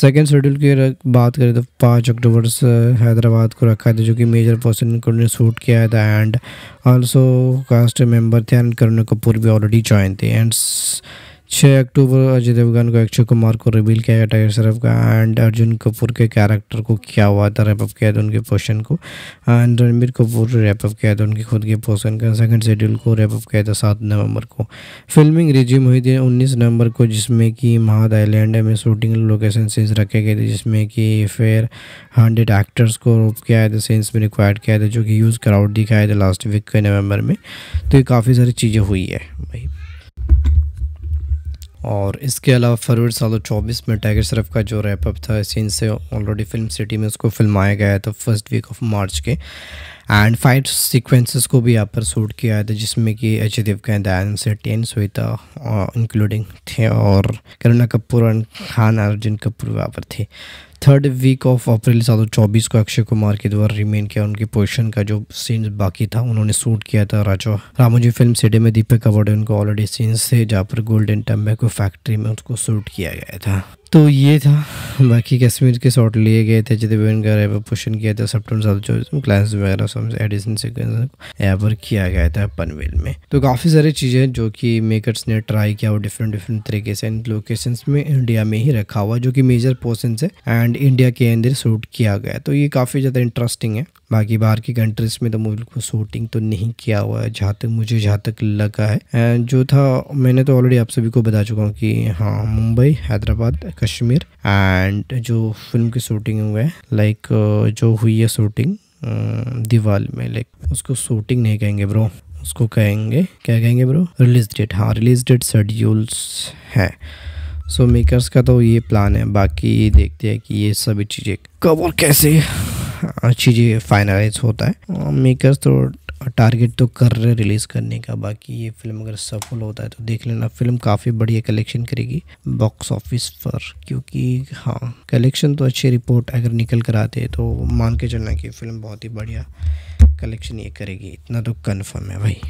सेकेंड शेड्यूल की बात करें तो पाँच अक्टूबर से हैदराबाद को रखा था जो कि मेजर पर्सन ने शूट किया था एंड ऑल्सो कास्ट मेम्बर थे एंड करीना कपूर भी ऑलरेडी ज्वाइन थे एंड छः अक्टूबर अजय देवगन को अक्षय कुमार को रिवील किया गया टाइगर श्रॉफ का एंड अर्जुन कपूर के कैरेक्टर को क्या हुआ था रैपअप किया था उनके पोर्शन को एंड रणबीर कपूर रैपअप किया था उनकी खुद के पोर्शन का सेकंड शेड्यूल को रैपअप किया था सात नवंबर को फिल्मिंग रिज्यूम हुई थी उन्नीस नवंबर को जिसमें कि महाद आईलैंड में शूटिंग लोकेशन सीन्स रखे गए थे जिसमें कि फेयर हंड्रेड एक्टर्स को रोप किया था सीन्स में रिक्वायर्ड किया था जो कि यूज़ कराउड दिखाया था लास्ट वीक के नवंबर में तो ये काफ़ी सारी चीज़ें हुई है भाई और इसके अलावा फरवरी साल चौबीस में टाइगर शरफ का जो रैपअप था सीन से ऑलरेडी फिल्म सिटी में उसको फिल्माया गया था फर्स्ट वीक ऑफ मार्च के एंड फाइव सीक्वेंसेस को भी यहाँ पर शूट किया था तो जिसमें कि अजय देवगन दयानंद से टेन श्वेता इंक्लूडिंग थे और करुणा कपूर एंड खान अर्जुन कपूर यहाँ पर थे थर्ड वीक ऑफ अप्रैल सात चौबीस को अक्षय कुमार के द्वारा रिमेन किया उनके पोजिशन का जो सीन्स बाकी था उन्होंने शूट किया था राजा रामोजी फिल्म सिटी में दीपक अवार्ड उनको ऑलरेडी सीन्स थे जहाँ पर गोल्डन टम्बे को फैक्ट्री में उसको शूट किया गया था तो ये था बाकी कश्मीर के शॉट लिए गए थे जितेन का रेप पोषण किया था सब क्लास वगैरह सब एडिसन से एवर किया गया था पनवेल में तो काफ़ी सारी चीज़ें जो कि मेकर्स ने ट्राई किया और डिफरेंट डिफरेंट तरीके से इन लोकेशन में इंडिया में ही रखा हुआ जो कि मेजर पोर्सन है एंड इंडिया के अंदर शूट किया गया तो ये काफ़ी ज़्यादा इंटरेस्टिंग है बाकी बाहर की कंट्रीज में तो को शूटिंग तो नहीं किया हुआ है जहाँ तक मुझे जहाँ तक लगा है एंड जो था मैंने तो ऑलरेडी आप सभी को बता चुका हूँ कि हाँ मुंबई हैदराबाद कश्मीर एंड जो फिल्म की शूटिंग हुआ है लाइक जो हुई है शूटिंग uh, दीवाल में लाइक उसको शूटिंग नहीं कहेंगे ब्रो उसको कहेंगे क्या कहेंगे ब्रो रिलीज डेट हाँ रिलीज डेट शेड्यूल्स है सो so, मेकर्स का तो ये प्लान है बाकी देखते हैं कि ये सभी चीज़ें कब और कैसे हाँ, चीज़ें फाइनलाइज होता है मेकर्स uh, तो टारगेट तो कर रहे रिलीज़ करने का बाकी ये फिल्म अगर सफल होता है तो देख लेना फिल्म काफ़ी बढ़िया कलेक्शन करेगी बॉक्स ऑफिस पर क्योंकि हाँ कलेक्शन तो अच्छी रिपोर्ट अगर निकल कर आते तो मान के चलना कि फिल्म बहुत ही बढ़िया कलेक्शन ये करेगी इतना तो कन्फर्म है भाई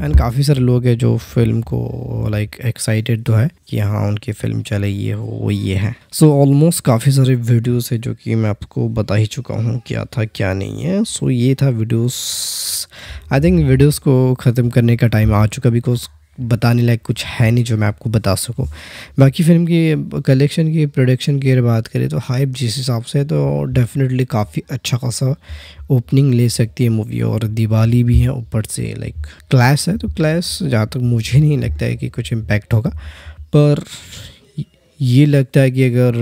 एंड काफ़ी सारे लोग हैं जो फिल्म को लाइक एक्साइटेड तो है कि हाँ उनकी फिल्म चले ये हो वो ये है सो ऑलमोस्ट काफ़ी सारे वीडियोस है जो कि मैं आपको बता ही चुका हूँ क्या था क्या नहीं है सो so, ये था वीडियोस आई थिंक वीडियोस को ख़त्म करने का टाइम आ चुका बिकॉज बताने लायक कुछ है नहीं जो मैं आपको बता सकूं बाकी फिल्म की कलेक्शन की प्रोडक्शन की अगर बात करें तो हाइप जिस हिसाब से तो डेफिनेटली काफ़ी अच्छा खासा ओपनिंग ले सकती है मूवी और दिवाली भी है ऊपर से लाइक क्लास है तो क्लास जहाँ तक मुझे नहीं लगता है कि कुछ इम्पेक्ट होगा पर ये लगता है कि अगर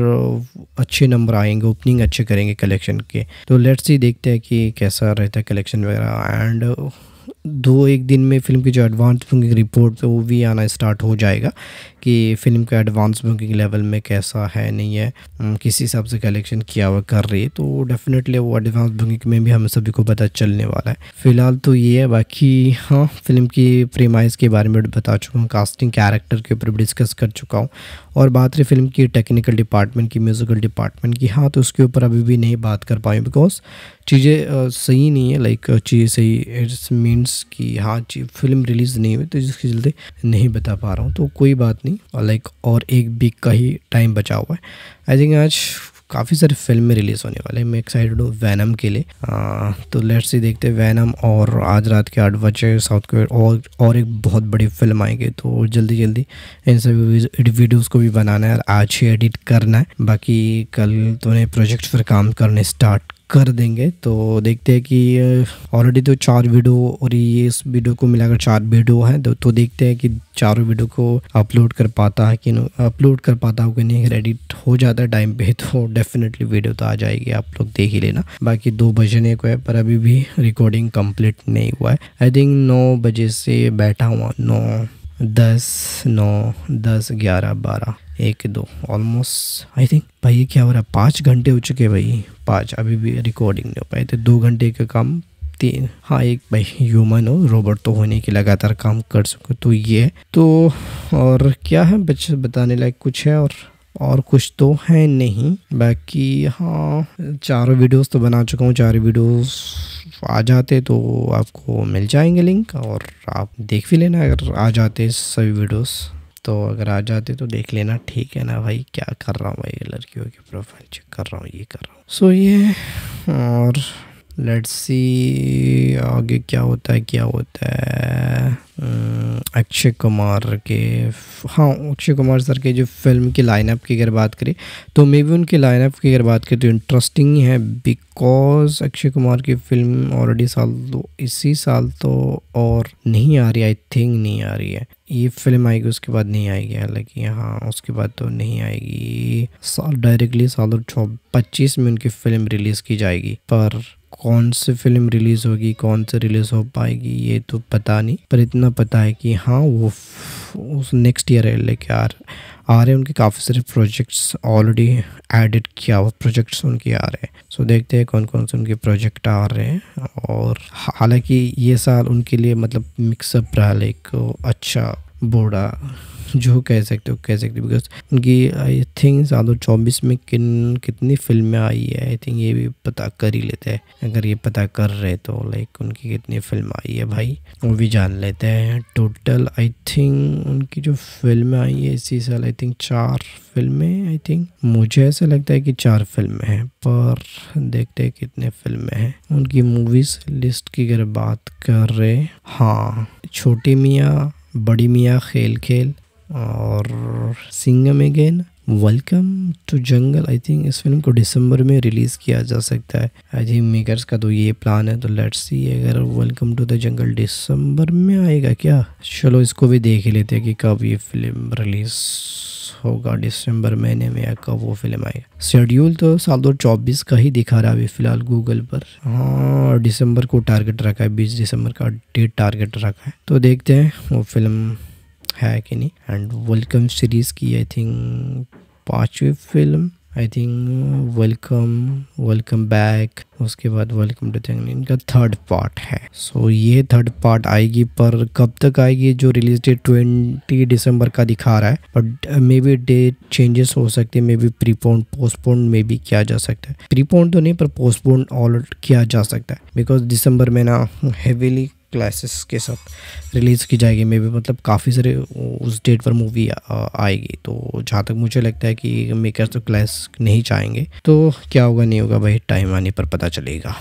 अच्छे नंबर आएंगे ओपनिंग अच्छे करेंगे कलेक्शन के तो लेट्स ही देखते हैं कि कैसा रहता है कलेक्शन वगैरह एंड दो एक दिन में फ़िल्म की जो एडवांस बुकिंग रिपोर्ट है वो भी आना स्टार्ट हो जाएगा कि फ़िल्म का एडवांस बुकिंग लेवल में कैसा है नहीं है किस हिसाब से कलेक्शन किया हुआ कर रही है तो डेफिनेटली वो एडवांस बुकिंग में भी हमें सभी को पता चलने वाला है फ़िलहाल तो ये है बाकी हाँ फिल्म की प्रेमाइज के बारे में बता चुका हूँ कास्टिंग कैरेक्टर के ऊपर भी डिस्कस कर चुका हूँ और बात रही फिल्म की टेक्निकल डिपार्टमेंट की म्यूज़िकल डिपार्टमेंट की हाँ तो उसके ऊपर अभी भी नहीं बात कर पाई बिकॉज चीज़ें सही नहीं है लाइक चीज़ें सही इट्स मीन्स कि हाँ फिल्म रिलीज़ नहीं हुई तो जिसके चलते नहीं बता पा रहा हूँ तो कोई बात नहीं लाइक और एक वीक का ही टाइम बचा हुआ है आई थिंक आज काफ़ी सारी फिल्म में रिलीज़ होने वाले हैं मैं एक्साइटेड हूँ वैनम के लिए आ, तो लेट्स ही देखते हैं वैनम और आज रात के आठ बजे साउथ कोरिया और और एक बहुत बड़ी फिल्म आएगी तो जल्दी जल्दी इन सभी वीडियोज़ को भी बनाना है और आज ही एडिट करना है बाकी कल तो उन्हें प्रोजेक्ट पर काम करने स्टार्ट कर देंगे तो देखते हैं कि ऑलरेडी तो चार वीडियो और ये इस वीडियो को मिलाकर चार वीडियो हैं तो, तो देखते हैं कि चारों वीडियो को अपलोड कर पाता है कि अपलोड कर पाता हूँ कि नहीं एडिट हो जाता है टाइम पे तो डेफिनेटली वीडियो तो आ जाएगी आप लोग देख ही लेना बाकी दो बजने को है पर अभी भी रिकॉर्डिंग कम्प्लीट नहीं हुआ है आई थिंक नौ बजे से बैठा हुआ नौ दस नौ दस ग्यारह बारह एक दो ऑलमोस्ट आई थिंक भाई ये क्या हो रहा है पाँच घंटे हो चुके भाई पाँच अभी भी रिकॉर्डिंग नहीं हो पाई थे दो घंटे का काम तीन हाँ एक भाई ह्यूमन हो रोबोट तो होने की लगातार काम कर सको तो ये तो और क्या है बच्चे बताने लायक कुछ है और और कुछ तो है नहीं बाकी हाँ चारों वीडियोस तो बना चुका हूँ चारों वीडियोस आ जाते तो आपको मिल जाएंगे लिंक और आप देख भी लेना अगर आ जाते सभी वीडियोस तो अगर आ जाते तो देख लेना ठीक है ना भाई क्या कर रहा हूँ भाई लड़कियों की प्रोफाइल चेक कर रहा हूँ ये कर रहा हूँ सो so, ये और लेट्स सी आगे क्या होता है क्या होता है अक्षय कुमार के हाँ अक्षय कुमार सर के जो फिल्म की लाइनअप की अगर बात करें तो मे भी उनकी लाइनअप की अगर बात करें तो इंटरेस्टिंग है बिकॉज अक्षय कुमार की फिल्म ऑलरेडी साल तो इसी साल तो और नहीं आ रही आई थिंक नहीं आ रही है ये फिल्म आएगी उसके बाद नहीं आएगी हालांकि हाँ उसके बाद तो नहीं आएगी साल डायरेक्टली साल दो पच्चीस में उनकी फिल्म रिलीज़ की जाएगी पर कौन सी फिल्म रिलीज़ होगी कौन से रिलीज़ हो पाएगी ये तो पता नहीं पर इतना पता है कि हाँ वो उस नेक्स्ट ईयर है लेके आ आ रहे हैं उनके काफ़ी सारे प्रोजेक्ट्स ऑलरेडी एडिट किया हुआ प्रोजेक्ट्स उनके आ रहे हैं सो so, देखते हैं कौन कौन से उनके प्रोजेक्ट आ रहे हैं और हालांकि ये साल उनके लिए मतलब मिक्सअप रहा लाइक अच्छा बूढ़ा जो कह सकते हो कह सकते हो बिकॉज उनकी आई थिंक साल चौबीस में किन कितनी फिल्में आई है आई थिंक ये भी पता कर ही लेते हैं अगर ये पता कर रहे तो लाइक उनकी कितनी फिल्म आई है भाई वो भी जान लेते हैं टोटल आई थिंक उनकी जो फिल्में आई है इसी साल आई थिंक चार फिल्में आई थिंक मुझे ऐसा लगता है कि चार फिल्में हैं पर देखते हैं कितने फिल्में हैं उनकी मूवीज लिस्ट की अगर बात कर रहे हाँ छोटी मियाँ बड़ी मियाँ खेल खेल और Singham again welcome to jungle I think इस फिल्म को दिसंबर में रिलीज़ किया जा सकता है आई थिंक मेकर्स का तो ये प्लान है तो लेट्स सी अगर वेलकम टू द जंगल दिसंबर में आएगा क्या चलो इसको भी देख ही लेते हैं कि कब ये फिल्म रिलीज़ होगा दिसंबर महीने में या कब वो फिल्म आएगा शेड्यूल तो साल दो चौबीस का ही दिखा रहा है अभी फिलहाल गूगल पर हाँ दिसंबर को टारगेट रखा है बीस दिसंबर का डेट टारगेट रखा है तो देखते हैं वो फिल्म है कि नहीं एंड वेलकम सीरीज़ की आई थिंक पांचवी film I think welcome welcome back उसके बाद वेलकम टू थिंग इनका थर्ड पार्ट है सो so, ये थर्ड पार्ट आएगी पर कब तक आएगी जो रिलीज डेट ट्वेंटी दिसंबर का दिखा रहा है but may be date changes हो सकते हैं may be prepone postpone may be किया जा सकता है प्रीपोन तो नहीं पर पोस्टपोन ऑल किया जा सकता है बिकॉज दिसंबर में ना हेवीली क्लासेस के साथ रिलीज़ की जाएगी मे भी मतलब काफ़ी सारे उस डेट पर मूवी आएगी तो जहाँ तक मुझे लगता है कि मेकर तो क्लास नहीं चाहेंगे तो क्या होगा नहीं होगा भाई टाइम आने पर पता चलेगा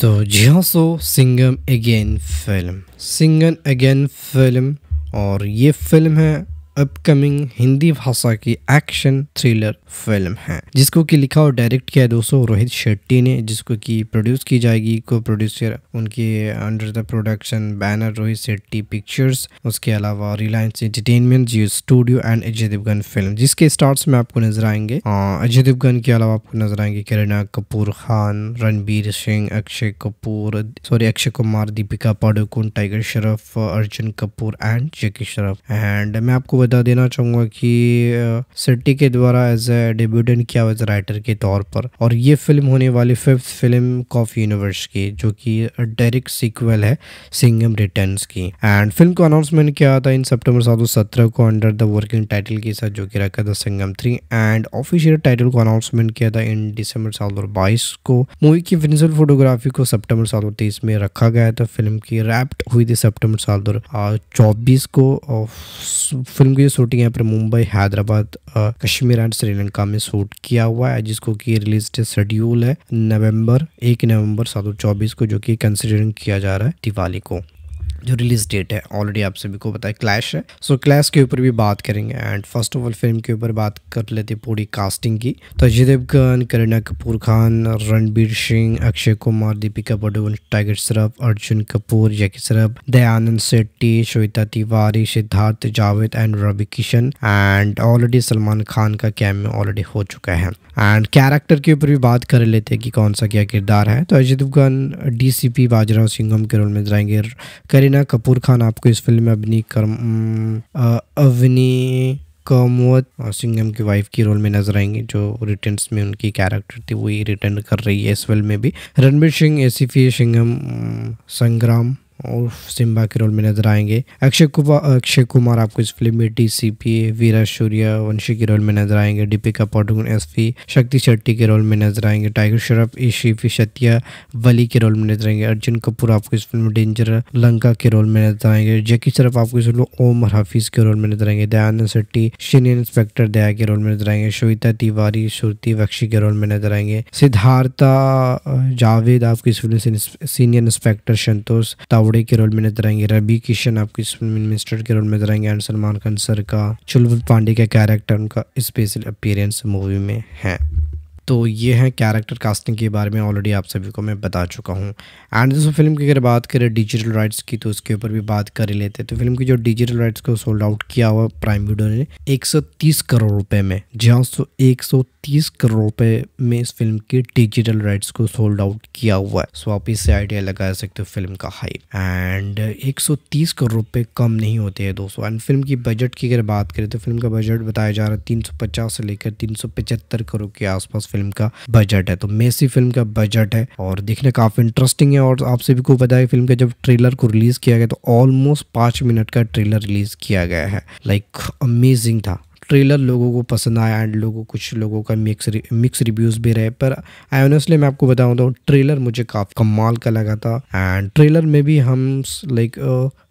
तो जी हाँ so Singham again film Singham again film और ये फिल्म है अपकमिंग हिंदी भाषा की एक्शन थ्रिलर फिल्म है जिसको कि लिखा और डायरेक्ट किया दोस्तों रोहित शेट्टी ने जिसको कि प्रोड्यूस की जाएगी को प्रोड्यूसर उनके under the production banner Rohit Shetty pictures उसके अलावा Reliance entertainment Jio studio and Ajay Devgn film जिसके स्टार्स में आपको नजर आएंगे अजय देवगन के अलावा आपको नजर आएंगे Kareena Kapoor Khan Ranbir Singh Akshay Kapoor sorry Akshay Kumar Deepika Padukone tiger Shroff Arjun Kapoor and Jackie Shroff and मैं आपको बता देना चाहूंगा कि सिटी के द्वारा एज ए डेब्यूटेंट किया हुआ राइटर के तौर पर और ये फिल्म होने वाली फिफ्थ फिल्म कॉफ यूनिवर्स की जो कि डायरेक्ट सीक्वल है सिंगम रिटर्न की एंड फिल्म को अनाउंसमेंट किया था इन सेप्टेम्बर सात को अंडर द वर्किंग टाइटल के साथ जो कि रखा था Singham three and official title को अनाउंसमेंट किया था इन दिसंबर सात को मूवी की फिनिशल फोटोग्राफी को सेप्टेम्बर सात में रखा गया था फिल्म की रैप्ट हुई थी सेप्टेम्बर सात को फिल्म फिल्म की जो शूटिंग यहाँ पर मुंबई हैदराबाद कश्मीर एंड श्रीलंका में शूट किया हुआ है जिसको कि रिलीज शेड्यूल है नवंबर एक नवंबर सात को जो कि कंसिडरिंग किया जा रहा है दिवाली को जो रिलीज डेट है ऑलरेडी आप सभी को पता है क्लैश है सो so, क्लैश के ऊपर भी बात करेंगे and first of all film के ऊपर बात कर लेते पूरी कास्टिंग की तो Ajay Devgn Kareena Kapoor Khan Ranbir Singh Akshay Kumar Deepika Padukone tiger Shroff Arjun Kapoor Jackie Shroff Dayanand Shetty Shweta Tiwari Siddharth Javed and Ravi Kishan and already Salman Khan का कैमियो ऑलरेडी हो चुका है एंड कैरेक्टर के ऊपर भी बात कर लेते हैं कि कौन सा क्या किरदार है तो अजय देवगन डी डीसीपी बाजीराव सिंघम के रोल में जाएंगे करीना करीना कपूर खान आपको इस फिल्म में अभिनी कर्म अवनी कमोत सिंगम की वाइफ की रोल में नजर आएंगे जो रिटर्न में उनकी कैरेक्टर थी वही रिटर्न कर रही है इस फिल्म में भी रणबीर सिंह एसीफी सिंगम संग्राम और सिम्बा के रोल में नजर आएंगे अक्षय कुमार अक्षय कुमार आपको इस फिल्म में टी सी पी वीरा शूर्या वंशी के रोल में नजर आएंगे दीपिका पाडुकोन पी शक्ति शेट्टी के रोल में नजर आएंगे टाइगर श्रॉफ ईशीफी शतिया वली के रोल में नजर आएंगे अर्जुन कपूर आपको इस फिल्म में डेंजर लंका के रोल में नजर आएंगे जैकी श्रॉफ आपको इस फिल्म में ओमर हाफिज के रोल में नजर आएंगे दयानंद शेट्टी सीनियर इंस्पेक्टर दया के रोल में नजर आएंगे श्वेता तिवारी श्रुति बख्शी के रोल में नजर आएंगे सिद्धार्था जावेद आपको इस फिल्म में सीनियर इंस्पेक्टर संतोष तावड़े के रोल में नजर आएंगे रवि किशन आपके मिनिस्टर के रोल में नजर आएंगे एंड सलमान खान सर का चुलबुल पांडे का कैरेक्टर उनका स्पेशल अपीयरेंस मूवी में है तो ये है कैरेक्टर कास्टिंग के बारे में ऑलरेडी आप सभी को मैं बता चुका हूँ एंड दोस्तों फिल्म की अगर बात करें डिजिटल राइट्स की तो उसके ऊपर भी बात कर ही लेते हैं तो फिल्म की जो डिजिटल राइट्स को सोल्ड आउट किया हुआ प्राइम वीडियो ने 130 करोड़ रुपए में जी हाँ सो एक करोड़ रुपए में इस फिल्म की डिजिटल राइट्स को सोल्ड आउट किया हुआ है सो आप इससे आइडिया लगा सकते हो फिल्म का हाइप एंड एक करोड़ रुपए कम नहीं होते हैं दोस्तों एंड फिल्म की बजट की अगर बात करें तो फिल्म का बजट बताया जा रहा है तीन से लेकर तीन करोड़ के आसपास फिल्म का बजट है तो मेसी फिल्म का बजट है और देखने काफ़ी इंटरेस्टिंग है और आप सभी को पता है फिल्म का जब ट्रेलर को रिलीज़ किया गया तो ऑलमोस्ट पांच मिनट का ट्रेलर रिलीज़ किया गया है लाइक अमेजिंग था ट्रेलर लोगों को पसंद आया एंड लोगों कुछ लोगों का मिक्स रि, मिक्स रिव्यूज़ भी रहे पर आई ऑनेस्टली मैं आपको बताऊँ तो ट्रेलर मुझे काफ़ी कमाल का लगा था एंड ट्रेलर में भी हम लाइक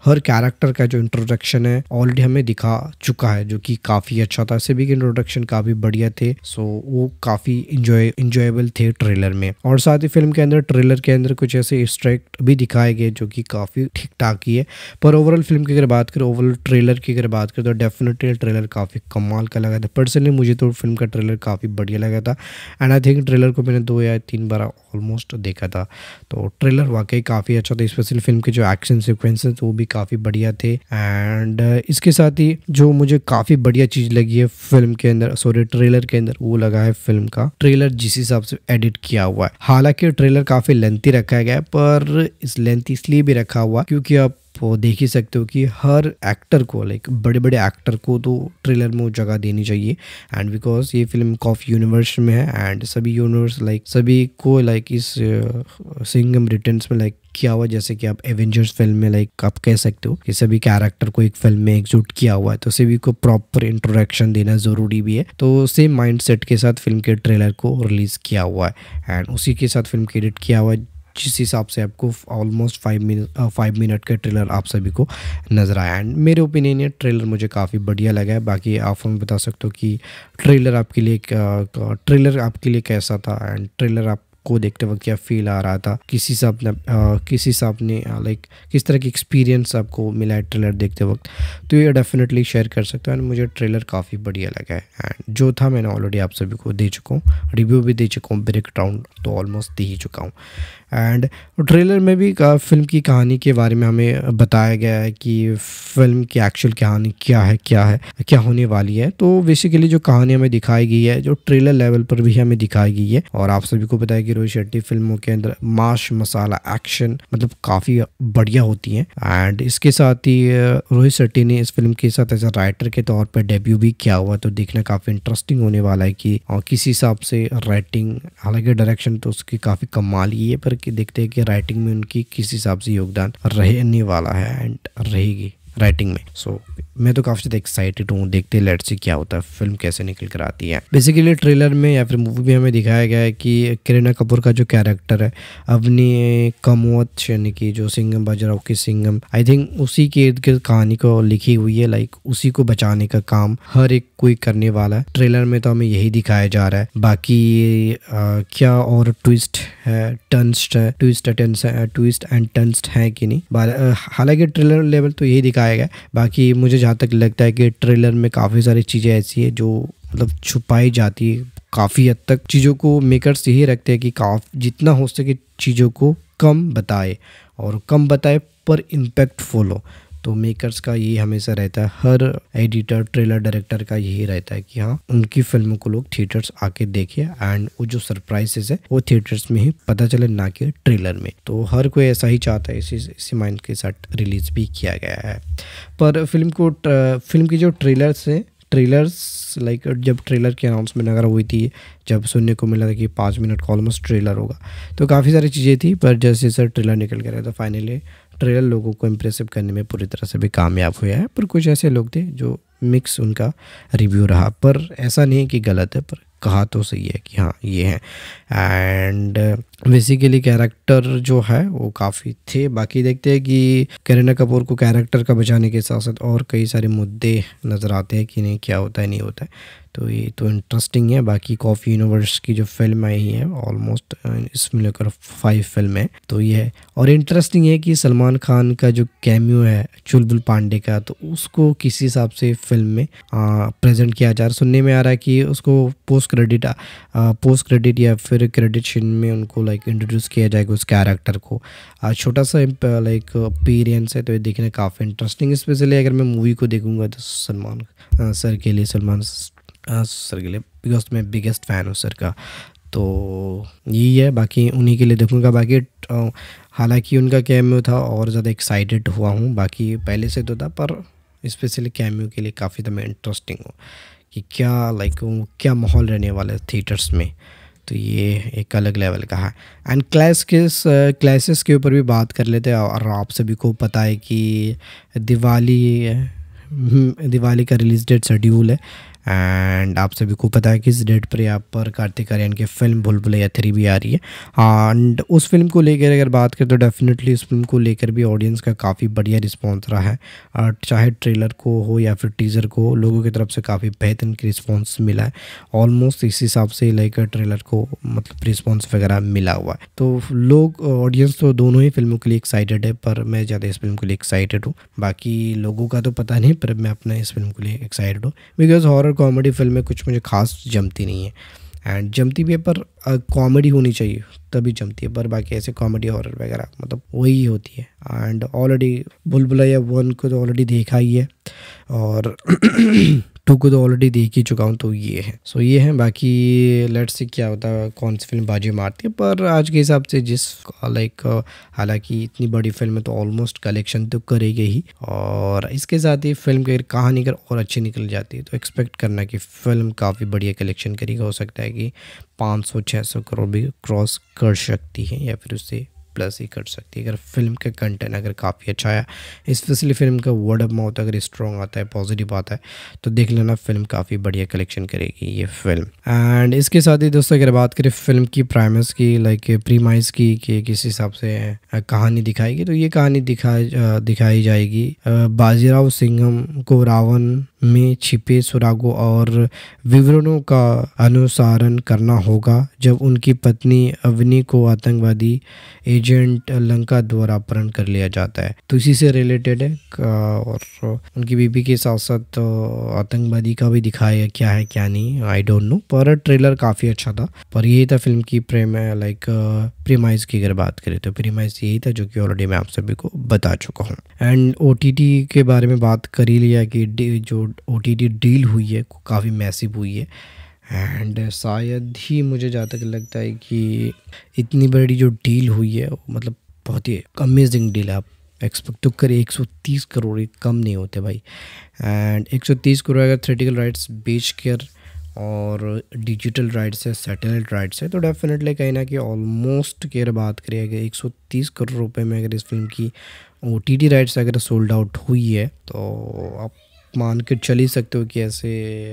हर कैरेक्टर का जो इंट्रोडक्शन है ऑलरेडी हमें दिखा चुका है जो कि काफ़ी अच्छा था सभी के इंट्रोडक्शन काफ़ी बढ़िया थे सो वो काफ़ी इंजॉय इंजॉयबल थे ट्रेलर में और साथ ही फिल्म के अंदर ट्रेलर के अंदर कुछ ऐसे स्ट्रैक्ट भी दिखाए गए जो कि काफ़ी ठीक ठाक ही है पर ओवरऑल फिल्म की अगर बात करें ओवरऑल ट्रेलर की अगर बात करें तो डेफिनेटली ट्रेलर काफ़ी कमाल का लगा था पर्सनली मुझे तो फिल्म का ट्रेलर काफ़ी बढ़िया लगा था एंड आई थिंक ट्रेलर को मैंने दो या तीन बार ऑलमोस्ट देखा था तो ट्रेलर वाकई काफ़ी अच्छा था स्पेशली फिल्म के जो एक्शन सिक्वेंस है तो वो भी काफ़ी बढ़िया थे एंड uh, इसके साथ ही जो मुझे काफ़ी बढ़िया चीज़ लगी है फिल्म के अंदर सॉरी ट्रेलर के अंदर वो लगा है फिल्म का ट्रेलर जिस हिसाब से एडिट किया हुआ है हालांकि ट्रेलर काफ़ी लेंथी रखा गया है पर इस लेंथी इसलिए भी रखा हुआ क्योंकि आप वो देख ही सकते हो कि हर एक्टर को लाइक बड़े बड़े एक्टर को तो ट्रेलर में जगह देनी चाहिए एंड बिकॉज ये फिल्म कॉफ यूनिवर्स में है एंड सभी यूनिवर्स लाइक सभी को लाइक इस सिंगम uh, रिटर्न्स में लाइक किया हुआ जैसे कि आप एवेंजर्स फिल्म में लाइक आप कह सकते हो कि सभी कैरेक्टर को एक फिल्म में एकजुट किया हुआ है तो सभी को प्रॉपर इंट्रोडक्शन देना ज़रूरी भी है तो सेम माइंड सेट के साथ फिल्म के ट्रेलर को रिलीज़ किया हुआ है एंड उसी के साथ फिल्म को एडिट किया हुआ है जिस हिसाब से आपको almost five minute five minute का ट्रेलर आप सभी को नज़र आया एंड मेरे ओपिनियन ये ट्रेलर मुझे काफ़ी बढ़िया लगा है बाकी आप हमें बता सकते हो कि ट्रेलर आपके लिए ट्रेलर uh, आपके लिए कैसा था एंड ट्रेलर आप को देखते वक्त क्या फील आ रहा था किसी से अपने किसी से अपने लाइक किस तरह की एक्सपीरियंस आपको मिला है ट्रेलर देखते वक्त तो ये डेफिनेटली शेयर कर सकते हो एंड मुझे ट्रेलर काफ़ी बढ़िया लगा है एंड जो था मैंने ऑलरेडी आप सभी को दे चुका हूँ रिव्यू भी दे चुका हूँ ब्रेक डाउन तो ऑलमोस्ट दे ही चुका हूँ एंड ट्रेलर में भी फिल्म की कहानी के बारे में हमें बताया गया है कि फिल्म की एक्चुअल कहानी क्या है क्या है क्या होने वाली है तो बेसिकली जो कहानी हमें दिखाई गई है जो ट्रेलर लेवल पर भी हमें दिखाई गई है और आप सभी को बताया गया रोहित शेट्टी फिल्मों के अंदर माश मसाला एक्शन मतलब काफ़ी बढ़िया होती है एंड इसके साथ ही रोहित शेट्टी ने इस फिल्म के साथ एज ए राइटर के तौर पर डेब्यू भी किया हुआ तो देखना काफ़ी इंटरेस्टिंग होने वाला है कि किसी हिसाब से राइटिंग हालांकि डायरेक्शन तो उसकी काफ़ी कमाल ही है पर देखते हैं कि राइटिंग में उनकी किस हिसाब से योगदान रहने वाला है एंड रहेगी राइटिंग में सो so, मैं तो काफ़ी ज़्यादा एक्साइटेड हूँ देखते हैं लेट से क्या होता है फिल्म कैसे निकल कर आती है बेसिकली ट्रेलर में या फिर मूवी में हमें दिखाया गया है कि करीना कपूर का जो कैरेक्टर है अपनी कमोत यानी कि जो सिंगम बाजीराव की सिंगम आई थिंक उसी के इर्द गिर्द कहानी को लिखी हुई है लाइक उसी को बचाने का काम हर एक कोई करने वाला है ट्रेलर में तो हमें यही दिखाया जा रहा है बाकी आ, क्या और ट्विस्ट है टंस्ट है ट्विस्ट ट्विस्ट एंड टंस्ट है कि नहीं हालांकि ट्रेलर लेवल तो यही दिखा दिखाया गया बाकी मुझे जहाँ तक लगता है कि ट्रेलर में काफ़ी सारी चीज़ें ऐसी है जो मतलब छुपाई जाती है काफ़ी हद तक चीज़ों को मेकर्स यही रखते हैं कि काफ जितना हो सके चीज़ों को कम बताए और कम बताए पर इम्पैक्टफुल हो तो मेकर्स का ये हमेशा रहता है हर एडिटर ट्रेलर डायरेक्टर का यही रहता है कि हाँ उनकी फिल्म को लोग थिएटर्स आके देखे एंड वो जो सरप्राइजेस है वो थिएटर्स में ही पता चले ना कि ट्रेलर में तो हर कोई ऐसा ही चाहता है इसी इसी माइंड के साथ रिलीज भी किया गया है पर फिल्म को फिल्म की जो ट्रेलर्स हैं ट्रेलर्स लाइक जब ट्रेलर की अनाउंसमेंट अगर हुई थी जब सुनने को मिला था कि पाँच मिनट का ऑलमोस्ट ट्रेलर होगा तो काफ़ी सारी चीज़ें थी पर जैसे जैसे ट्रेलर निकल के रहा था फाइनली ट्रेलर लोगों को इम्प्रेसिव करने में पूरी तरह से भी कामयाब हुआ है पर कुछ ऐसे लोग थे जो मिक्स उनका रिव्यू रहा पर ऐसा नहीं कि गलत है पर कहा तो सही है कि हाँ ये है एंड बेसिकली कैरेक्टर जो है वो काफ़ी थे बाकी देखते हैं कि करीना कपूर को कैरेक्टर का बचाने के साथ साथ और कई सारे मुद्दे नज़र आते हैं कि नहीं क्या होता है नहीं होता है तो ये तो इंटरेस्टिंग है बाकी कॉफ़ी यूनिवर्स की जो फिल्म आई है ऑलमोस्ट uh, इसमें लेकर फाइव फिल्म है तो ये है और इंटरेस्टिंग है कि सलमान खान का जो कैम्यू है चुलबुल पांडे का तो उसको किसी हिसाब से फिल्म में प्रेजेंट uh, किया जा रहा सुनने में आ रहा है कि उसको पोस्ट क्रेडिट पोस्ट क्रेडिट या फिर क्रेडिट शिन में उनको लाइक इंट्रोड्यूस किया जाएगा उस कैरेक्टर को uh, छोटा सा लाइक अपीरियंस है तो ये देखना काफ़ी इंटरेस्टिंग स्पेशली अगर मैं मूवी को देखूंगा तो सलमान सर के लिए सलमान हाँ, सर के लिए बिकॉज मैं बिगेस्ट फ़ैन हूँ सर का तो यही है बाकी उन्हीं के लिए देखूँगा बाकी हालांकि उनका कैम्यू था और ज़्यादा एक्साइटेड हुआ हूँ बाकी पहले से तो था पर स्पेशली कैम्यू के लिए काफ़ी ज़्यादा तो इंटरेस्टिंग हूँ कि क्या लाइक क्या माहौल रहने वाला है थिएटर्स में तो ये एक अलग लेवल का है एंड क्लास के क्लासेस के ऊपर भी बात कर लेते हैं और आप सभी को पता है कि दिवाली हम्म, दिवाली का रिलीज़ डेट शेड्यूल है एंड आप सभी को पता है कि इस डेट पर यहाँ पर कार्तिक आर्यन की फिल्म भूल भुलैया थ्री भी आ रही है एंड उस फिल्म को लेकर अगर बात करें तो डेफिनेटली उस फिल्म को लेकर भी ऑडियंस का काफ़ी बढ़िया रिस्पॉन्स रहा है और चाहे ट्रेलर को हो या फिर टीज़र को लोगों की तरफ से काफ़ी बेहतरीन रिस्पॉन्स मिला है ऑलमोस्ट इस हिसाब से लेकर ट्रेलर को मतलब रिस्पॉन्स वगैरह मिला हुआ है तो लोग ऑडियंस तो दोनों ही फिल्मों के लिए एक्साइटेड है पर मैं ज़्यादा इस फिल्म के लिए एक्साइटेड हूँ बाकी लोगों का तो पता नहीं पर मैं अपना इस फिल्म के लिए एक्साइटेड हूँ बिकॉज हॉर कॉमेडी फिल्में कुछ मुझे खास जमती नहीं है एंड जमती भी है पर कॉमेडी होनी चाहिए तभी जमती है पर बाकी ऐसे कॉमेडी हॉरर वगैरह मतलब वही होती है एंड ऑलरेडी बुलबुलैया वन को तो ऑलरेडी देखा ही है और टू को तो ऑलरेडी देख ही चुका हूँ तो ये है सो ये है बाकी लेट्स से क्या होता है कौन सी फिल्म बाजी मारती है पर आज के हिसाब से जिस लाइक हालांकि इतनी बड़ी फिल्म है तो ऑलमोस्ट कलेक्शन तो करेगी ही और इसके साथ ही फिल्म की कहानी अगर और अच्छी निकल जाती है तो एक्सपेक्ट करना कि फिल्म काफ़ी बढ़िया कलेक्शन करेगी हो सकता है कि 500-600 करोड़ भी क्रॉस कर सकती है या फिर उससे प्लस ही कर सकती है अगर फिल्म का कंटेंट अगर काफ़ी अच्छा है स्पेशली फिल्म का वर्ड ऑफ माउथ अगर स्ट्रॉन्ग आता है पॉजिटिव आता है तो देख लेना फिल्म काफ़ी बढ़िया कलेक्शन करेगी ये फिल्म एंड इसके साथ ही दोस्तों अगर बात करें फिल्म की प्राइमस की लाइक प्रीमाइज की कि किस हिसाब से कहानी दिखाएगी तो ये कहानी दिखाई दिखाई जाएगी बाजीराव सिंघम को रावण में छिपे सुरागों और विवरणों का अनुसारण करना होगा जब उनकी पत्नी अवनी को आतंकवादी एजेंट लंका द्वारा अपहरण कर लिया जाता है तो इसी से रिलेटेड है और उनकी बीबी के साथ साथ आतंकवादी का भी दिखाया क्या है क्या नहीं आई डोंट नो पर ट्रेलर काफ़ी अच्छा था पर यही था फिल्म की प्रेम लाइक प्रीमाइज की अगर बात करें तो प्रीमाइज यही था जो कि ऑलरेडी मैं आप सभी को बता चुका हूँ एंड ओ के बारे में बात कर ही लिया कि जो ओ डील हुई है काफ़ी मैसिव हुई है एंड uh, शायद ही मुझे जहाँ तक लगता है कि इतनी बड़ी जो डील हुई है मतलब बहुत ही अमेजिंग डील है आप एक्सपेक्ट तो करिए एक सौ तीस करोड़ कम नहीं होते भाई एंड एक सौ तीस करोड़ अगर थ्रेटिकल राइट्स बेच कर और डिजिटल राइट्स है सैटेलाइट राइट्स है तो डेफिनेटली कहीं ना कि ऑलमोस्ट की अगर बात करें अगर एक सौ तीस करोड़ रुपए में अगर इस फिल्म की ओ टी टी राइट्स अगर सोल्ड आउट हुई है तो आप मान के चल ही सकते हो कि ऐसे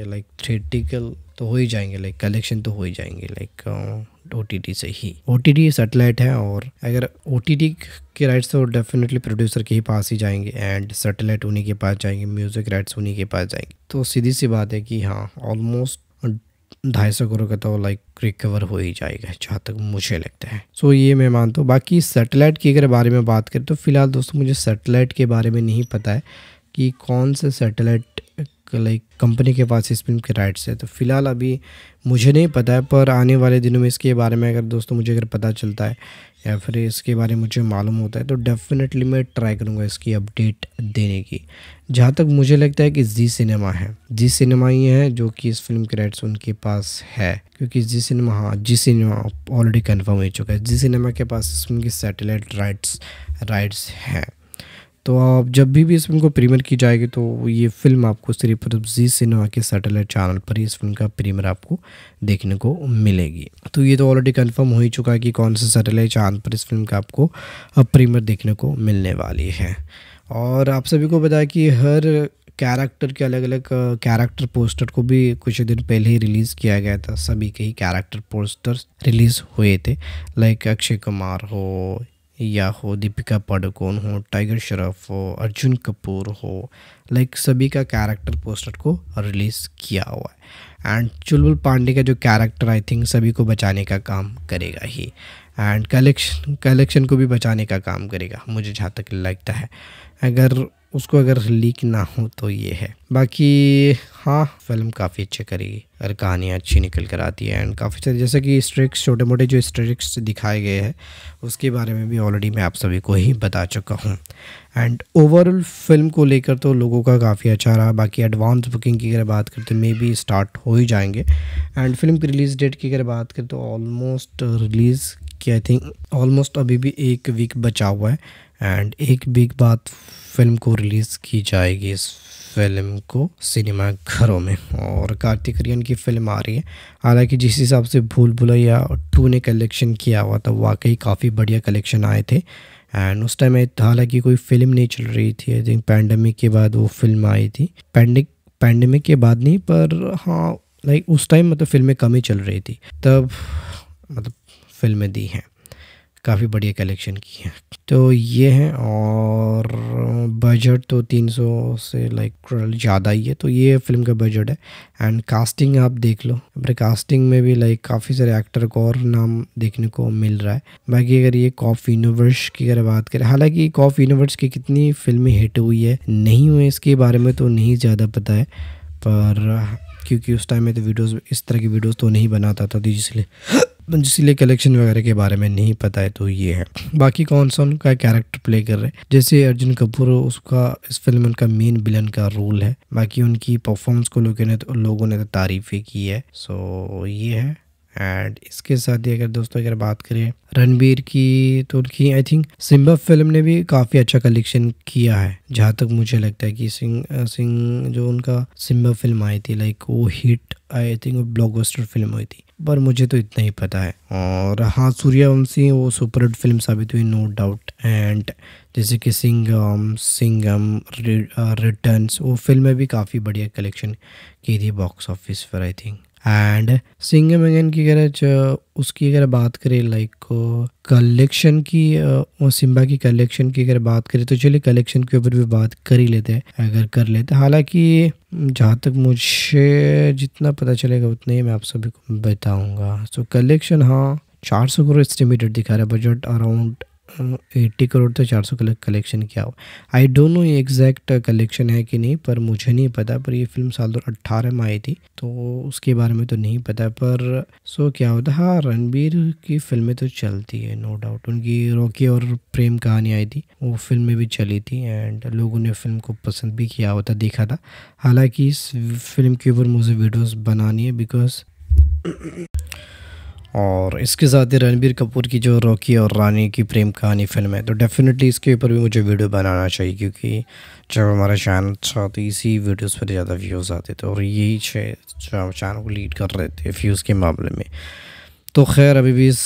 लाइक थ्रेटिकल तो हो ही जाएंगे लाइक कलेक्शन तो हो ही जाएंगे लाइक ओ uh, से ही ओ टी सेटेलाइट है और अगर ओ के राइट्स तो डेफिनेटली प्रोड्यूसर के ही पास ही जाएंगे एंड सेटेलाइट उन्हीं के पास जाएंगे म्यूज़िक राइट्स उन्हीं के पास जाएंगे तो सीधी सी बात है कि हाँ ऑलमोस्ट ढाई सौ करोड़ का तो लाइक रिकवर हो ही जाएगा जहाँ तक मुझे लगता है सो so, ये मैं मानता हूँ बाकी सेटेलाइट की अगर बारे में बात करें तो फिलहाल दोस्तों मुझे सेटेलाइट के बारे में नहीं पता है कि कौन से सेटेलाइट लाइक कंपनी के पास इस फिल्म के राइट्स है तो फ़िलहाल अभी मुझे नहीं पता है पर आने वाले दिनों में इसके बारे में अगर दोस्तों मुझे अगर पता चलता है या फिर इसके बारे में मुझे मालूम होता है तो डेफिनेटली मैं ट्राई करूँगा इसकी अपडेट देने की जहाँ तक मुझे लगता है कि जी सिनेमा है जी सिनेमा ही है जो कि इस फिल्म के राइट्स उनके पास है क्योंकि जी सिनेमा हाँ जी सिनेमा ऑलरेडी कन्फर्म हो चुका है जी सिनेमा के पास इस फिल्म की सैटेलाइट राइट्स राइट्स हैं तो आप जब भी भी इस फिल्म को प्रीमियर की जाएगी तो ये फिल्म आपको सिर्फ और जी सिनेमा के सैटेलाइट चैनल पर ही इस फिल्म का प्रीमियर आपको देखने को मिलेगी तो ये तो ऑलरेडी कंफर्म हो ही चुका है कि कौन से सैटेलाइट चैनल पर इस फिल्म का आपको प्रीमियर देखने को मिलने वाली है और आप सभी को बताया कि हर कैरेक्टर के अलग अलग कैरेक्टर पोस्टर को भी कुछ दिन पहले ही रिलीज़ किया गया था सभी के ही कैरेक्टर पोस्टर्स रिलीज़ हुए थे लाइक अक्षय कुमार हो या हो दीपिका पाडुकोण हो टाइगर श्रॉफ हो अर्जुन कपूर हो लाइक सभी का कैरेक्टर पोस्टर को रिलीज़ किया हुआ है एंड चुलबुल पांडे का जो कैरेक्टर आई थिंक सभी को बचाने का काम करेगा ही एंड कलेक्शन कलेक्शन को भी बचाने का काम करेगा मुझे जहाँ तक लगता है अगर उसको अगर लीक ना हो तो ये है बाकी हाँ फिल्म काफ़ी अच्छी करेगी और कहानियाँ अच्छी निकल कर आती है एंड काफ़ी सारी जैसे कि स्ट्रिक्स छोटे मोटे जो स्ट्रिक्स दिखाए गए हैं उसके बारे में भी ऑलरेडी मैं आप सभी को ही बता चुका हूँ एंड ओवरऑल फिल्म को लेकर तो लोगों का काफ़ी अच्छा रहा बाकी एडवांस बुकिंग की अगर बात करते मे बी स्टार्ट हो ही जाएंगे एंड फिल्म की रिलीज़ डेट की अगर बात करें तो ऑलमोस्ट रिलीज़ की आई थिंक ऑलमोस्ट अभी भी एक वीक बचा हुआ है एंड एक वीक बाद फिल्म को रिलीज़ की जाएगी इस फिल्म को सिनेमा घरों में और कार्तिक आर्यन की फिल्म आ रही है हालांकि जिस हिसाब से भूल भुलैया टू ने कलेक्शन किया हुआ था वाकई काफ़ी बढ़िया कलेक्शन आए थे एंड उस टाइम हालांकि कोई फिल्म नहीं चल रही थी आई थिंक पैंडमिक के बाद वो फिल्म आई थी पैंडिक पैंडमिक के बाद नहीं पर हाँ लाइक उस टाइम मतलब फिल्में कम ही चल रही थी तब मतलब फिल्में दी हैं काफ़ी बढ़िया कलेक्शन की है तो ये है और बजट तो 300 से लाइक ज़्यादा ही है तो ये फिल्म का बजट है एंड कास्टिंग आप देख लो अपने कास्टिंग में भी लाइक काफ़ी सारे एक्टर को और नाम देखने को मिल रहा है बाकी अगर ये कॉफ यूनिवर्स की अगर बात करें हालांकि कॉफ यूनिवर्स की कितनी फिल्में हिट हुई है नहीं हुई इसके बारे में तो नहीं ज़्यादा पता है पर क्योंकि उस टाइम में तो वीडियोज इस तरह की वीडियोज़ तो नहीं बनाता था तो इसलिए जिसलिए कलेक्शन वगैरह के बारे में नहीं पता है तो ये है बाकी कौन सा उनका कैरेक्टर प्ले कर रहे हैं जैसे अर्जुन कपूर उसका इस फिल्म उनका मेन विलन का रोल है बाकी उनकी परफॉर्मेंस को लोगों ने तो लोगों ने तो तारीफ़ें की है सो ये है एंड इसके साथ ही अगर दोस्तों अगर बात करें रणबीर की तो उनकी आई थिंक सिम्बा फिल्म ने भी काफ़ी अच्छा कलेक्शन किया है जहाँ तक मुझे लगता है कि सिंह सिंह जो उनका सिम्बा फिल्म आई थी लाइक वो हिट आई थिंक वो ब्लॉकबस्टर फिल्म हुई थी पर मुझे तो इतना ही पता है और हाँ सूर्यवंशी वो सुपरहिट फिल्म साबित हुई नो डाउट एंड जैसे कि सिंगम सिंगम रिटर्न्स uh, वो फिल्में भी काफ़ी बढ़िया कलेक्शन की थी बॉक्स ऑफिस पर आई थिंक एंड सिंगम मैगन की अगर उसकी अगर बात करें लाइक कलेक्शन की सिम्बा की कलेक्शन की अगर बात करें तो चलिए कलेक्शन के ऊपर भी बात कर ही लेते हैं अगर कर लेते हालांकि जहाँ तक मुझे जितना पता चलेगा उतना ही मैं आप सभी को बताऊंगा सो कलेक्शन हाँ चार सौ करोड़ एस्टिमेटेड दिखा रहा है बजट अराउंड एट्टी करोड़ तो चार सौ कलेक्शन किया हो आई डोंट नो ये एग्जैक्ट कलेक्शन है कि नहीं पर मुझे नहीं पता पर ये फिल्म साल दो अट्ठारह में आई थी तो उसके बारे में तो नहीं पता पर सो क्या होता हाँ रणबीर की फिल्में तो चलती है नो डाउट उनकी रॉकी और प्रेम कहानी आई थी वो फिल्म में भी चली थी एंड लोगों ने फिल्म को पसंद भी किया होता देखा था हालांकि इस फिल्म के ऊपर मुझे वीडियोस बनानी है बिकॉज और इसके साथ ही रणबीर कपूर की जो रॉकी और रानी की प्रेम कहानी फिल्म है तो डेफ़िनेटली इसके ऊपर भी मुझे वीडियो बनाना चाहिए क्योंकि जब हमारा चैनल अच्छा तो इसी वीडियोस पर ज़्यादा व्यूज़ आते थे और यही जो हम चैनल को लीड कर रहे थे व्यूज़ के मामले में तो खैर अभी भी इस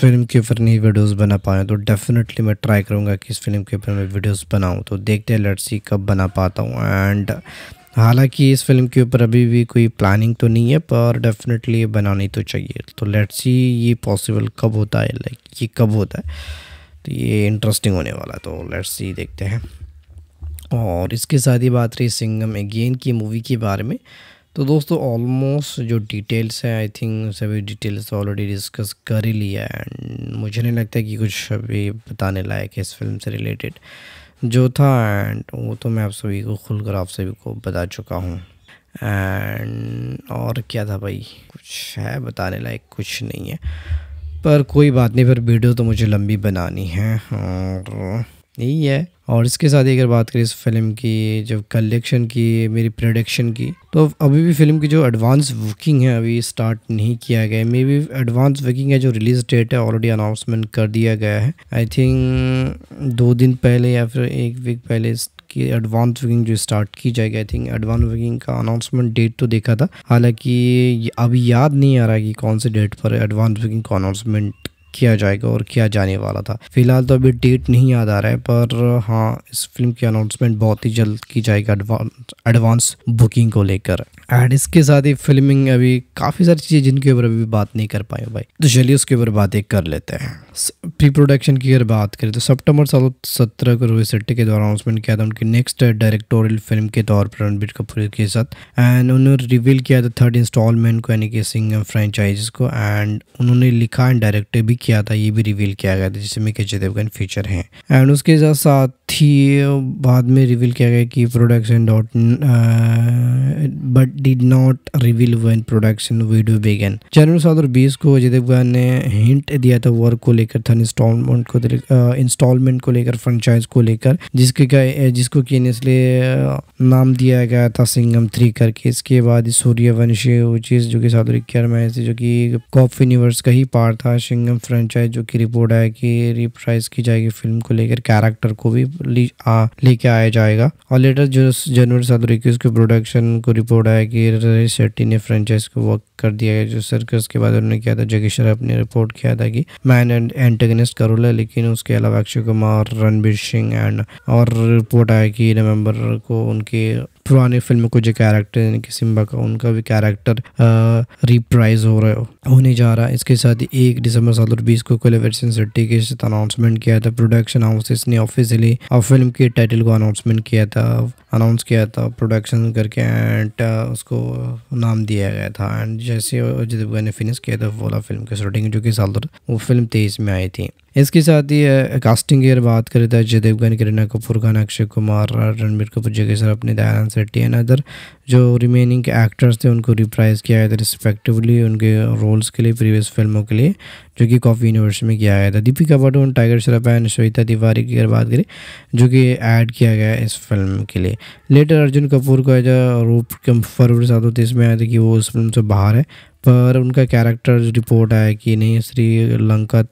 फिल्म के ऊपर नहीं वीडियोज़ बना पाए तो डेफ़िनेटली मैं ट्राई करूँगा कि इस फिल्म के ऊपर मैं वीडियोज़ बनाऊँ तो देखते हैं लड़सी कब बना पाता हूँ एंड हालांकि इस फिल्म के ऊपर अभी भी कोई प्लानिंग तो नहीं है पर डेफिनेटली बनानी तो चाहिए तो लेट्स सी ये पॉसिबल कब होता है लाइक ये कब होता है तो ये इंटरेस्टिंग होने वाला है तो लेट्स सी देखते हैं और इसके साथ ही बात रही सिंगम अगेन की मूवी के बारे में तो दोस्तों ऑलमोस्ट जो डिटेल्स हैं आई थिंक सभी डिटेल्स ऑलरेडी डिस्कस कर ही लिया है एंड मुझे नहीं लगता कि कुछ अभी बताने लायक है इस फिल्म से रिलेटेड जो था एंड वो तो मैं आप सभी को खुलकर आप सभी को बता चुका हूँ एंड और क्या था भाई कुछ है बताने लायक कुछ नहीं है पर कोई बात नहीं पर वीडियो तो मुझे लंबी बनानी है और यही है और इसके साथ ही अगर बात करें इस फिल्म की जब कलेक्शन की मेरी प्रोडक्शन की तो अभी भी फिल्म की जो एडवांस बुकिंग है अभी स्टार्ट नहीं किया गया है मे बी एडवांस बुकिंग है जो रिलीज डेट है ऑलरेडी अनाउंसमेंट कर दिया गया है आई थिंक दो दिन पहले या फिर एक वीक पहले कि एडवांस बुकिंग जो स्टार्ट की जाएगी आई थिंक एडवांस बुकिंग का अनाउंसमेंट डेट तो देखा था हालांकि अभी याद नहीं आ रहा कि कौन से डेट पर एडवांस बुकिंग का अनाउंसमेंट किया जाएगा और किया जाने वाला था फिलहाल तो अभी डेट नहीं याद आ रहा है पर हाँ इस फिल्म की अनाउंसमेंट बहुत ही जल्द की जाएगी एडवांस एडवांस बुकिंग को लेकर एंड इसके साथ ही फिल्मिंग अभी काफ़ी सारी चीज़ें जिनके ऊपर अभी बात नहीं कर पाए भाई तो चलिए उसके ऊपर बातें कर लेते हैं प्री प्रोडक्शन की अगर बात करें तो सितंबर साल सत्रह को रोहित शेट्टी के द्वारा अनाउंसमेंट किया था उनकी नेक्स्ट डायरेक्टोरियल फिल्म के तौर पर रणबीर कपूर के साथ एंड उन्होंने रिवील किया था थर्ड इंस्टॉलमेंट को यानी कि सिंगम फ्रेंचाइज को एंड उन्होंने लिखा एंड डायरेक्ट भी किया था ये भी रिवील किया गया था जिसमें के अजय देवगन फीचर हैं एंड उसके साथ साथ ही बाद में रिवील किया गया कि production dot but did not reveal one production video began जनवरी दो को अजय देवगन ने हिंट दिया था वर्क को लेकर लेकर थन इंस्टॉलमेंट को इंस्टॉलमेंट को लेकर फ्रेंचाइज को लेकर जिसके जिसको कि इसलिए नाम दिया गया था सिंगम थ्री करके इसके बाद सूर्य वंशी वो चीज जो कि साधु इक्यार में जो कि कॉफ यूनिवर्स का ही पार्ट था सिंगम फ्रेंचाइज जो कि रिपोर्ट आया कि रिप्राइज की जाएगी फिल्म को लेकर कैरेक्टर को भी लेके आया जाएगा और लेटर जो जनवरी सात इक्कीस के प्रोडक्शन को रिपोर्ट आया कि शेट्टी ने फ्रेंचाइज को वर्क कर दिया है जो सर्कस के बाद उन्होंने किया था जगेश्वर ने रिपोर्ट किया था कि मैन एंड एंटेगनिस्ट करोल है लेकिन उसके अलावा अक्षय कुमार रणबीर सिंह एंड और रिपोर्ट आया कि नवंबर को उनके पुराने फिल्म को जो कैरेक्टर यानी कि सिम्बा का उनका भी कैरेक्टर रिप्राइज हो रहा होने जा रहा है इसके साथ ही एक दिसंबर साल दो बीस को कोलेवर्सन सेट्टी के साथ अनाउंसमेंट किया था प्रोडक्शन हाउसेस ने ऑफिशियली और फिल्म के टाइटल को अनाउंसमेंट किया था अनाउंस किया था प्रोडक्शन करके एंड उसको नाम दिया गया था एंड जैसे जदीप ने फिनिश किया था वोला फिल्म की शूटिंग जो कि साल दो वो फिल्म तेईस में आई थी इसके साथ ही कास्टिंग की अगर बात करें तो अजय देवगन किरणा कपूर खान अक्षय कुमार रणबीर कपूर जगह सर अपने दयानंद सेट्टी एंड अदर जो रिमेनिंग एक्टर्स थे उनको रिप्राइज किया गया था रिस्पेक्टिवली उनके रोल्स के लिए प्रीवियस फिल्मों के लिए जो कि कॉफ़ी यूनिवर्स में किया गया था दीपिका पाडुकोण टाइगर शराब एंड श्वेता तिवारी की अगर बात करें जो कि ऐड किया गया इस फिल्म के लिए लेटर अर्जुन कपूर का जो रूप फरवरी सात तीस में आया था कि वो उस फिल्म से बाहर है पर उनका कैरेक्टर रिपोर्ट आया कि नहीं श्री लंकत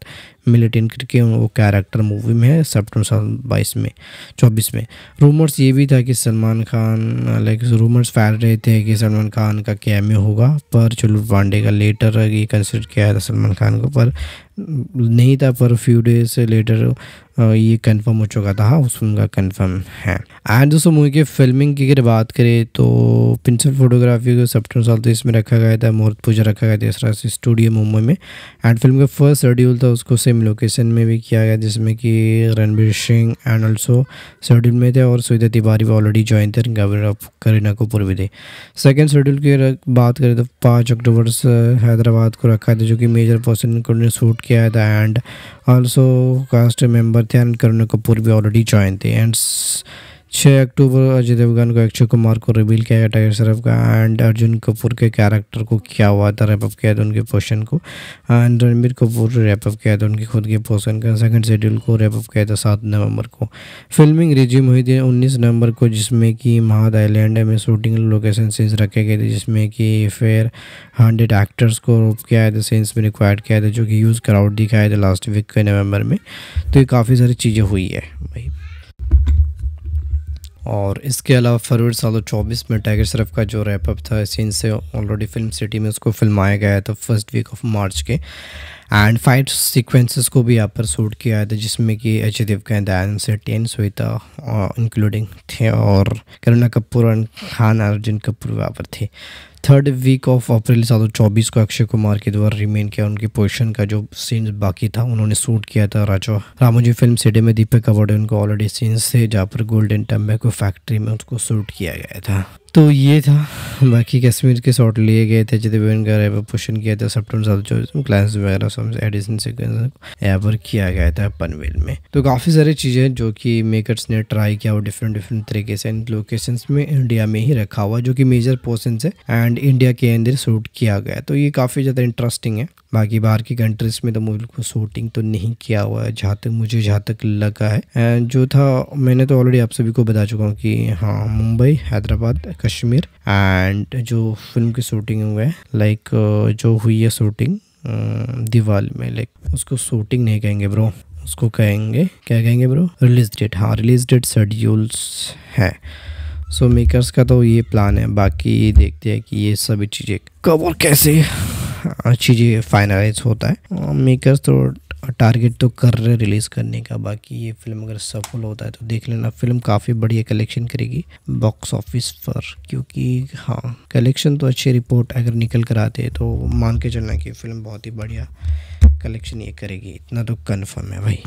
मिलिटेंट करके वो कैरेक्टर मूवी में है सेप्टेम्बर साल बाईस में चौबीस में रूमर्स ये भी था कि सलमान खान लाइक रूमर्स फैल रहे थे कि सलमान खान का कैम्यो होगा पर चलो वानडे का लेटर ये कंसिडर किया था सलमान खान को पर नहीं था पर फ्यू डेज लेटर ये कंफर्म हो चुका था उस फिल्म का कंफर्म है एंड दोस्तों मूवी के फिल्मिंग की अगर बात करें तो प्रिंसिपल फोटोग्राफी को सप्टम साल तेईस में रखा गया था मुहूर्त पूजा रखा गया था स्टूडियो मुंबई में एंड फिल्म का फर्स्ट शेड्यूल था उसको सेम सेम लोकेशन में भी किया गया जिसमें कि Ranbir Singh and also schedule में थे और सुधा तिवारी भी ऑलरेडी ज्वाइन थे गवर्नर ऑफ करीना कपूर भी थे सेकेंड शेड्यूल की बात करें तो पाँच अक्टूबर से हैदराबाद को रखा था जो कि मेजर पर्सन ने शूट किया था एंड ऑल्सो कास्ट मेम्बर थे एंड करीना कपूर भी ऑलरेडी ज्वाइन थे एंड छः अक्टूबर अजय देवगन को अक्षय कुमार को रिवील किया गया टाइगर श्रॉफ का एंड अर्जुन कपूर के कैरेक्टर को क्या हुआ था रैपअप किया था उनके पोर्शन को एंड रणबीर कपूर रैपअप किया था उनके खुद के पोर्शन का सेकंड शेड्यूल को रैपअप किया था सात नवंबर को फिल्मिंग रिज्यूम हुई थी उन्नीस नवंबर को जिसमें कि महाद आईलैंड में शूटिंग लोकेशन सीन्स रखे गए थे जिसमें कि फेयर हंड्रेड एक्टर्स को रोप किया था सीन्स में रिक्वायर्ड किया था जो कि यूज़ क्राउड दिखाया था लास्ट वीक के नवंबर में तो ये काफ़ी सारी चीज़ें हुई है भाई और इसके अलावा फरवरी साल चौबीस में टाइगर शरफ का जो रैपअप था सीन से ऑलरेडी फिल्म सिटी में उसको फिल्माया गया था फर्स्ट वीक ऑफ मार्च के एंड फाइव सीक्वेंसेस को भी यहाँ पर शूट किया था तो जिसमें कि अजय देवगन दयान से टेन सुहिता इंक्लूडिंग थे और करुणा कपूर एंड खान अर्जुन कपूर यहाँ पर थे थर्ड वीक ऑफ अप्रैल सात सौ चौबीस को अक्षय कुमार के द्वारा रिमेन किया उनकी पोजिशन का जो सीन्स बाकी था उन्होंने शूट किया था राजो रामोजी फिल्म सिटी में दीपक अवार्ड उनको ऑलरेडी सीन्स थे जहाँ पर गोल्डन टम्बे को फैक्ट्री में उसको शूट किया गया था तो ये था बाकी कश्मीर के शॉट लिए गए थे भी उनका रैपर पोषण किया था सप्टन तो सब जो क्लास वगैरह सब एडिशन सिक्वेंस यहाँ पर किया गया था पनवेल में तो काफ़ी सारी चीज़ें जो कि मेकर्स ने ट्राई किया वो डिफरेंट डिफरेंट तरीके से इन लोकेशन में इंडिया में ही रखा हुआ जो कि मेजर पोर्सन है एंड इंडिया के अंदर शूट किया गया तो ये काफ़ी ज़्यादा इंटरेस्टिंग है बाकी बाहर की कंट्रीज में तो को शूटिंग तो नहीं किया हुआ है जहाँ तक मुझे जहाँ तक लगा है जो था मैंने तो ऑलरेडी आप सभी को बता चुका हूँ कि हाँ मुंबई हैदराबाद कश्मीर एंड जो फिल्म की शूटिंग हुए लाइक जो हुई है शूटिंग uh, दीवाल में लाइक उसको शूटिंग नहीं कहेंगे ब्रो उसको कहेंगे क्या कहेंगे ब्रो रिलीज डेट हाँ रिलीज डेट शेड्यूल्स हैं सो so, मेकर्स का तो ये प्लान है बाकी देखते हैं कि ये सभी चीज़ें कब और कैसे हाँ, चीज़ें फाइनलाइज होता है मेकर्स uh, तो टारगेट तो कर रहे रिलीज़ करने का बाकी ये फिल्म अगर सफल होता है तो देख लेना फिल्म काफ़ी बढ़िया कलेक्शन करेगी बॉक्स ऑफिस पर क्योंकि हाँ कलेक्शन तो अच्छी रिपोर्ट अगर निकल कर आते तो मान के चलना कि फिल्म बहुत ही बढ़िया कलेक्शन ये करेगी इतना तो कन्फर्म है भाई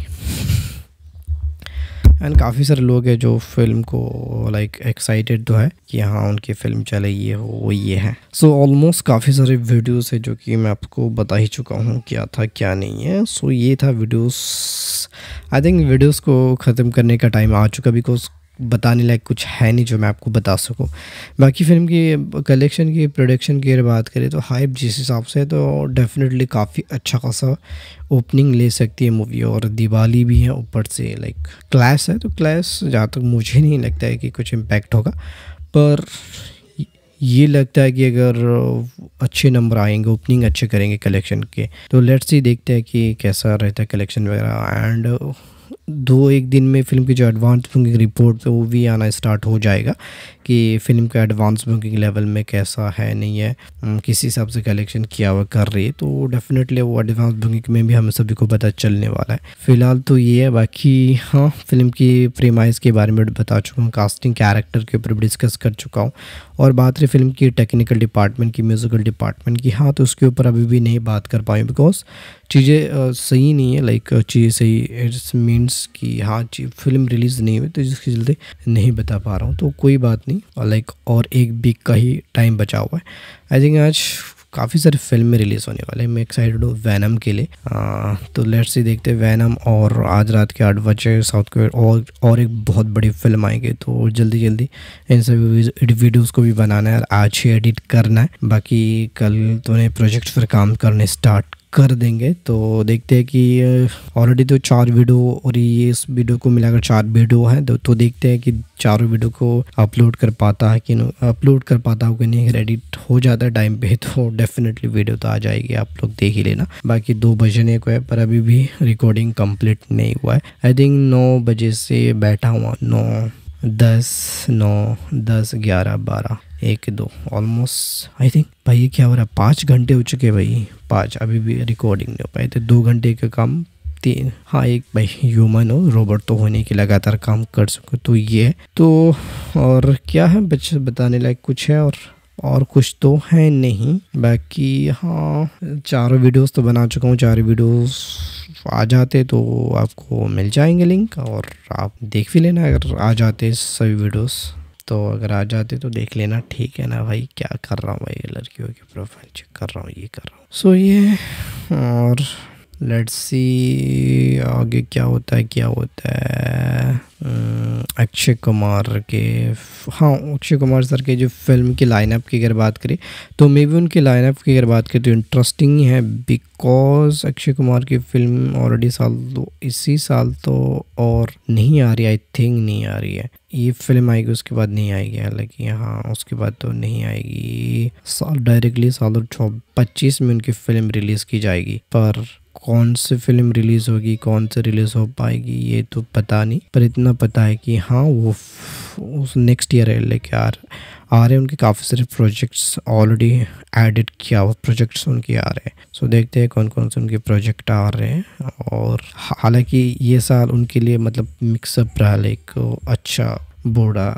एंड काफ़ी सारे लोग हैं जो फिल्म को लाइक एक्साइटेड तो है कि हाँ उनकी फिल्म चले ये हो वो ये है सो so, ऑलमोस्ट काफ़ी सारे वीडियोस है जो कि मैं आपको बता ही चुका हूँ क्या था क्या नहीं है सो so, ये था वीडियोस आई थिंक वीडियोस को ख़त्म करने का टाइम आ चुका बिकॉज बताने लायक कुछ है नहीं जो मैं आपको बता सकूँ बाकी फिल्म की कलेक्शन की प्रोडक्शन की अगर बात करें तो हाइप जिस हिसाब से तो डेफिनेटली काफ़ी अच्छा खासा ओपनिंग ले सकती है मूवी और दिवाली भी है ऊपर से लाइक क्लास है तो क्लास जहाँ तक मुझे नहीं लगता है कि कुछ इम्पेक्ट होगा पर ये लगता है कि अगर अच्छे नंबर आएंगे ओपनिंग अच्छे करेंगे कलेक्शन के तो लेट्स ही देखते हैं कि कैसा रहता है कलेक्शन वगैरह एंड दो एक दिन में फ़िल्म की जो एडवांस बुकिंग रिपोर्ट है वो भी आना स्टार्ट हो जाएगा कि फ़िल्म का एडवांस बुकिंग लेवल में कैसा है नहीं है किस हिसाब से कलेक्शन किया हुआ कर रही है तो डेफिनेटली वो एडवांस बुकिंग में भी हम सभी को पता चलने वाला है फ़िलहाल तो ये है बाकी हाँ फिल्म की प्रेमाइज के बारे में बता चुका हूँ कास्टिंग कैरेक्टर के ऊपर डिस्कस कर चुका हूँ और बात रही फिल्म की टेक्निकल डिपार्टमेंट की म्यूज़िकल डिपार्टमेंट की हाँ तो उसके ऊपर अभी भी नहीं बात कर पाई बिकॉज चीज़ें सही नहीं है लाइक चीज़ें सही इट्स मीन्स कि हाँ फिल्म रिलीज़ नहीं हुई तो जिसके चलते नहीं बता पा रहा हूँ तो कोई बात नहीं लाइक और एक वीक का ही टाइम बचा हुआ है आई थिंक आज काफ़ी सारी फिल्में रिलीज़ होने वाले मैं एक्साइटेड हूँ वैनम के लिए आ, तो लेट से देखते हैं वैनम और आज रात के आठ बजे साउथ को और और एक बहुत बड़ी फिल्म आएगी तो जल्दी जल्दी इन सभी वीडियोज़ को भी बनाना है और आज ही एडिट करना है बाकी कल तो उन्हें प्रोजेक्ट पर काम करने स्टार्ट कर देंगे तो देखते हैं कि ऑलरेडी तो चार वीडियो और ये इस वीडियो को मिलाकर चार वीडियो हैं तो, तो देखते हैं कि चारों वीडियो को अपलोड कर पाता है कि अपलोड कर पाता हो कि नहीं अगर एडिट हो जाता है टाइम पे तो डेफिनेटली वीडियो तो आ जाएगी आप लोग देख ही लेना बाकी दो बजने को है पर अभी भी रिकॉर्डिंग कम्प्लीट नहीं हुआ है आई थिंक नौ बजे से बैठा हुआ नौ दस नौ दस ग्यारह बारह एक दो ऑलमोस्ट आई थिंक भाई ये क्या हो रहा है पाँच घंटे हो चुके भाई पाँच अभी भी रिकॉर्डिंग नहीं हो पाई तो दो घंटे का काम तीन हाँ एक भाई ह्यूमन हो रोबोट तो होने की लगातार काम कर सको तो ये तो और क्या है बच्चे बताने लायक कुछ है और और कुछ तो है नहीं बाकी हाँ चारों वीडियोस तो बना चुका हूँ चार वीडियोस आ जाते तो आपको मिल जाएंगे लिंक और आप देख भी लेना अगर आ जाते सभी वीडियोस तो अगर आ जाते तो देख लेना ठीक है ना भाई क्या कर रहा हूँ भाई लड़कियों की प्रोफाइल चेक कर रहा हूँ ये कर रहा हूँ सो so, ये और लेट्स सी आगे क्या होता है क्या होता है अक्षय कुमार के हाँ अक्षय कुमार सर के जो फिल्म की लाइनअप की अगर बात करें तो मे भी उनकी लाइनअप की अगर बात करें तो इंटरेस्टिंग है बिकॉज अक्षय कुमार की फिल्म ऑलरेडी साल तो इसी साल तो और नहीं आ रही आई थिंक नहीं आ रही है ये फिल्म आएगी उसके बाद नहीं आएगी हालांकि हाँ उसके बाद तो नहीं आएगी साल डायरेक्टली साल दो पच्चीस में उनकी फिल्म रिलीज़ की जाएगी पर कौन सी फिल्म रिलीज़ होगी कौन से रिलीज़ हो पाएगी ये तो पता नहीं पर इतना पता है कि हाँ वो उस नेक्स्ट ईयर है लेके आ आ रहे हैं उनके काफ़ी सारे प्रोजेक्ट्स ऑलरेडी एडिट किया हुआ प्रोजेक्ट्स उनके आ रहे हैं सो देखते हैं कौन कौन से उनके प्रोजेक्ट आ रहे हैं और हालांकि ये साल उनके लिए मतलब मिक्सअप रहा एक अच्छा बूढ़ा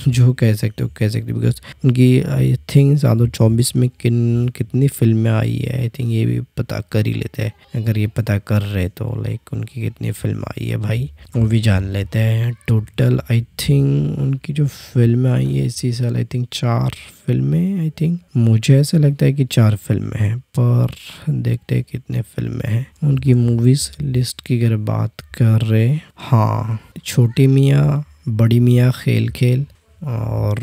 जो कह सकते हो कह सकते बिकॉज उनकी आई थिंक ज़्यादा चौबीस में किन कितनी फिल्में आई है आई थिंक ये भी पता कर ही लेते हैं अगर ये पता कर रहे तो लाइक उनकी कितनी फिल्म आई है भाई वो भी जान लेते हैं टोटल आई थिंक उनकी जो फिल्में आई है इसी साल आई थिंक चार फिल्में आई थिंक मुझे ऐसा लगता है कि चार फिल्में हैं पर देखते हैं कितने फिल्में हैं उनकी मूवीज लिस्ट की अगर बात कर रहे हाँ छोटी मियाँ बड़ी मियाँ खेल खेल और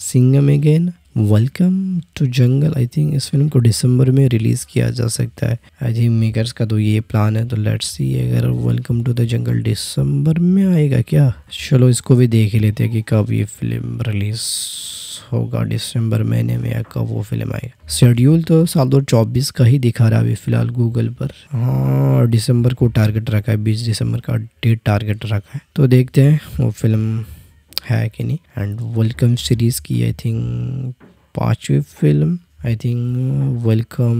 Singham again welcome to jungle I think इस फिल्म को दिसंबर में रिलीज़ किया जा सकता है आई थिंक मेकर्स का तो ये प्लान है तो लेट्स सी अगर वेलकम टू द जंगल दिसंबर में आएगा क्या चलो इसको भी देख लेते हैं कि कब ये फिल्म रिलीज़ होगा दिसंबर महीने में या कब वो फिल्म आएगा शेड्यूल तो साल दो चौबीस का ही दिखा रहा है अभी फिलहाल गूगल पर हाँ दिसंबर को टारगेट रखा है बीस दिसंबर का डेट टारगेट रखा है तो देखते हैं वो फिल्म है कि नहीं एंड वेलकम सीरीज़ की आई थिंक पांचवी film I think welcome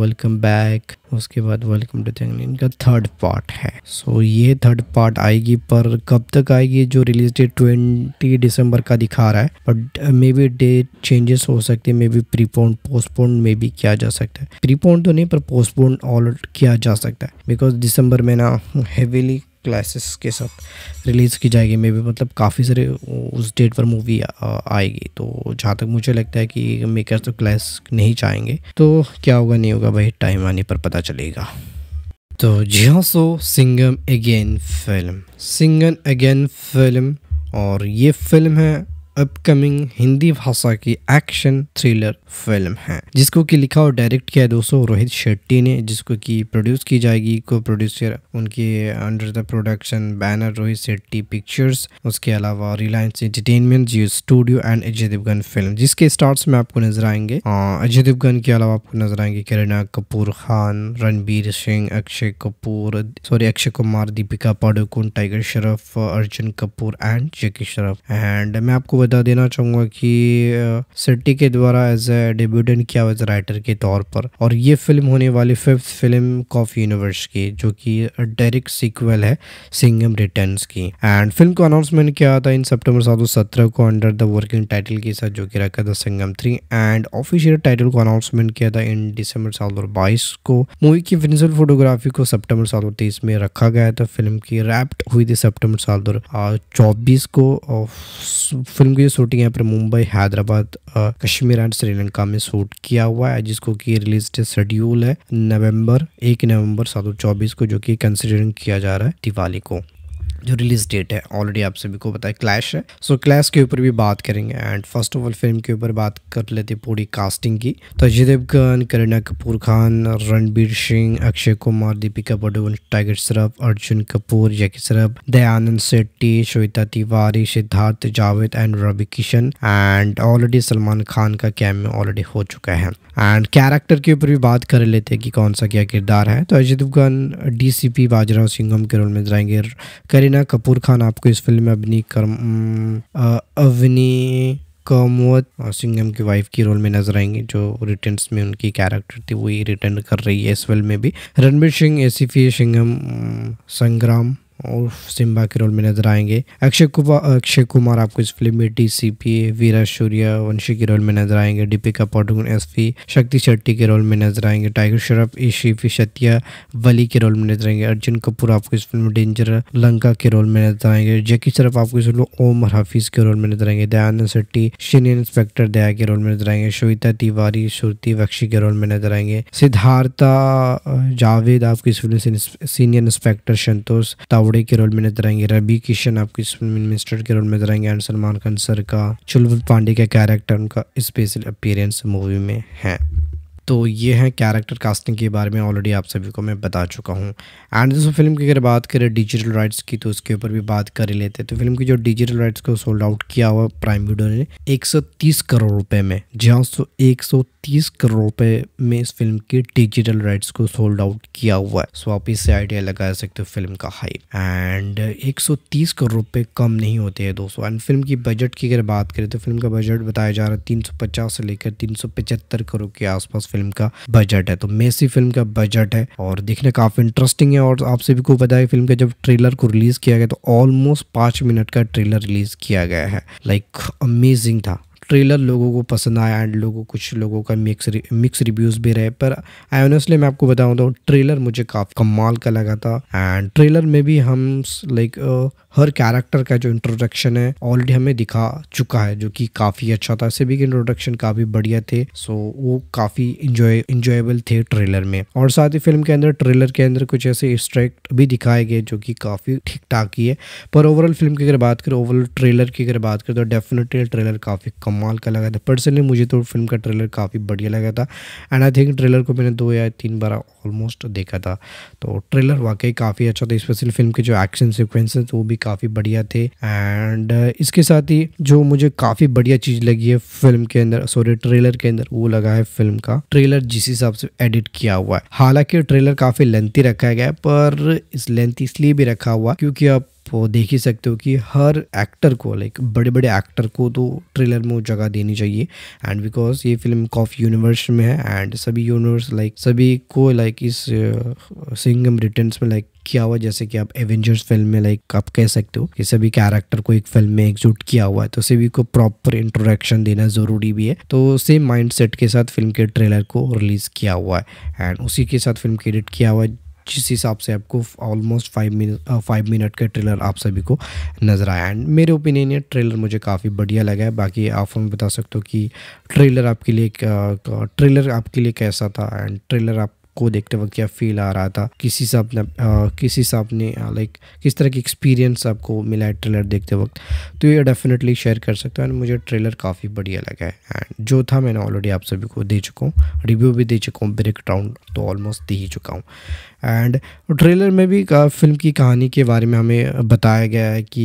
welcome back उसके बाद वेलकम टू थिंग इनका थर्ड पार्ट है सो so, ये थर्ड पार्ट आएगी पर कब तक आएगी जो रिलीज डेट ट्वेंटी दिसंबर का दिखा रहा है but may be date changes हो सकते हैं may be prepone postpone may be किया जा सकता है प्रीपोन तो नहीं पर पोस्टपोन ऑल किया जा सकता है बिकॉज दिसंबर में ना हेविली क्लासेस के साथ रिलीज़ की जाएगी मे भी मतलब काफ़ी सारे उस डेट पर मूवी आएगी तो जहाँ तक मुझे लगता है कि मेकर्स तो क्लास नहीं चाहेंगे तो क्या होगा नहीं होगा भाई टाइम आने पर पता चलेगा तो जी हाँ so Singham again film Singham again film और ये फिल्म है अपकमिंग हिंदी भाषा की एक्शन थ्रिलर फिल्म है जिसको कि लिखा और डायरेक्ट किया है दोस्तों रोहित शेट्टी ने जिसको कि प्रोड्यूस की जाएगी को प्रोड्यूसर उनके under the production banner Rohit Shetty pictures उसके अलावा Reliance entertainment Jio studio and Ajay Devgn film जिसके स्टार्स में आपको नजर आएंगे अजय देवगन के अलावा आपको नजर आएंगे Kareena Kapoor Khan Ranbir Singh Akshay Kapoor sorry Akshay Kumar Deepika Padukone tiger Shroff Arjun Kapoor and Jackie Shroff and मैं आपको बता देना चाहूंगा कि शेट्टी के द्वारा एज ए डेब्यूटेंट किया हुआ राइटर के तौर पर और ये फिल्म होने वाली फिफ्थ फिल्म कॉफी यूनिवर्स की जो कि डायरेक्ट सीक्वल है सिंगम रिटर्न की एंड फिल्म को अनाउंसमेंट किया था इन सितंबर सात को अंडर द वर्किंग टाइटल के साथ जो कि रखा था Singham three and official title को अनाउंसमेंट किया था इन दिसंबर सात को मूवी की फिनिशल फोटोग्राफी को सितंबर सात में रखा गया था फिल्म की रैप्ट हुई थी सितंबर सात चौबीस को फिल्म की शूटिंग यहाँ पर मुंबई हैदराबाद कश्मीर एंड श्रीलंका श्रीलंका में शूट किया हुआ है जिसको कि रिलीज डेट शेड्यूल है नवंबर एक नवंबर सात को जो कि कंसिडरिंग किया जा रहा है दिवाली को जो रिलीज डेट है ऑलरेडी आप सभी को पता है क्लैश है सो so, क्लैश के ऊपर भी बात करेंगे and first of all film के ऊपर बात कर लेते हैं पूरी कास्टिंग की तो Ajay Devgn Kareena Kapoor Khan Ranbir Singh Akshay Kumar Deepika Padukone tiger Shroff Arjun Kapoor Jackie Shroff Dayanand Shetty Shweta Tiwari Siddharth Javed and Ravi Kishan and already Salman Khan का कैमियो ऑलरेडी हो चुका है एंड कैरेक्टर के ऊपर भी बात कर लेते हैं कि कौन सा क्या किरदार है तो अजय देवगन डी डीसीपी बाजीराव सिंघम के रोल में जाएंगे करीना करीना कपूर खान आपको इस फिल्म में अभिनी अवनी कमोत सिंगम की वाइफ की रोल में नजर आएंगी जो रिटर्न में उनकी कैरेक्टर थी वही रिटर्न कर रही है इस फिल्म में भी रणबीर सिंह एसीफी सिंगम संग्राम और सिम्बा के रोल में नजर आएंगे अक्षय कुमार अक्षय कुमार आपको इस फिल्म में D C P Veera Surya वंशी के रोल में नजर आएंगे दीपिका पाडुकोन एसपी शक्ति शेट्टी के रोल में नजर आएंगे टाइगर श्रॉफ ईशीफी शतिया वली के रोल में नजर आएंगे अर्जुन कपूर आपको इस फिल्म में डेंजर लंका के रोल में नजर आएंगे जैकी श्रॉफ आपको इस फिल्म ओम हाफिज के रोल में नजर आएंगे दयानंद शेट्टी सीनियर इंस्पेक्टर दया के रोल में नजर आएंगे श्विता तिवारी श्रुति बख्शी के रोल में नजर आएंगे सिद्धार्था जावेद आपको इस फिल्म में सीनियर इंस्पेक्टर संतोष तावर तावड़े के रोल में नजर आएंगे रवि किशन आपको मिनिस्टर के रोल में नजर आएंगे एंड सलमान खान सर का चुलबुल पांडे का कैरेक्टर उनका स्पेशल अपीयरेंस मूवी में है तो ये है कैरेक्टर कास्टिंग के बारे में ऑलरेडी आप सभी को मैं बता चुका हूँ एंड दोस्तों फिल्म की अगर बात करें डिजिटल राइट्स की तो उसके ऊपर भी बात कर लेते हैं तो फिल्म की जो डिजिटल राइट्स को सोल्ड आउट किया हुआ प्राइम वीडियो ने 130 करोड़ रुपए में जी हाँ सो एक करोड़ रुपए में इस फिल्म की डिजिटल राइट्स को सोल्ड आउट किया हुआ है सो आप इससे आइडिया लगा सकते हो फिल्म का हाइप एंड एक करोड़ रुपए कम नहीं होते हैं दोस्तों एंड फिल्म की बजट की अगर बात करें तो फिल्म का बजट बताया जा रहा है तीन से लेकर तीन करोड़ के आसपास फिल्म फिल्म का बजट है तो मेसी फिल्म का बजट है और देखने काफ़ी इंटरेस्टिंग है और आपसे भी को पता है फिल्म का जब ट्रेलर को रिलीज़ किया गया तो ऑलमोस्ट पांच मिनट का ट्रेलर रिलीज़ किया गया है लाइक like, अमेजिंग था ट्रेलर लोगों को पसंद आया एंड लोगों कुछ लोगों का मिक्स मिक्स रिव्यूज़ भी रहे पर आई मैं आपको बताऊँ तो ट्रेलर मुझे काफ़ी कमाल का लगा था एंड ट्रेलर में भी हम लाइक हर कैरेक्टर का जो इंट्रोडक्शन है ऑलरेडी हमें दिखा चुका है जो कि काफ़ी अच्छा था सभी के इंट्रोडक्शन काफ़ी बढ़िया थे सो वो काफ़ी इंजॉय इंजॉयबल थे ट्रेलर में और साथ ही फिल्म के अंदर ट्रेलर के अंदर कुछ ऐसे स्ट्रैक्ट भी दिखाए गए जो कि काफ़ी ठीक ठाक ही है पर ओवरऑल फिल्म की अगर बात करें ओवरऑल ट्रेलर की अगर बात करें तो डेफिनेटली ट्रेलर काफ़ी कम कमाल का लगा था पर्सनली मुझे तो फिल्म का ट्रेलर काफ़ी बढ़िया लगा था एंड आई थिंक ट्रेलर को मैंने दो या तीन बार ऑलमोस्ट देखा था तो ट्रेलर वाकई काफ़ी अच्छा था स्पेशली फिल्म के जो एक्शन सिक्वेंसेस तो वो भी काफ़ी बढ़िया थे एंड uh, इसके साथ ही जो मुझे काफ़ी बढ़िया चीज़ लगी है फिल्म के अंदर सॉरी ट्रेलर के अंदर वो लगा है फिल्म का ट्रेलर जिस हिसाब से एडिट किया हुआ है हालांकि ट्रेलर काफ़ी लेंथी रखा गया पर इस लेंथी इसलिए भी रखा हुआ क्योंकि आप देख ही सकते हो कि हर एक्टर को लाइक बड़े बड़े एक्टर को तो ट्रेलर में जगह देनी चाहिए एंड बिकॉज ये फिल्म कॉफ यूनिवर्स में है एंड सभी यूनिवर्स लाइक सभी को लाइक इस सिंगम रिटर्न में लाइक किया हुआ जैसे कि आप एवेंजर्स फिल्म में लाइक आप कह सकते हो कि सभी कैरेक्टर को एक फिल्म में एग्जूट किया हुआ है तो सभी को प्रॉपर इंट्रोडक्शन देना ज़रूरी भी है तो सेम सेट के साथ फिल्म के ट्रेलर को रिलीज़ किया हुआ है एंड उसी के साथ फिल्म को एडिट किया हुआ है जिस हिसाब से आपको almost five minute five minute का ट्रेलर आप सभी को नज़र आया एंड मेरे ओपिनियन ये ट्रेलर मुझे काफ़ी बढ़िया लगा है बाकी आप हमें बता सकते हो कि ट्रेलर आपके लिए ट्रेलर uh, आपके लिए कैसा था एंड ट्रेलर आप को देखते वक्त क्या फील आ रहा था किसी से अपने किसी हिसाब ने लाइक किस तरह की एक्सपीरियंस आपको मिला है ट्रेलर देखते वक्त तो ये डेफिनेटली शेयर कर सकते हो एंड मुझे ट्रेलर काफ़ी बढ़िया लगा है एंड जो था मैंने ऑलरेडी आप सभी को दे चुका हूँ रिव्यू भी दे चुका हूँ ब्रेक डाउन तो ऑलमोस्ट दे ही चुका हूँ एंड ट्रेलर में भी फिल्म की कहानी के बारे में हमें बताया गया है कि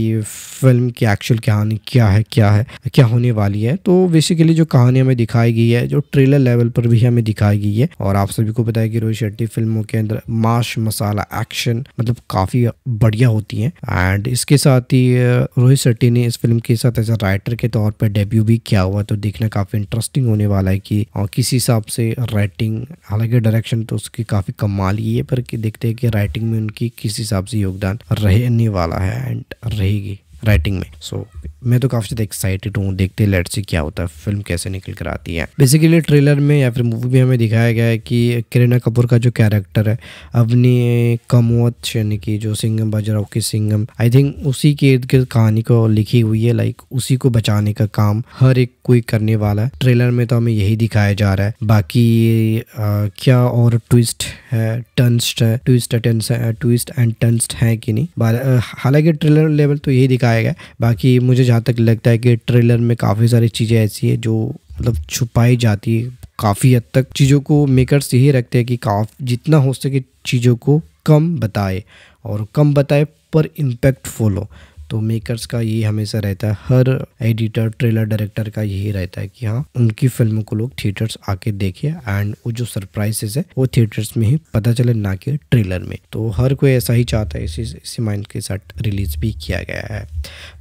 फिल्म की एक्चुअल कहानी क्या है क्या है क्या होने वाली है तो बेसिकली जो कहानी हमें दिखाई गई है जो ट्रेलर लेवल पर भी हमें दिखाई गई है और आप सभी को बताया की रोहित शेट्टी फिल्मों के अंदर माश मसाला एक्शन मतलब काफ़ी बढ़िया होती है एंड इसके साथ ही रोहित शेट्टी ने इस फिल्म के साथ एज ए राइटर के तौर पर डेब्यू भी किया हुआ तो देखना काफ़ी इंटरेस्टिंग होने वाला है कि और किसी हिसाब से राइटिंग हालांकि डायरेक्शन तो उसकी काफ़ी कमाल ही है पर देखते हैं कि राइटिंग में उनकी किस हिसाब से योगदान रहने वाला है एंड रहेगी राइटिंग में सो so, मैं तो काफ़ी ज़्यादा एक्साइटेड हूँ देखते हैं लेट से क्या होता है फिल्म कैसे निकल कर आती है बेसिकली ट्रेलर में या फिर मूवी में हमें दिखाया गया है कि करीना कपूर का जो कैरेक्टर है अवनी कमोत यानी कि जो सिंगम बाजीराव की सिंगम आई थिंक उसी के इर्द गिर्द कहानी को लिखी हुई है लाइक उसी को बचाने का काम हर एक कोई करने वाला है ट्रेलर में तो हमें यही दिखाया जा रहा है बाकी आ, क्या और ट्विस्ट है टंस्ट है ट्विस्ट ट्विस्ट एंड टंस्ट है कि नहीं हालांकि ट्रेलर लेवल तो यही दिखाया दिखाया गया बाकी मुझे जहाँ तक लगता है कि ट्रेलर में काफ़ी सारी चीज़ें ऐसी है जो मतलब छुपाई जाती है काफ़ी हद तक चीज़ों को मेकर्स यही रखते हैं कि काफ जितना हो सके चीज़ों को कम बताए और कम बताए पर इम्पेक्टफुल हो तो मेकर्स का ये हमेशा रहता है हर एडिटर ट्रेलर डायरेक्टर का यही रहता है कि हाँ उनकी फिल्म को लोग थिएटर्स आके देखे एंड वो जो सरप्राइजेस है वो थिएटर्स में ही पता चले ना कि ट्रेलर में तो हर कोई ऐसा ही चाहता है इसी इसी माइंड के साथ रिलीज भी किया गया है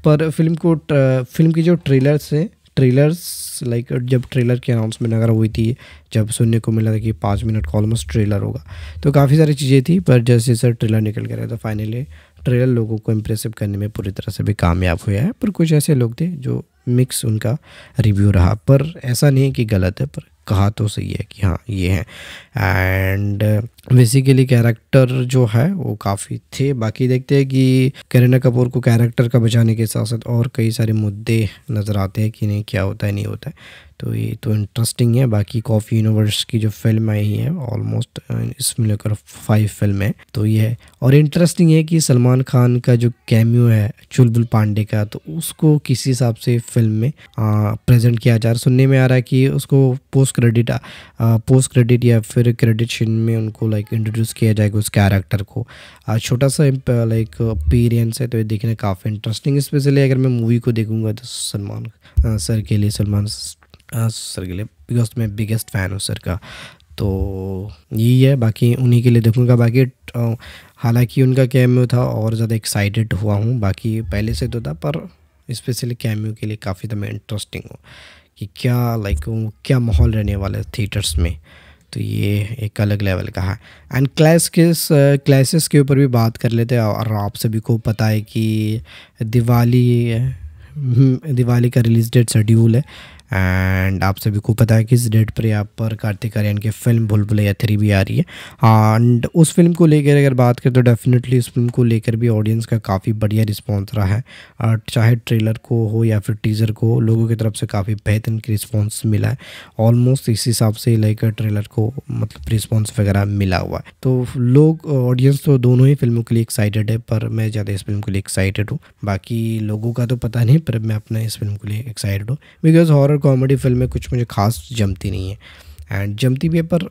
पर फिल्म को फिल्म की जो ट्रेलर्स हैं ट्रेलर्स लाइक जब ट्रेलर की अनाउंसमेंट अगर हुई थी जब सुनने को मिला था कि पाँच मिनट का ऑलमोस्ट ट्रेलर होगा तो काफ़ी सारी चीज़ें थी पर जैसे जैसे ट्रेलर निकल गया था फाइनली ट्रेलर लोगों को इम्प्रेसिव करने में पूरी तरह से भी कामयाब हुआ है पर कुछ ऐसे लोग थे जो मिक्स उनका रिव्यू रहा पर ऐसा नहीं कि गलत है पर कहा तो सही है कि हाँ ये हैं एंड बेसिकली कैरेक्टर जो है वो काफ़ी थे बाकी देखते हैं कि करीना कपूर को कैरेक्टर का बचाने के साथ साथ और कई सारे मुद्दे नज़र आते हैं कि नहीं क्या होता है नहीं होता है तो ये तो इंटरेस्टिंग है बाकी कॉफ़ी यूनिवर्स की जो फिल्म आई है ऑलमोस्ट इसमें लेकर फाइव फिल्म है तो ये है और इंटरेस्टिंग है कि सलमान खान का जो कैम्यू है चुलबुल पांडे का तो उसको किसी हिसाब से फिल्म में प्रेजेंट uh, किया जा रहा सुनने में आ रहा है कि उसको पोस्ट क्रेडिट पोस्ट क्रेडिट या फिर क्रेडिट सीन में उनको लाइक इंट्रोड्यूस किया जाएगा उस कैरेक्टर को छोटा सा लाइक अपीरियंस uh, है तो ये देखना काफ़ी इंटरेस्टिंग स्पेशली अगर मैं मूवी को देखूँगा तो सलमान सर uh, के लिए सलमान सर के लिए बिकॉज मैं बिगेस्ट फ़ैन हूँ सर का तो यही है बाकी उन्हीं के लिए देखूंगा बाकी हालांकि उनका कैम्यू था और ज़्यादा एक्साइटेड हुआ हूँ बाकी पहले से तो था पर स्पेशली कैम्यू के लिए काफ़ी तो मैं इंटरेस्टिंग हूँ कि क्या लाइक क्या माहौल रहने वाला है थिएटर्स में तो ये एक अलग लेवल का है एंड क्लास के क्लासेस के ऊपर भी बात कर लेते हैं और आप सभी को पता है कि दिवाली हम्म, दिवाली का रिलीज़ डेट शेड्यूल है एंड आप सभी को पता है कि इस डेट पर यहाँ पर कार्तिक आर्यन की फिल्म भूल भुलैया थ्री भी आ रही है एंड उस फिल्म को लेकर अगर बात करें तो डेफिनेटली इस फिल्म को लेकर भी ऑडियंस का काफ़ी बढ़िया रिस्पॉन्स रहा है चाहे ट्रेलर को हो या फिर टीज़र को लोगों की तरफ से काफ़ी बेहतरीन रिस्पॉन्स मिला है ऑलमोस्ट इस हिसाब से लेकर ट्रेलर को मतलब रिस्पॉन्स वगैरह मिला हुआ है तो लोग ऑडियंस तो दोनों ही फिल्मों के लिए एक्साइटेड है पर मैं ज़्यादा इस फिल्म के लिए एक्साइटेड हूँ बाकी लोगों का तो पता नहीं पर मैं अपने इस फिल्म के लिए एक्साइटेड हूँ बिकॉज हॉर हॉरर कॉमेडी फिल्में कुछ मुझे खास जमती नहीं है एंड जमती भी है पर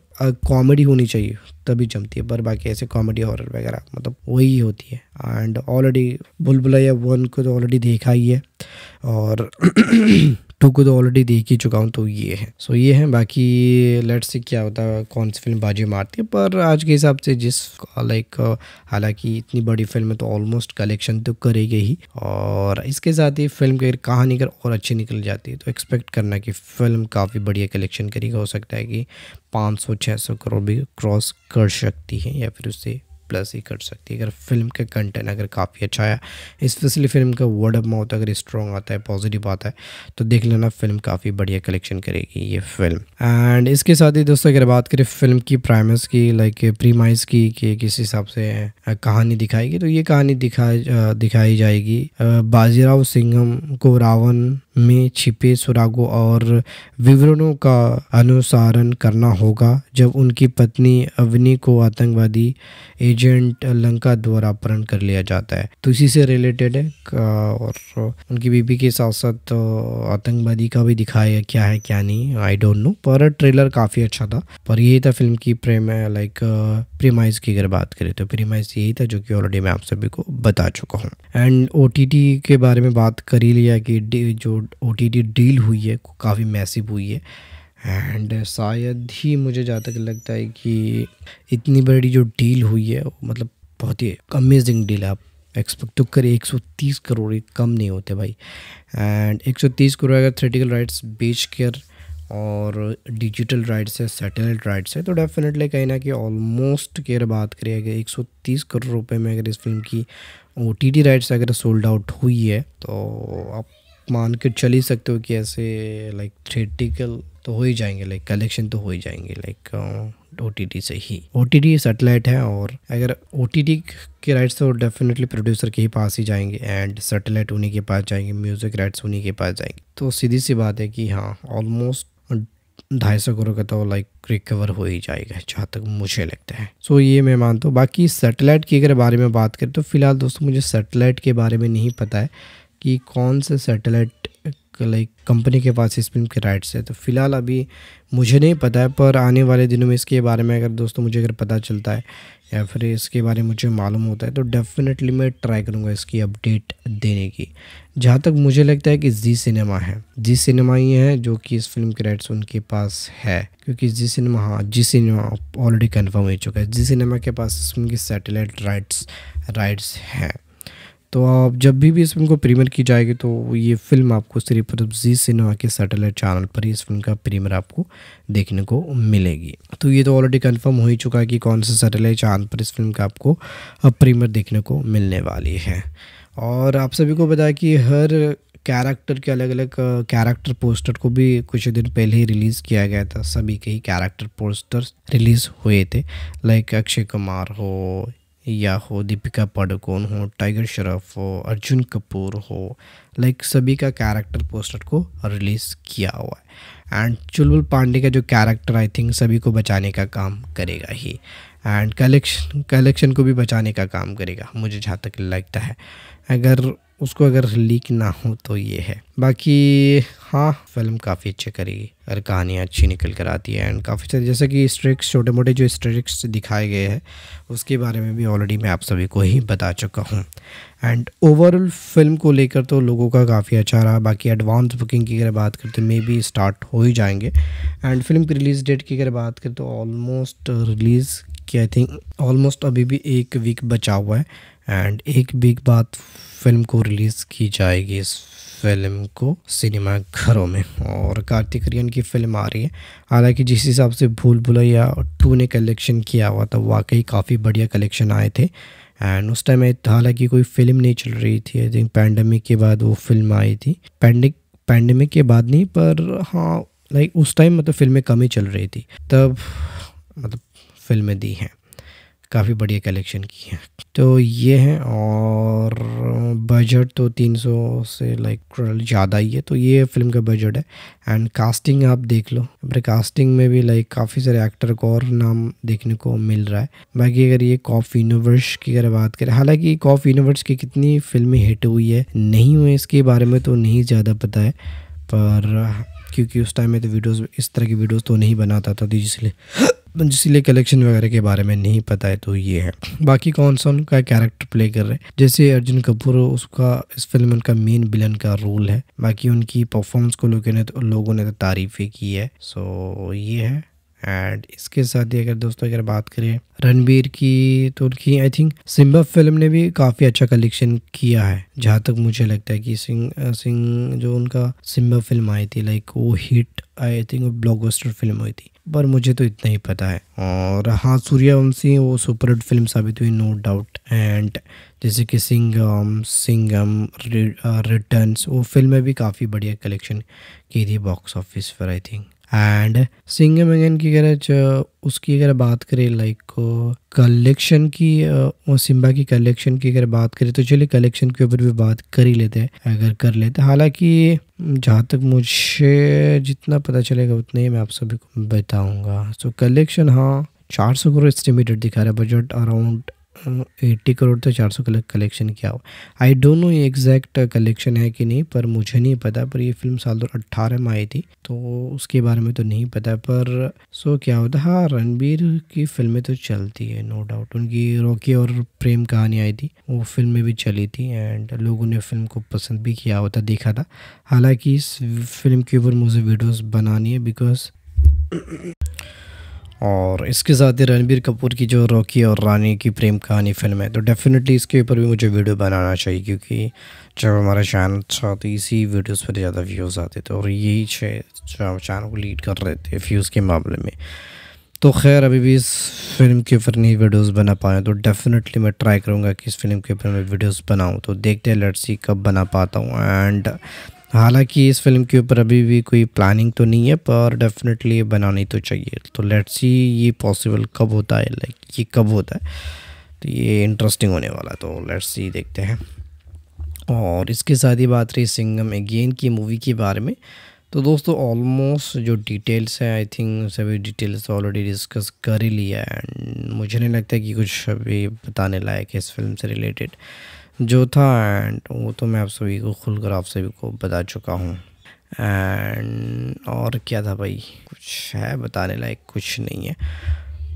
कॉमेडी होनी चाहिए तभी जमती है पर बाकी ऐसे कॉमेडी हॉरर वगैरह मतलब वही होती है एंड ऑलरेडी बुलबुलैया वन को तो ऑलरेडी देखा ही है और टू को तो ऑलरेडी देख ही चुका हूँ तो ये है सो so, ये है बाकी लेट्स से क्या होता है कौन सी फिल्म बाजी मारती है पर आज के हिसाब से जिस लाइक हालांकि इतनी बड़ी फिल्म है तो ऑलमोस्ट कलेक्शन तो करेगी ही और इसके साथ ही फिल्म की कहानी अगर और अच्छी निकल जाती है तो एक्सपेक्ट करना कि फिल्म काफ़ी बढ़िया कलेक्शन करेगी हो सकता है कि 500-600 करोड़ भी क्रॉस कर सकती है या फिर उससे प्लस ही कर सकती है अगर फिल्म का कंटेंट अगर काफ़ी अच्छा आया स्पेशली फिल्म का वर्ड ऑफ माउथ अगर स्ट्रॉन्ग आता है पॉजिटिव आता है तो देख लेना फिल्म काफ़ी बढ़िया कलेक्शन करेगी ये फिल्म एंड इसके साथ ही दोस्तों अगर बात करें फिल्म की प्राइमस की लाइक प्रीमाइज की कि किस हिसाब से कहानी दिखाएगी तो ये कहानी दिखाई दिखाई जाएगी बाजीराव सिंघम को रावण में छिपे सुरागों और विवरणों का अनुसारण करना होगा जब उनकी पत्नी अवनी को आतंकवादी एजेंट लंका द्वारा अपहरण कर लिया जाता है तो इसी से रिलेटेड है और उनकी बीबी के साथ साथ आतंकवादी का भी दिखाया क्या है क्या नहीं आई डोंट नो पर ट्रेलर काफ़ी अच्छा था पर यही था फिल्म की प्रेम है लाइक प्रीमाइज की अगर बात करें तो प्रीमाइज यही था जो कि ऑलरेडी मैं आप सभी को बता चुका हूँ एंड ओ के बारे में बात कर ही लिया कि जो ओ डील हुई है काफ़ी मैसिव हुई है एंड शायद ही मुझे जहाँ तक लगता है कि इतनी बड़ी जो डील हुई है मतलब बहुत ही अमेजिंग डील है आप एक्सपेक्ट तो करिए एक करोड़ कम नहीं होते भाई एंड 130 करोड़ अगर थ्रेटिकल राइट्स बेच कर और डिजिटल राइट्स है सैटेलाइट राइट्स है तो डेफिनेटली कहीं ना कि ऑलमोस्ट की अगर बात करिए अगर एक सौ तीस करोड़ रुपए में अगर इस फिल्म की ओ टी राइट्स अगर सोल्ड आउट हुई है तो आप मान के चल ही सकते हो कि ऐसे लाइक थिएटिकल तो हो ही जाएंगे लाइक कलेक्शन तो हो ही जाएंगे लाइक ओ टी से ही ओ टी सेटेलाइट है और अगर ओ टी के राइट्स तो डेफिनेटली प्रोड्यूसर के ही पास ही जाएंगे एंड सेटेलाइट उन्हीं के पास जाएंगे म्यूज़िक राइट्स उन्हीं के पास जाएंगे तो सीधी सी बात है कि हाँ ऑलमोस्ट ढाई सौ करोड़ का तो लाइक रिकवर हो ही जाएगा जहाँ तक मुझे लगता है सो ये मैं मानता हूँ बाकी सेटेलाइट की अगर बारे में बात करें तो फिलहाल दोस्तों मुझे सेटेलाइट के बारे में नहीं पता है कि कौन से सेटेलाइट लाइक कंपनी के पास इस फिल्म के राइट्स है तो फिलहाल अभी मुझे नहीं पता है पर आने वाले दिनों में इसके बारे में अगर दोस्तों मुझे अगर पता चलता है या फिर इसके बारे में मुझे मालूम होता है तो डेफिनेटली मैं ट्राई करूँगा इसकी अपडेट देने की जहाँ तक मुझे लगता है कि जी सिनेमा है जी सिनेमा ही है जो कि इस फिल्म के राइट्स उनके पास है क्योंकि जी सिनेमा हाँ जी सिनेमा ऑलरेडी कन्फर्म हो चुका है जी सिनेमा के पास इस फिल्म की सैटेलाइट राइट्स राइट्स हैं तो आप जब भी भी इस फिल्म को प्रीमियर की जाएगी तो ये फिल्म आपको सिर्फ जी सिनेमा के सैटेलाइट चैनल पर ही इस फिल्म का प्रीमियर आपको देखने को मिलेगी तो ये तो ऑलरेडी कंफर्म हो ही चुका है कि कौन से सैटेलाइट चैनल पर इस फिल्म का आपको प्रीमियर देखने को मिलने वाली है और आप सभी को बताया कि हर कैरेक्टर के अलग अलग कैरेक्टर पोस्टर को भी कुछ दिन पहले ही रिलीज़ किया गया था सभी के ही कैरेक्टर पोस्टर्स रिलीज़ हुए थे लाइक अक्षय कुमार हो या हो दीपिका पाडुकोण हो टाइगर श्रॉफ हो अर्जुन कपूर हो लाइक सभी का कैरेक्टर पोस्टर को रिलीज़ किया हुआ है एंड चुलबुल पांडे का जो कैरेक्टर आई थिंक सभी को बचाने का काम करेगा ही एंड कलेक्शन कलेक्शन को भी बचाने का काम करेगा मुझे जहाँ तक लगता है अगर उसको अगर लीक ना हो तो ये है बाकी हाँ फिल्म काफ़ी अच्छी करी और कहानियाँ अच्छी निकल कर आती है एंड काफ़ी सारी जैसे कि स्ट्रिक्स छोटे मोटे जो स्ट्रिक्स दिखाए गए हैं उसके बारे में भी ऑलरेडी मैं आप सभी को ही बता चुका हूँ एंड ओवरऑल फिल्म को लेकर तो लोगों का काफ़ी अच्छा रहा बाकी एडवांस बुकिंग की अगर बात करें तो मे बी स्टार्ट हो ही जाएंगे एंड फिल्म की रिलीज़ डेट की अगर बात करें तो ऑलमोस्ट रिलीज़ की आई थिंक ऑलमोस्ट अभी भी एक वीक बचा हुआ है एंड एक वीक बाद फिल्म को रिलीज़ की जाएगी इस फिल्म को सिनेमा घरों में और कार्तिक रियन की फिल्म आ रही है हालांकि जिस हिसाब से भूल भुलैया टू ने कलेक्शन किया हुआ था वाकई काफ़ी बढ़िया कलेक्शन आए थे एंड उस टाइम हालांकि कोई फिल्म नहीं चल रही थी आई थिंक पैंडमिक के बाद वो फिल्म आई थी पैंडिक पैंडमिक के बाद नहीं पर हाँ लाइक उस टाइम मतलब फिल्में कम ही चल रही थी तब मतलब फिल्में दी हैं काफ़ी बढ़िया कलेक्शन की है तो ये हैं और बजट तो 300 से लाइक ज़्यादा ही है तो ये फिल्म का बजट है एंड कास्टिंग आप देख लो अपने कास्टिंग में भी लाइक काफ़ी सारे एक्टर को और नाम देखने को मिल रहा है बाकी अगर ये कॉफ यूनिवर्स की अगर बात करें हालांकि कॉफ यूनिवर्स की कितनी फिल्में हिट हुई है नहीं हुई इसके बारे में तो नहीं ज़्यादा पता है पर क्योंकि उस टाइम में तो वीडियोज़ इस तरह की वीडियोज तो नहीं बनाता था तो इसलिए जिसलिए कलेक्शन वगैरह के बारे में नहीं पता है तो ये है बाकी कौन सा उनका कैरेक्टर प्ले कर रहे हैं जैसे अर्जुन कपूर उसका इस फिल्म में उनका मेन विलन का रोल है बाकी उनकी परफॉर्मेंस को लोगों ने तो लोगों ने तो तारीफ़ें की है सो ये है एंड इसके साथ ही अगर दोस्तों अगर बात करें रणबीर की तो उनकी आई थिंक सिम्बा फिल्म ने भी काफ़ी अच्छा कलेक्शन किया है जहाँ तक मुझे लगता है कि सिंह सिंह जो उनका सिम्बा फिल्म आई थी लाइक वो हिट आई थिंक वो ब्लॉकबस्टर फिल्म हुई थी पर मुझे तो इतना ही पता है और हाँ सूर्यवंशी वो सुपर हिट फिल्म साबित हुई नो डाउट एंड जैसे कि सिंगम सिंगम रिटर्न्स वो फिल्में भी काफ़ी बढ़िया कलेक्शन की थी बॉक्स ऑफिस पर I think and Singham again की अगर उसकी अगर बात करें लाइक कलेक्शन की और सिम्बा की कलेक्शन की अगर बात करें तो चलिए कलेक्शन के ऊपर भी बात कर ही लेते हैं अगर कर लेते हैं हालांकि जहाँ तक मुझे जितना पता चलेगा उतना ही मैं आप सभी को बताऊँगा सो कलेक्शन हाँ चार सौ करोड़ एस्टिमेटेड दिखा रहा है बजट अराउंड અન 80 કરોડ થી 400 કલેક્શન ક્યાં I don't know exact collection હે કે ની પર મુજે નહીં પતા પર યે ફિલ્મ સાલ 2018 માં આઈ થી તો ઉસકે બારે મે તો નહીં પતા પર સો ક્યાં ઉદાહરણ રનવીર કી ફિલ્મ મે તો ચલતી હે નો ડાઉટ ઉનકી રોકી ઓર પ્રેમ કહાની આઈ થી વો ફિલ્મ મે ભી ચલી થી એન્ડ લોગોને ફિલ્મ કો પસંદ ભી કિયા હોતા دیکھا تھا હાલાકી ફिल्म ક્યુબર મોઝે વિડિયોસ બનાની હે બીકોઝ और इसके साथ ही रणबीर कपूर की जो रॉकी और रानी की प्रेम कहानी फिल्म है तो डेफ़िनेटली इसके ऊपर भी मुझे वीडियो बनाना चाहिए क्योंकि जब हमारा चैनल था तो इसी वीडियोस पर ज़्यादा व्यूज़ आते थे और यही जो चैनल को लीड कर रहे थे व्यूज़ के मामले में तो खैर अभी भी इस फिल्म के ऊपर नहीं वीडियोस बना पाए तो डेफ़िनेटली मैं ट्राई करूँगा कि इस फिल्म के ऊपर मैं वीडियोस बनाऊँ तो देखते हैं लेट्स कब बना पाता हूँ एंड हालांकि इस फिल्म के ऊपर अभी भी कोई प्लानिंग तो नहीं है पर डेफिनेटली ये बनानी तो चाहिए तो लेट्स सी ये पॉसिबल कब होता है लाइक ये कब होता है तो ये इंटरेस्टिंग होने वाला तो लेट्स सी देखते हैं और इसके साथ ही बात रही सिंगम अगेन की मूवी के बारे में तो दोस्तों ऑलमोस्ट जो डिटेल्स हैं आई थिंक सभी डिटेल्स ऑलरेडी डिस्कस कर ही लिया है एंड मुझे नहीं लगता कि कुछ अभी बताने लायक है इस फिल्म से रिलेटेड जो था एंड वो तो मैं आप सभी को खुलकर आप सभी को बता चुका हूँ एंड और क्या था भाई कुछ है बताने लायक कुछ नहीं है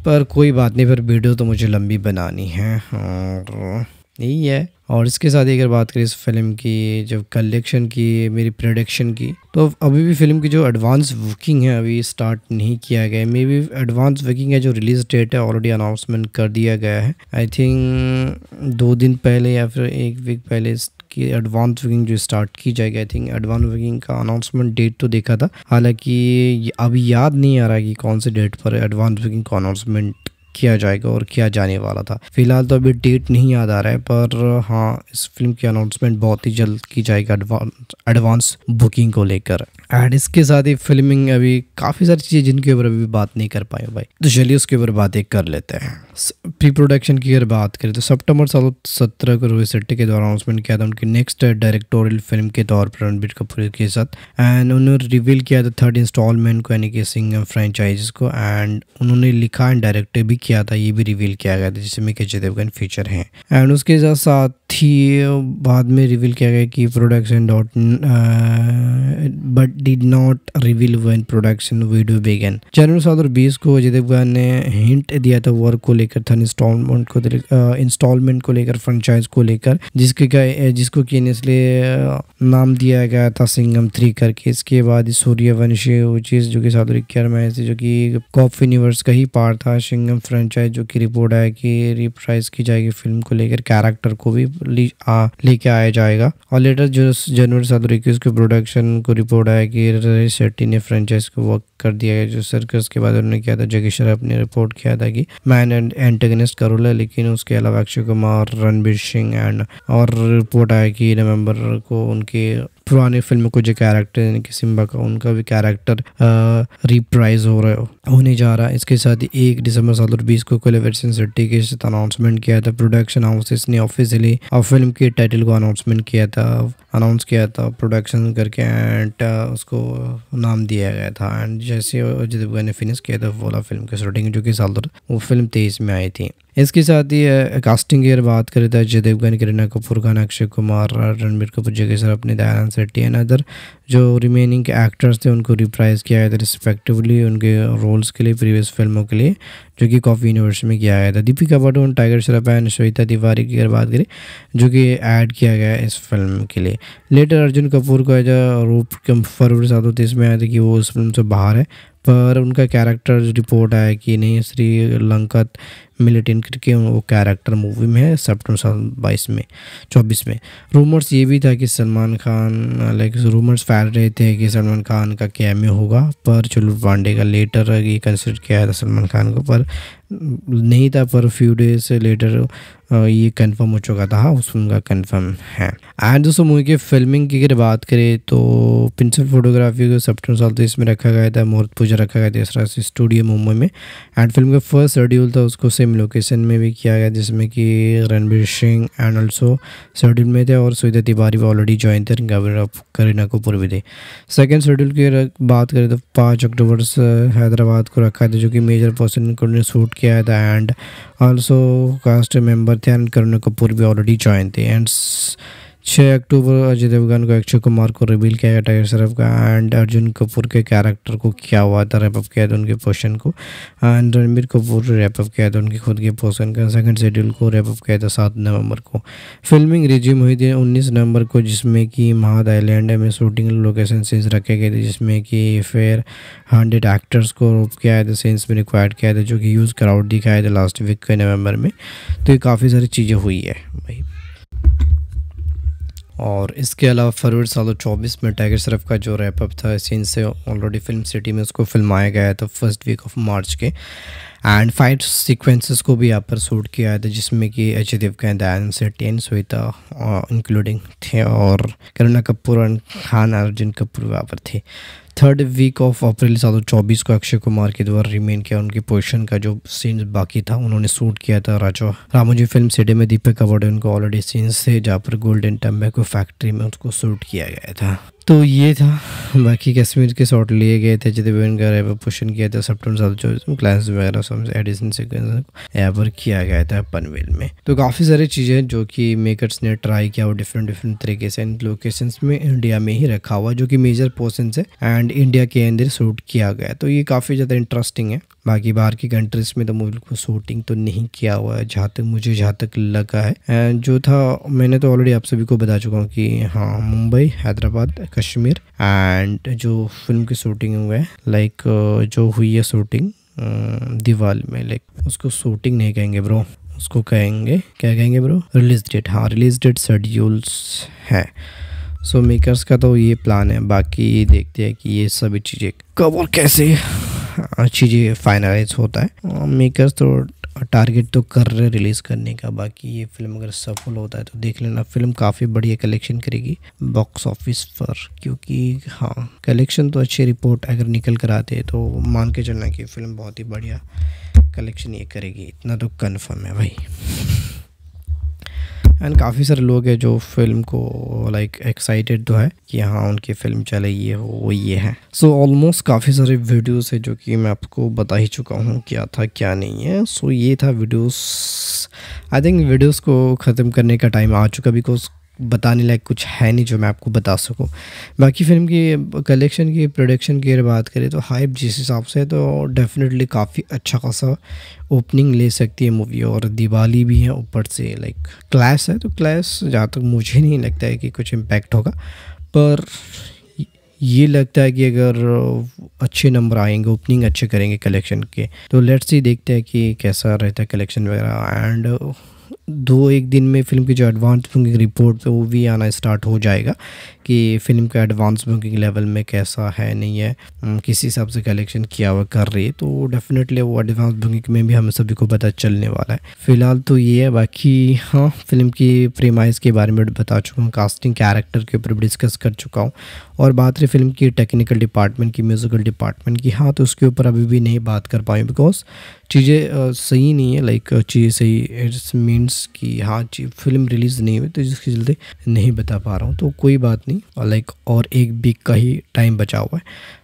पर कोई बात नहीं पर वीडियो तो मुझे लंबी बनानी है और यही है और इसके साथ ही अगर बात करें इस फिल्म की जब कलेक्शन की मेरी प्रोडक्शन की तो अभी भी फिल्म की जो एडवांस बुकिंग है अभी स्टार्ट नहीं किया गया है मे बी एडवांस बुकिंग है जो रिलीज डेट है ऑलरेडी अनाउंसमेंट कर दिया गया है आई थिंक दो दिन पहले या फिर एक वीक पहले कि एडवांस बुकिंग जो स्टार्ट की जाएगी आई थिंक एडवांस बुकिंग का अनाउंसमेंट डेट तो देखा था हालांकि अभी याद नहीं आ रहा कि कौन से डेट पर एडवांस बुकिंग का अनाउंसमेंट किया जाएगा और किया जाने वाला था फिलहाल तो अभी डेट नहीं याद आ रहा है पर हाँ इस फिल्म की अनाउंसमेंट बहुत ही जल्द की जाएगी एडवांस एडवांस बुकिंग को लेकर एंड इसके साथ ही फिल्मिंग अभी काफ़ी सारी चीज़ें जिनके ऊपर अभी बात नहीं कर पाए भाई तो चलिए उसके ऊपर बातें कर लेते हैं प्री प्रोडक्शन की अगर बात करें तो सितंबर साल सत्रह को रोहित शेट्टी के द्वारा अनाउंसमेंट किया था उनकी नेक्स्ट डायरेक्टोरियल फिल्म के तौर पर रणबीर कपूर के साथ एंड उन्होंने रिवील किया था थर्ड इंस्टॉलमेंट को यानी कि सिंह फ्रेंचाइज को एंड उन्होंने लिखा एंड डायरेक्ट भी किया था ये भी रिवील किया गया था जिसमें के अजय देवगन फीचर हैं एंड उसके साथ साथ ही बाद में रिवील किया गया कि production dot but did not reveal one production video began January दो हज़ार बीस को अजय देवगन ने हिंट दिया था वर्क को लेकर थन इंस्टॉलमेंट को इंस्टॉलमेंट को लेकर फ्रेंचाइज को लेकर जिसके जिसको कि इसलिए नाम दिया गया था सिंगम थ्री करके इसके बाद सूर्यवंशी चीज़ जो कि साधुरी केयर में जो कि कॉफ यूनिवर्स का ही पार्ट था सिंगम फ्रेंचाइज जो कि रिपोर्ट आया कि रिप्राइज की जाएगी फिल्म को लेकर कैरेक्टर को भी लेके आया जाएगा और लेटर जो जनवरी सात दो इक्कीस के प्रोडक्शन को रिपोर्ट आया कि रवि शेट्टी ने फ्रेंचाइज को वर्क कर दिया गया जो सर्कस के बाद उन्होंने किया था जगेश्वर अपने रिपोर्ट किया था कि मैन एंड एंटेगनिस्ट रोल है लेकिन उसके अलावा अक्षय कुमार रणबीर सिंह एंड और रिपोर्ट आया कि नवंबर को उनके पुराने फिल्म को जो कैरेक्टर यानी कि सिम्बा का उनका भी कैरेक्टर रिप्राइज हो रहा होने जा रहा है इसके साथ ही एक दिसंबर साल दो बीस को कोलेवर्सन सेट्टी के साथ अनाउंसमेंट किया था प्रोडक्शन हाउसेस ने ऑफिशियली फिल्म के टाइटल को अनाउंसमेंट किया था अनाउंस किया था प्रोडक्शन करके एंड उसको नाम दिया गया था एंड जैसे अजय ने फिनिश किया था वोला फिल्म की शूटिंग जो कि साल दो वो फिल्म तेईस में आई थी इसके साथ ही कास्टिंग की अगर बात करें तो अजय देवगन करीना कपूर खान अक्षय कुमार रणबीर कपूर जगह सर अपने दयानंद सेट्टी एंड अदर जो रिमेनिंग एक्टर्स थे उनको रिप्राइज किया गया था रिस्पेक्टिवली उनके रोल्स के लिए प्रीवियस फिल्मों के लिए जो कि कॉफ़ी यूनिवर्स में किया गया था दीपिका पाडुकोण टाइगर श्रफ एंड श्वेता तिवारी की अगर बात करें जो कि ऐड किया गया इस फिल्म के लिए लेटर अर्जुन कपूर का जो रूप फरवरी सात होती इसमें में आया था कि वो उस फिल्म से बाहर है पर उनका कैरेक्टर रिपोर्ट आया कि नहीं श्री लंकत मिलिटेंट करके वो कैरेक्टर मूवी में है सेप्टेम्बर बाईस में चौबीस में रूमर्स ये भी था कि सलमान खान लाइक रूमर्स फैल रहे थे कि सलमान खान का कैमे होगा पर चलो पांडे का लेटर ये कंसिडर किया था सलमान खान को पर नहीं था पर फ्यू डेज लेटर ये कंफर्म हो चुका था हाँ, उस फिल्म का कंफर्म है एंड दोस्तों मूवी के फिल्मिंग की अगर बात करें तो पिंसल फोटोग्राफी को सेप्टेम्बर साल तो में रखा गया था मुहूर्त पूजा रखा गया था स्टूडियो मुंबई में एंड फिल्म का फर्स्ट शेड्यूल था उसको से सेम लोकेशन में भी किया गया जिसमें कि Ranbir Singh and also schedule में थे और सुविधा तिवारी भी ऑलरेडी ज्वाइन थे गवर्नर ऑफ करीना कपूर भी थे सेकेंड शेड्यूल की बात करें तो पाँच अक्टूबर से हैदराबाद को रखा था जो कि मेजर पर्सन ने शूट किया था एंड ऑल्सो कास्ट मेम्बर थे एंड करीना कपूर भी ऑलरेडी ज्वाइन थे एंड छः अक्टूबर अजय देवगन को अक्षय कुमार को रिवील किया गया टाइगर श्रॉफ का एंड अर्जुन कपूर के कैरेक्टर को क्या हुआ था रैपअप किया था उनके पोर्शन को एंड रणबीर कपूर रैपअप किया था उनके खुद के पोर्शन का सेकंड शेड्यूल को रैपअप किया था सात नवंबर को फिल्मिंग रिज्यूम हुई थी उन्नीस नवंबर को जिसमें कि महाद आईलैंड में शूटिंग लोकेशन सीन्स रखे गए थे जिसमें कि फेयर हंड्रेड एक्टर्स को रोप किया था सीन्स में रिक्वायर्ड किया था जो कि यूज़ कराउड दिखाया था लास्ट वीक के नवंबर में तो ये काफ़ी सारी चीज़ें हुई है भाई और इसके अलावा फरवरी साल चौबीस में टाइगर शरफ का जो रैपअप था सीन से ऑलरेडी फिल्म सिटी में उसको फिल्माया गया था फर्स्ट वीक ऑफ मार्च के एंड फाइव सीक्वेंसेस को भी यहाँ पर शूट किया गया था तो जिसमें कि अजय देवगन दयानंद से टेन हुई इंक्लूडिंग थे और करुणा कपूर एंड खान अर्जुन कपूर यहाँ पर थे थर्ड वीक ऑफ अप्रैल सात चौबीस को अक्षय कुमार के द्वारा रिमेन किया उनकी पोजिशन का जो सीन्स बाकी था उन्होंने शूट किया था राजा रामोजी फिल्म सिडे में दीपक अवार्ड उनको ऑलरेडी सीन्स थे जहाँ पर गोल्डन टम्बे को फैक्ट्री में उसको शूट किया गया था तो ये था बाकी कश्मीर के शॉट लिए गए थे जितेन का रेप पोषण किया था सब टर्म क्लास वगैरह सब एडिशन से एवर किया गया था पनवेल में तो काफ़ी सारी चीज़ें जो कि मेकर्स ने ट्राई किया और डिफरेंट डिफरेंट तरीके से इन लोकेशन में इंडिया में ही रखा हुआ जो कि मेजर पोर्सन है एंड इंडिया के अंदर शूट किया गया तो ये काफ़ी ज़्यादा इंटरेस्टिंग है बाकी बाहर की कंट्रीज़ में तो मोबाइल को शूटिंग तो नहीं किया हुआ है जहाँ तक मुझे जहाँ तक लगा है एंड जो था मैंने तो ऑलरेडी आप सभी को बता चुका हूँ कि हाँ मुंबई हैदराबाद कश्मीर एंड जो फिल्म की शूटिंग हुआ है लाइक जो हुई है शूटिंग अं, दीवाल में लाइक उसको शूटिंग नहीं कहेंगे ब्रो उसको कहेंगे क्या कहेंगे ब्रो रिलीज डेट हाँ रिलीज डेट शेड्यूल्स है सो so, मेकर्स का तो ये प्लान है बाकी देखते हैं कि ये सभी चीज़ें कब और कैसे अच्छी जी फाइनलाइज होता है मेकर्स तो टारगेट तो कर रहे रिलीज़ करने का बाकी ये फिल्म अगर सफल होता है तो देख लेना फिल्म काफ़ी बढ़िया कलेक्शन करेगी बॉक्स ऑफिस पर क्योंकि हाँ कलेक्शन तो अच्छी रिपोर्ट अगर निकल कर आते तो मान के चलना कि फिल्म बहुत ही बढ़िया कलेक्शन ये करेगी इतना तो कन्फर्म है भाई एंड काफ़ी सारे लोग हैं जो फिल्म को लाइक एक्साइटेड तो है कि हाँ उनकी फिल्म चले ये हो वो ये है सो ऑलमोस्ट काफ़ी सारे वीडियोस है जो कि मैं आपको बता ही चुका हूँ क्या था क्या नहीं है सो so, ये था वीडियोस आई थिंक वीडियोस को ख़त्म करने का टाइम आ चुका बिकॉज बताने लायक कुछ है नहीं जो मैं आपको बता सकूं बाकी फिल्म की कलेक्शन की प्रोडक्शन की अगर बात करें तो हाइप जिस हिसाब से तो डेफिनेटली काफ़ी अच्छा खासा ओपनिंग ले सकती है मूवी और दिवाली भी है ऊपर से लाइक क्लास है तो क्लास जहाँ तक मुझे नहीं लगता है कि कुछ इम्पेक्ट होगा पर ये लगता है कि अगर अच्छे नंबर आएंगे ओपनिंग अच्छे करेंगे कलेक्शन के तो लेट्स ही देखते हैं कि कैसा रहता है कलेक्शन वगैरह एंड दो एक दिन में फ़िल्म की जो एडवांस बुकिंग रिपोर्ट है वो भी आना स्टार्ट हो जाएगा कि फ़िल्म का एडवांस बुकिंग लेवल में कैसा है नहीं है किस हिसाब से कलेक्शन किया हुआ कर रही है तो डेफिनेटली वो एडवांस बुकिंग में भी हम सभी को पता चलने वाला है फ़िलहाल तो ये है बाकी हाँ फिल्म की प्रेमाइज के बारे में बता चुका हूँ कास्टिंग कैरेक्टर के ऊपर डिस्कस कर चुका हूँ और बात रही फिल्म की टेक्निकल डिपार्टमेंट की म्यूज़िकल डिपार्टमेंट की हाँ तो उसके ऊपर अभी भी नहीं बात कर पाई बिकॉज चीज़ें सही नहीं है लाइक चीज़ें सही इट्स मीन पॉइंट्स की हाँ जी फिल्म रिलीज़ नहीं हुई तो जिसके चलते नहीं बता पा रहा हूँ तो कोई बात नहीं और लाइक और एक वीक का ही टाइम बचा हुआ है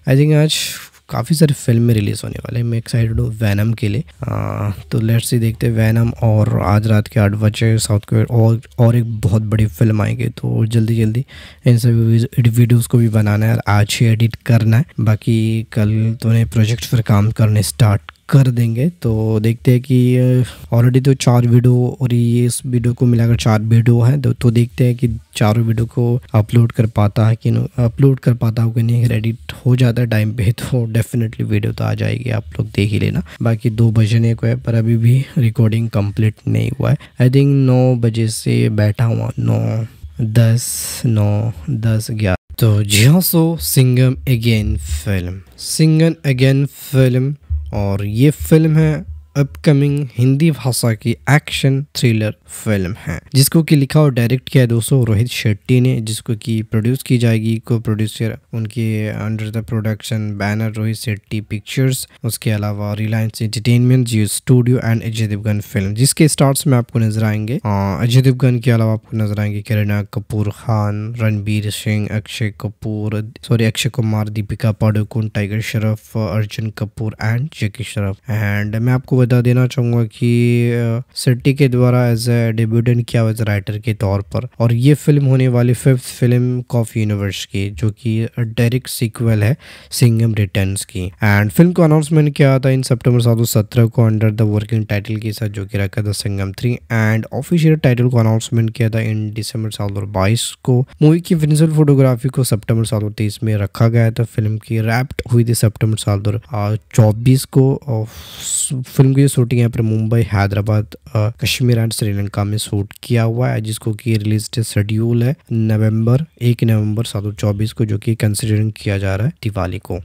आई थिंक आज काफ़ी सारी फिल्म में रिलीज़ होने वाले हैं मैं एक्साइटेड हूँ वैनम के लिए आ, तो लेट्स ही देखते हैं वैनम और आज रात के आठ बजे साउथ कोरिया और और एक बहुत बड़ी फिल्म आएगी तो जल्दी जल्दी इन सभी वीडियोज़ को भी बनाना है और आज ही एडिट करना है बाकी कल तूने तो प्रोजेक्ट पर काम करने स्टार्ट कर देंगे तो देखते हैं कि ऑलरेडी तो चार वीडियो और ये इस वीडियो को मिलाकर चार वीडियो हैं तो, तो देखते हैं कि चारों वीडियो को अपलोड कर पाता है कि अपलोड कर पाता हूँ कि नहीं एडिट हो जाता है टाइम पे तो डेफिनेटली वीडियो तो आ जाएगी आप लोग देख ही लेना बाकी दो बजने को है पर अभी भी रिकॉर्डिंग कम्प्लीट नहीं हुआ है आई थिंक नौ बजे से बैठा हुआ नौ दस नौ दस ग्यारह तो जी हाँ so Singham again film Singham again film और ये फिल्म है अपकमिंग हिंदी भाषा की एक्शन थ्रिलर फिल्म है जिसको कि लिखा और डायरेक्ट किया दोस्तों रोहित शेट्टी ने जिसको कि प्रोड्यूस की जाएगी को प्रोड्यूसर उनके under the production banner Rohit Shetty pictures उसके अलावा Reliance entertainment Jio studio and Ajay Devgn film जिसके स्टार्स में आपको नजर आएंगे अजय देवगन के अलावा आपको नजर आएंगे Kareena Kapoor Khan Ranbir Singh Akshay Kapoor sorry Akshay Kumar Deepika Padukone tiger Shroff Arjun Kapoor and Jackie Shroff and मैं आपको बता देना चाहूंगा कि सिट्टी के द्वारा एज ए डेब्यूटेंट किया हुआ राइटर के तौर पर और ये फिल्म होने वाली फिफ्थ फिल्म कॉफ यूनिवर्स की जो कि डायरेक्ट सीक्वल है सिंगम रिटर्न की एंड फिल्म को अनाउंसमेंट किया था इन सेप्टेम्बर सात को अंडर द वर्किंग टाइटल के साथ जो कि रखा था Singham three and official title को अनाउंसमेंट किया था इन दिसंबर सात को मूवी की फिनिशल फोटोग्राफी को सेप्टेम्बर सात में रखा गया था फिल्म की रैप्ट हुई थी सेप्टेम्बर सात को फिल्म फिल्म की जो शूटिंग यहाँ पर मुंबई हैदराबाद कश्मीर एंड श्रीलंका में शूट किया हुआ है जिसको कि रिलीज शेड्यूल है नवंबर एक नवंबर सात को जो कि कंसिडरिंग किया जा रहा है दिवाली को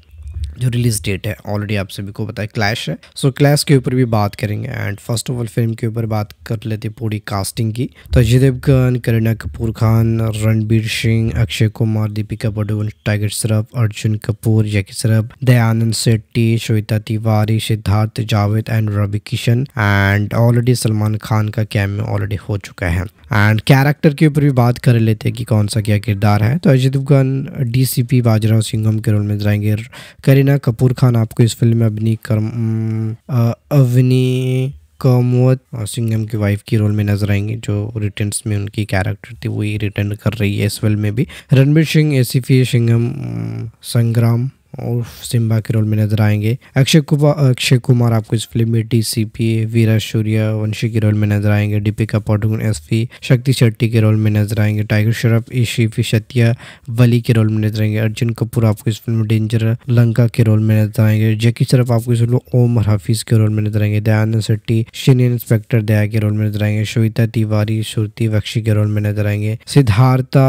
जो रिलीज डेट है ऑलरेडी आप सभी को पता है क्लैश है सो so, क्लैश के ऊपर भी बात करेंगे and first of all film के ऊपर बात कर लेते पूरी कास्टिंग की तो Ajay Devgn Kareena Kapoor Khan Ranbir Singh Akshay Kumar Deepika Padukone tiger Shroff Arjun Kapoor Jackie Shroff Dayanand Shetty Shweta Tiwari Siddharth Javed and Ravi Kishan and already Salman Khan का कैमियो ऑलरेडी हो चुका है एंड कैरेक्टर के ऊपर भी बात कर लेते हैं कि कौन सा क्या किरदार है तो अजय देवगन डी डीसीपी बाजीराव सिंघम के रोल में जाएंगे करीना करीना कपूर खान आपको इस फिल्म में अभिनी कर्म अवनी कमोत सिंगम की वाइफ की रोल में नजर आएंगे जो रिटर्न में उनकी कैरेक्टर थी वही रिटर्न कर रही है इस फिल्म में भी रणबीर सिंह एसीफी सिंगम संग्राम और सिम्बा के रोल में नजर आएंगे अक्षय कुमार अक्षय कुमार आपको इस फिल्म में डी सी पी वीरा शूर्य वंशी के रोल में नजर आएंगे दीपिका पाडुकोन एस पी शक्ति शेट्टी के रोल में नजर आएंगे टाइगर श्रॉफ ईशीफी शतिया वली के रोल में नजर आएंगे अर्जुन कपूर आपको इस फिल्म में डेंजर लंका के रोल में नजर आएंगे जैकी श्रॉफ आपको इस फिल्म में ओमर हाफिज के रोल में नजर आएंगे दयानंद शेट्टी सीनियर इंस्पेक्टर दया के रोल में नजर आएंगे श्वेता तिवारी श्रुति बख्शी के रोल में नजर आएंगे सिद्धार्था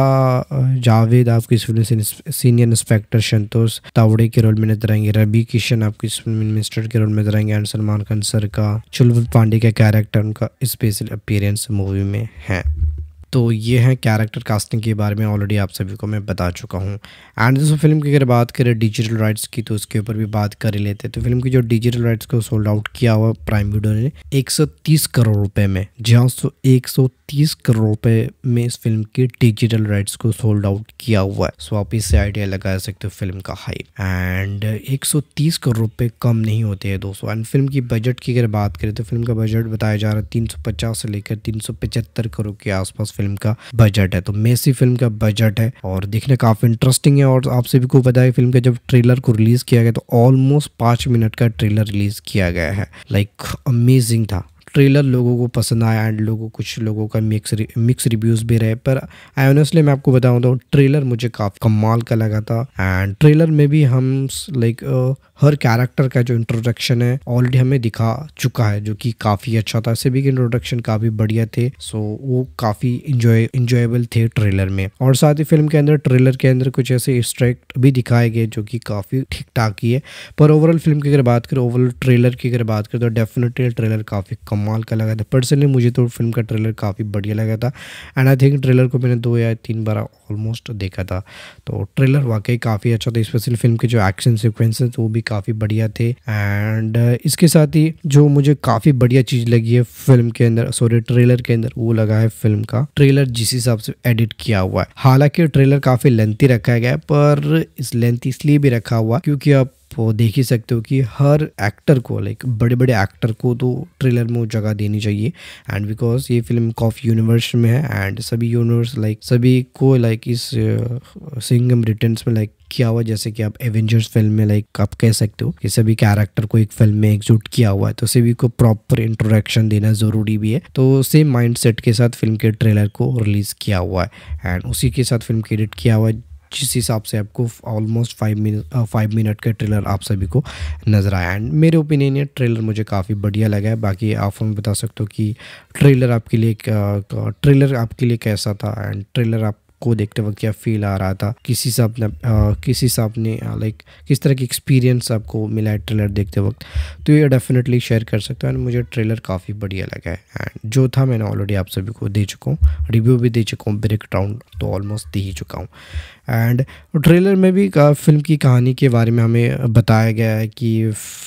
जावेद आपको इस फिल्म में सीनियर इंस्पेक्टर संतोष तावड़ घोड़े के रोल में नजर आएंगे रवि किशन आपको मिनिस्टर के रोल में नजर आएंगे एंड सलमान खान सर का चुलबुल पांडे का कैरेक्टर उनका स्पेशल अपीयरेंस मूवी में है तो ये है कैरेक्टर कास्टिंग के बारे में ऑलरेडी आप सभी को मैं बता चुका हूँ एंड दोस्तों फिल्म की अगर बात करें डिजिटल राइट्स की तो उसके ऊपर भी बात कर ही लेते हैं तो फिल्म की जो डिजिटल राइट्स को सोल्ड आउट किया हुआ प्राइम वीडियो ने 130 करोड़ रुपए में जी हाँ सो एक करोड़ रुपए में इस फिल्म की डिजिटल राइट्स को सोल्ड आउट किया हुआ है सो आप इससे आइडिया लगा सकते हो फिल्म का हाइप एंड एक करोड़ रुपये कम नहीं होते हैं दोस्तों एंड फिल्म की बजट की अगर बात करें तो फिल्म का बजट बताया जा रहा है तीन से लेकर तीन करोड़ के आसपास फिल्म का बजट है तो मेसी फिल्म का बजट है और देखने काफ़ी इंटरेस्टिंग है और आप सभी को पता है फिल्म का जब ट्रेलर को रिलीज़ किया गया तो ऑलमोस्ट पांच मिनट का ट्रेलर रिलीज़ किया गया है लाइक like, अमेजिंग था ट्रेलर लोगों को पसंद आया एंड लोगों कुछ लोगों का मिक्स रि, मिक्स रिव्यूज़ भी रहे पर आई ऑनेस्टली मैं आपको बताऊँ तो ट्रेलर मुझे काफ़ी कमाल का लगा था एंड ट्रेलर में भी हम लाइक हर कैरेक्टर का जो इंट्रोडक्शन है ऑलरेडी हमें दिखा चुका है जो कि काफ़ी अच्छा था सभी के इंट्रोडक्शन काफ़ी बढ़िया थे सो वो काफ़ी इंजॉय इंजॉयबल थे ट्रेलर में और साथ ही फिल्म के अंदर ट्रेलर के अंदर कुछ ऐसे स्ट्रैक्ट भी दिखाए गए जो कि काफ़ी ठीक ठाक ही है पर ओवरऑल फिल्म की अगर बात करें ओवरऑल ट्रेलर की अगर बात करें तो डेफिनेटली ट्रेलर काफ़ी कम कमाल का लगा था पर्सनली मुझे तो फिल्म का ट्रेलर काफ़ी बढ़िया लगा था एंड आई थिंक ट्रेलर को मैंने दो या तीन बार ऑलमोस्ट देखा था तो ट्रेलर वाकई काफ़ी अच्छा था स्पेशल फिल्म के जो एक्शन सिक्वेंस वो भी काफ़ी बढ़िया थे एंड uh, इसके साथ ही जो मुझे काफ़ी बढ़िया चीज़ लगी है फिल्म के अंदर सॉरी ट्रेलर के अंदर वो लगा है फिल्म का ट्रेलर जिस हिसाब से एडिट किया हुआ है हालांकि ट्रेलर काफ़ी लेंथी रखा गया पर इस लेंथ इसलिए भी रखा हुआ क्योंकि आप आप देख ही सकते हो कि हर एक्टर को लाइक बड़े बड़े एक्टर को तो ट्रेलर में जगह देनी चाहिए एंड बिकॉज ये फिल्म कॉफ यूनिवर्स में है एंड सभी यूनिवर्स लाइक सभी को लाइक इस सिंगम रिटर्न्स में लाइक किया हुआ जैसे कि आप एवेंजर्स फिल्म में लाइक आप कह सकते हो कि सभी कैरेक्टर को एक फिल्म में एग्जूट किया हुआ है तो सभी को प्रॉपर इंट्रोडक्शन देना ज़रूरी भी है तो सेम माइंडसेट के साथ फिल्म के ट्रेलर को रिलीज़ किया हुआ है एंड उसी के साथ फिल्म के एडिट किया हुआ है जिस हिसाब से आपको almost five minute five minute का ट्रेलर आप सभी को नज़र आया एंड मेरे ओपिनियन ये ट्रेलर मुझे काफ़ी बढ़िया लगा है बाकी आप हमें बता सकते हो कि ट्रेलर आपके लिए ट्रेलर uh, uh, आपके लिए कैसा था एंड ट्रेलर आप को देखते वक्त क्या फील आ रहा था किस हिसाब ने uh, किस हिसाब ने लाइक किस तरह की एक्सपीरियंस आपको मिला है ट्रेलर देखते वक्त तो ये डेफिनेटली शेयर कर सकते हो एंड मुझे ट्रेलर काफ़ी बढ़िया लगा है एंड जो था मैंने ऑलरेडी आप सभी को दे चुका हूँ रिव्यू भी दे चुका हूँ ब्रेक डाउन तो ऑलमोस्ट दे ही चुका हूँ एंड ट्रेलर में भी फिल्म की कहानी के बारे में हमें बताया गया है कि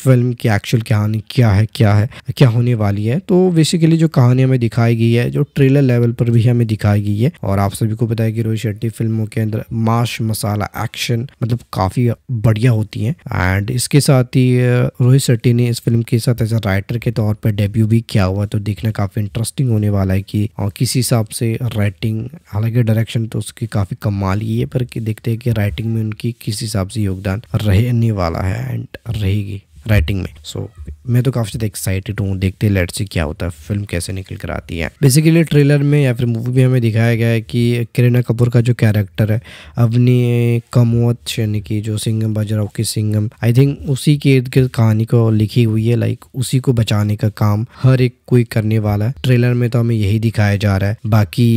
फिल्म की एक्चुअल कहानी क्या है क्या है क्या होने वाली है तो बेसिकली जो कहानी हमें दिखाई गई है जो ट्रेलर लेवल पर भी हमें दिखाई गई है और आप सभी को बताया कि रोहित शेट्टी फिल्मों के अंदर माश मसाला एक्शन मतलब काफ़ी बढ़िया होती हैं एंड इसके साथ ही रोहित शेट्टी ने इस फिल्म के साथ एज ए राइटर के तौर पर डेब्यू भी किया हुआ तो देखना काफ़ी इंटरेस्टिंग होने वाला है कि और हिसाब से राइटिंग हालांकि डायरेक्शन तो उसकी काफ़ी कमाल ही है पर कि देखते हैं कि राइटिंग में उनकी किस हिसाब से योगदान रहने वाला है एंड रहेगी राइटिंग में सो so, मैं तो काफ़ी ज़्यादा एक्साइटेड हूँ देखते हैं लेट से क्या होता है फिल्म कैसे निकल कर आती है बेसिकली ट्रेलर में या फिर मूवी में हमें दिखाया गया है कि करीना कपूर का जो कैरेक्टर है अपनी कमोत यानी कि जो सिंगम बाजीराव की सिंगम आई थिंक उसी के इर्द गिर्द कहानी को लिखी हुई है लाइक उसी को बचाने का काम हर एक कोई करने वाला है ट्रेलर में तो हमें यही दिखाया जा रहा है बाकी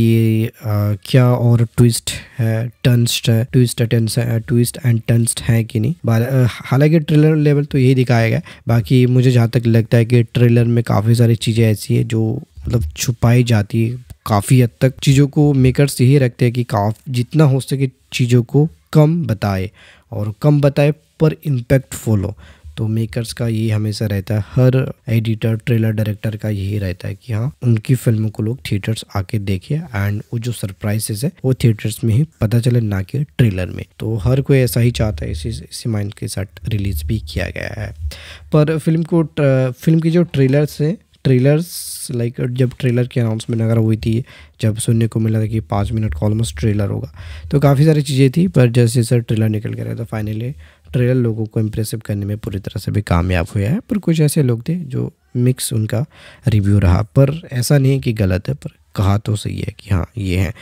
आ, क्या और ट्विस्ट है टंस्ट है ट्विस्ट ट्विस्ट एंड टंस्ट है कि नहीं हालांकि ट्रेलर लेवल तो यही दिखा दिखाया गया बाकी मुझे जहाँ तक लगता है कि ट्रेलर में काफ़ी सारी चीज़ें ऐसी है जो मतलब छुपाई जाती है काफ़ी हद तक चीज़ों को मेकर्स यही रखते हैं कि काफ जितना हो सके चीज़ों को कम बताए और कम बताए पर इम्पैक्टफुल हो तो मेकर्स का ये हमेशा रहता है हर एडिटर ट्रेलर डायरेक्टर का यही रहता है कि हाँ उनकी फिल्म को लोग थिएटर्स आके देखे एंड वो जो सरप्राइजेस है वो थिएटर्स में ही पता चले ना कि ट्रेलर में तो हर कोई ऐसा ही चाहता है इसी इसी माइंड के साथ रिलीज भी किया गया है पर फिल्म को फिल्म की जो ट्रेलर्स हैं ट्रेलर्स लाइक जब ट्रेलर की अनाउंसमेंट अगर हुई थी जब सुनने को मिला था कि पाँच मिनट का ऑलमोस्ट ट्रेलर होगा तो काफ़ी सारी चीज़ें थी पर जैसे जैसे ट्रेलर निकल रहे था तो फाइनली ट्रेलर लोगों को इम्प्रेसिव करने में पूरी तरह से भी कामयाब हुआ है पर कुछ ऐसे लोग थे जो मिक्स उनका रिव्यू रहा पर ऐसा नहीं कि गलत है पर कहा तो सही है कि हाँ ये है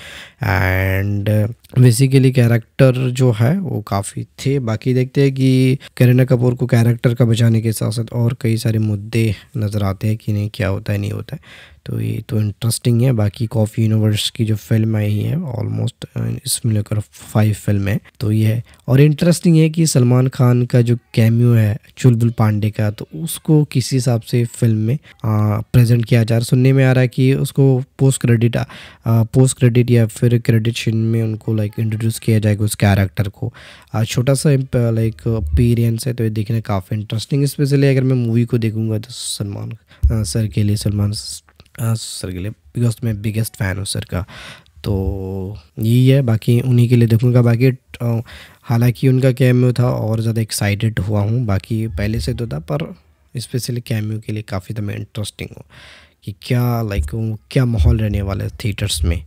एंड बेसिकली कैरेक्टर जो है वो काफ़ी थे बाकी देखते हैं कि करीना कपूर को कैरेक्टर का बचाने के साथ साथ और कई सारे मुद्दे नज़र आते हैं कि नहीं क्या होता है नहीं होता है तो ये तो इंटरेस्टिंग है बाकी कॉफ़ी यूनिवर्स की जो फिल्म आई है ऑलमोस्ट uh, इसमें लेकर फाइव फिल्म है तो ये है और इंटरेस्टिंग है कि सलमान खान का जो कैम्यू है चुलबुल पांडे का तो उसको किसी हिसाब से फिल्म में प्रेजेंट uh, किया जा रहा सुनने में आ रहा है कि उसको पोस्ट क्रेडिट पोस्ट क्रेडिट या फिर क्रेडिट शिन में उनको लाइक इंट्रोड्यूस किया जाएगा उस कैरेक्टर को uh, छोटा सा लाइक अपीरियंस है तो ये देखना काफ़ी इंटरेस्टिंग स्पेशली अगर मैं मूवी को देखूंगा तो सलमान सर के लिए सलमान हाँ, सर के लिए बिकॉज मैं बिगेस्ट फ़ैन हूँ सर का तो यही है बाकी उन्हीं के लिए देखूँगा बाकी हालांकि उनका कैम्यू था और ज़्यादा एक्साइटेड हुआ हूँ बाकी पहले से तो था पर स्पेशली कैम्यू के लिए काफ़ी ज़्यादा तो इंटरेस्टिंग हूँ कि क्या लाइक क्या माहौल रहने वाला है थिएटर्स में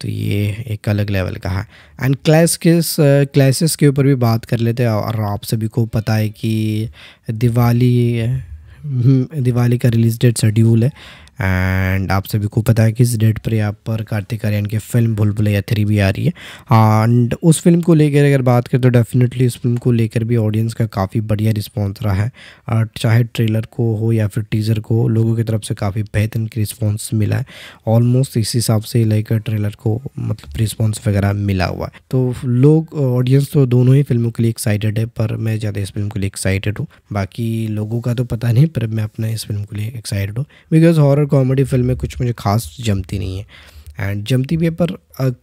तो ये एक अलग लेवल का है एंड क्लास के क्लासेस के ऊपर भी बात कर लेते हैं और आप सभी को पता है कि दिवाली हम्म, दिवाली का रिलीज़ डेट शेड्यूल है एंड आप सभी को पता है कि इस डेट पर यहाँ पर कार्तिक आर्यन की फिल्म भूल भुलैया थ्री भी आ रही है एंड उस फिल्म को लेकर अगर बात करें तो डेफिनेटली उस फिल्म को लेकर भी ऑडियंस का काफ़ी बढ़िया रिस्पॉन्स रहा है और चाहे ट्रेलर को हो या फिर टीज़र को लोगों की तरफ से काफ़ी बेहतरीन रिस्पॉन्स मिला है ऑलमोस्ट इस हिसाब से लेकर ट्रेलर को मतलब रिस्पॉन्स वगैरह मिला हुआ है तो लोग ऑडियंस तो दोनों ही फिल्मों के लिए एक्साइटेड है पर मैं ज़्यादा इस फिल्म के लिए एक्साइटेड हूँ बाकी लोगों का तो पता नहीं पर मैं अपना इस फिल्म के लिए एक्साइटेड हूँ बिकॉज हॉर और कॉमेडी फिल्में कुछ मुझे खास जमती नहीं है एंड जमती भी है पर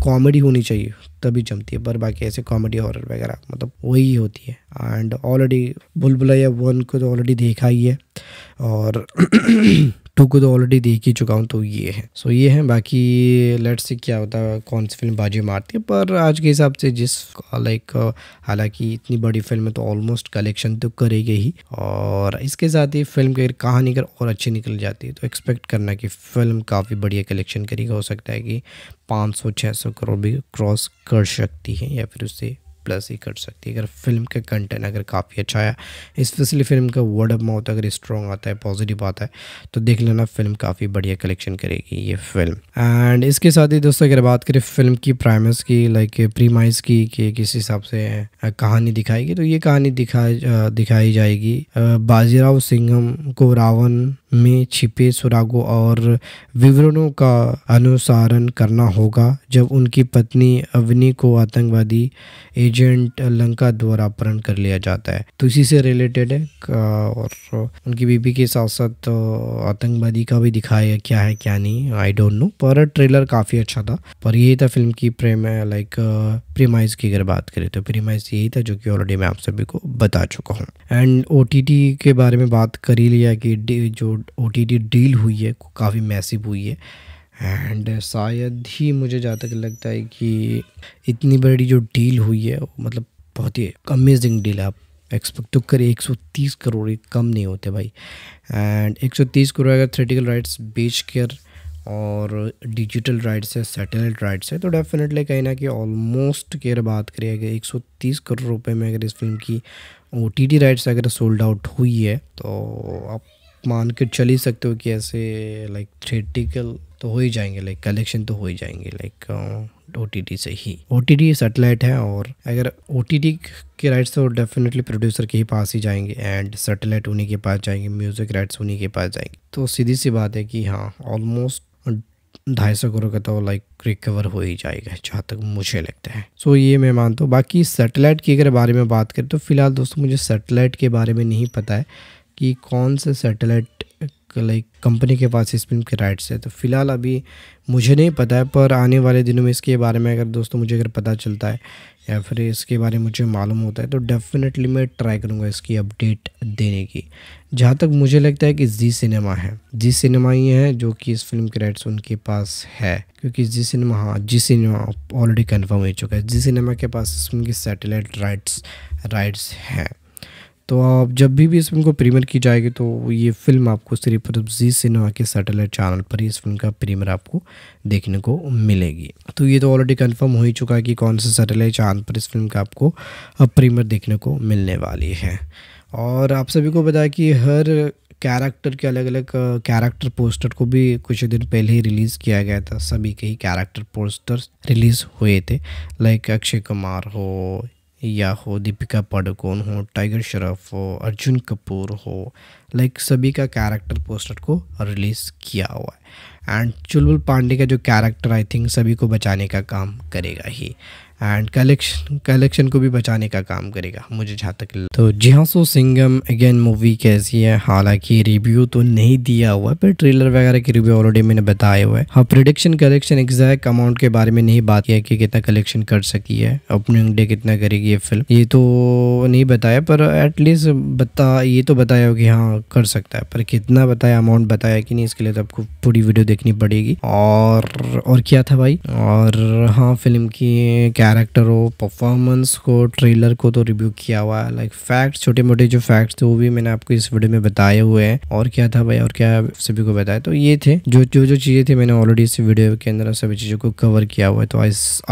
कॉमेडी होनी चाहिए तभी जमती है पर बाकी ऐसे कॉमेडी हॉरर वगैरह मतलब वही होती है एंड ऑलरेडी बुलबुलैया वन को तो ऑलरेडी देखा ही है और टू को तो ऑलरेडी देख ही चुका हूँ तो ये है सो ये है बाकी लेट्स से क्या होता है कौन सी फिल्म बाजी मारती है पर आज के हिसाब से जिस लाइक हालांकि इतनी बड़ी फिल्म है तो ऑलमोस्ट कलेक्शन तो करेगी ही और इसके साथ ही फिल्म की कहानी अगर और अच्छी निकल जाती है तो एक्सपेक्ट करना कि फिल्म काफ़ी बढ़िया कलेक्शन करेगी हो सकता है कि 500-600 करोड़ भी क्रॉस कर सकती है या फिर उससे प्लस ही कर सकती है अगर फिल्म का कंटेंट अगर काफ़ी अच्छा है स्पेशली फिल्म का वर्ड ऑफ माउथ अगर स्ट्रॉन्ग आता है पॉजिटिव आता है तो देख लेना फिल्म काफ़ी बढ़िया कलेक्शन करेगी ये फिल्म एंड इसके साथ ही दोस्तों अगर बात करें फिल्म की प्राइमस की लाइक प्रीमाइज़ की कि किस हिसाब से कहानी दिखाएगी तो ये कहानी दिखा दिखाई जाएगी बाजीराव सिंघम को रावण में छिपे सुरागों और विवरणों का अनुसारण करना होगा जब उनकी पत्नी अवनी को आतंकवादी एजेंट लंका द्वारा अपहरण कर लिया जाता है तो इसी से रिलेटेड है और उनकी बीबी के साथ साथ आतंकवादी का भी दिखाया क्या है क्या नहीं आई डोंट नो पर ट्रेलर काफ़ी अच्छा था पर यही था फिल्म की प्रेम है लाइक प्रीमाइज की अगर बात करें तो प्रीमाइज यही था जो कि ऑलरेडी मैं आप सभी को बता चुका हूँ एंड ओ के बारे में बात कर ही लिया कि जो ओ डील हुई है काफ़ी मैसिव हुई है एंड शायद ही मुझे जहाँ तक लगता है कि इतनी बड़ी जो डील हुई है मतलब बहुत ही अमेजिंग डील है आप एक्सपेक्ट तो करिए एक सौ तीस करोड़ कम नहीं होते भाई एंड एक सौ तीस करोड़ अगर थ्रेटिकल राइट्स बेच कर और डिजिटल राइट्स है सेटेलाइट राइट्स है तो डेफिनेटली कहीं ना कि ऑलमोस्ट की अगर बात करें अगर 130 करोड़ रुपए में अगर इस फिल्म की ओ टी राइट्स अगर सोल्ड आउट हुई है तो आप मान के चल ही सकते हो कि ऐसे लाइक थिएटिकल तो हो ही जाएंगे लाइक कलेक्शन तो हो ही जाएंगे लाइक ओ uh, से ही ओ टी सेटेलाइट है और अगर ओ के राइट्स तो डेफिनेटली प्रोड्यूसर के ही पास ही जाएंगे एंड सेटेलाइट उन्हीं के पास जाएंगे म्यूज़िक राइट्स उन्हीं के पास जाएंगे तो सीधी सी बात है कि हाँ ऑलमोस्ट ढाई सौ करोड़ का तो लाइक रिकवर हो ही जाएगा जहाँ तक मुझे लगता है सो so, ये मैं मानता हूँ बाकी सेटेलाइट की अगर बारे में बात करें तो फिलहाल दोस्तों मुझे सेटेलाइट के बारे में नहीं पता है कि कौन से सेटेलाइट लाइक कंपनी के पास इस फिल्म के राइट्स है तो फिलहाल अभी मुझे नहीं पता है पर आने वाले दिनों में इसके बारे में अगर दोस्तों मुझे अगर पता चलता है या फिर इसके बारे में मुझे मालूम होता है तो डेफिनेटली मैं ट्राई करूँगा इसकी अपडेट देने की जहाँ तक मुझे लगता है कि जी सिनेमा है जी सिनेमा ही है जो कि इस फिल्म के राइट्स उनके पास है क्योंकि जी सिनेमा हाँ जी सिनेमा ऑलरेडी कन्फर्म हो चुका है जी सिनेमा के पास इस फिल्म की सैटेलाइट राइट्स राइट्स हैं तो आप जब भी भी इस फिल्म को प्रीमियर की जाएगी तो ये फिल्म आपको सिर्फ और जी सिनेमा के सैटेलाइट चैनल पर ही इस फिल्म का प्रीमियर आपको देखने को मिलेगी तो ये तो ऑलरेडी कंफर्म हो ही चुका है कि कौन से सैटेलाइट चैनल पर इस फिल्म का आपको प्रीमियर देखने को मिलने वाली है और आप सभी को बताया कि हर कैरेक्टर के अलग अलग कैरेक्टर पोस्टर को भी कुछ दिन पहले ही रिलीज़ किया गया था सभी के ही कैरेक्टर पोस्टर्स रिलीज़ हुए थे लाइक अक्षय कुमार हो या हो दीपिका पाडुकोण हो टाइगर श्रॉफ हो अर्जुन कपूर हो लाइक सभी का कैरेक्टर पोस्टर को रिलीज़ किया हुआ है एंड चुलबुल पांडे का जो कैरेक्टर आई थिंक सभी को बचाने का काम करेगा ही एंड कलेक्शन कलेक्शन को भी बचाने का काम करेगा मुझे जहाँ तक तो सो सिंगम अगेन मूवी कैसी है हालांकि रिव्यू तो नहीं दिया हुआ है पर ट्रेलर वगैरह के रिव्यू ऑलरेडी मैंने बताया हुआ है हाँ प्रिडिक्शन कलेक्शन एग्जैक्ट अमाउंट के बारे में नहीं बात किया कि कितना कलेक्शन कर सकी है ओपनिंग डे कितना करेगी ये फिल्म ये तो नहीं बताया पर एटलीस्ट बता ये तो बताया हो कि हाँ कर सकता है पर कितना बताया अमाउंट बताया कि नहीं इसके लिए तो आपको पूरी वीडियो देखनी पड़ेगी और और क्या था भाई और हाँ फिल्म की क्या कैरेक्टर हो परफॉर्मेंस को ट्रेलर को तो रिव्यू किया हुआ लाइक फैक्ट्स छोटे मोटे जो फैक्ट्स थे वो भी मैंने आपको इस वीडियो में बताए हुए हैं और क्या था भाई और क्या सभी को बताया तो ये थे जो जो जो चीज़ें थी मैंने ऑलरेडी इस वीडियो के अंदर सभी चीज़ों को कवर किया हुआ है तो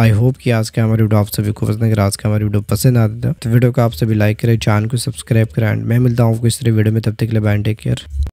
आई होप कि आज का हमारी वीडियो आप सभी को पसंद अगर आज का हमारी वीडियो पसंद आता था तो वीडियो को आप सभी लाइक करें चैनल को सब्सक्राइब करें एंड मैं मिलता हूँ आपको इस तरह वीडियो में तब तक के लिए बैंड टेक केयर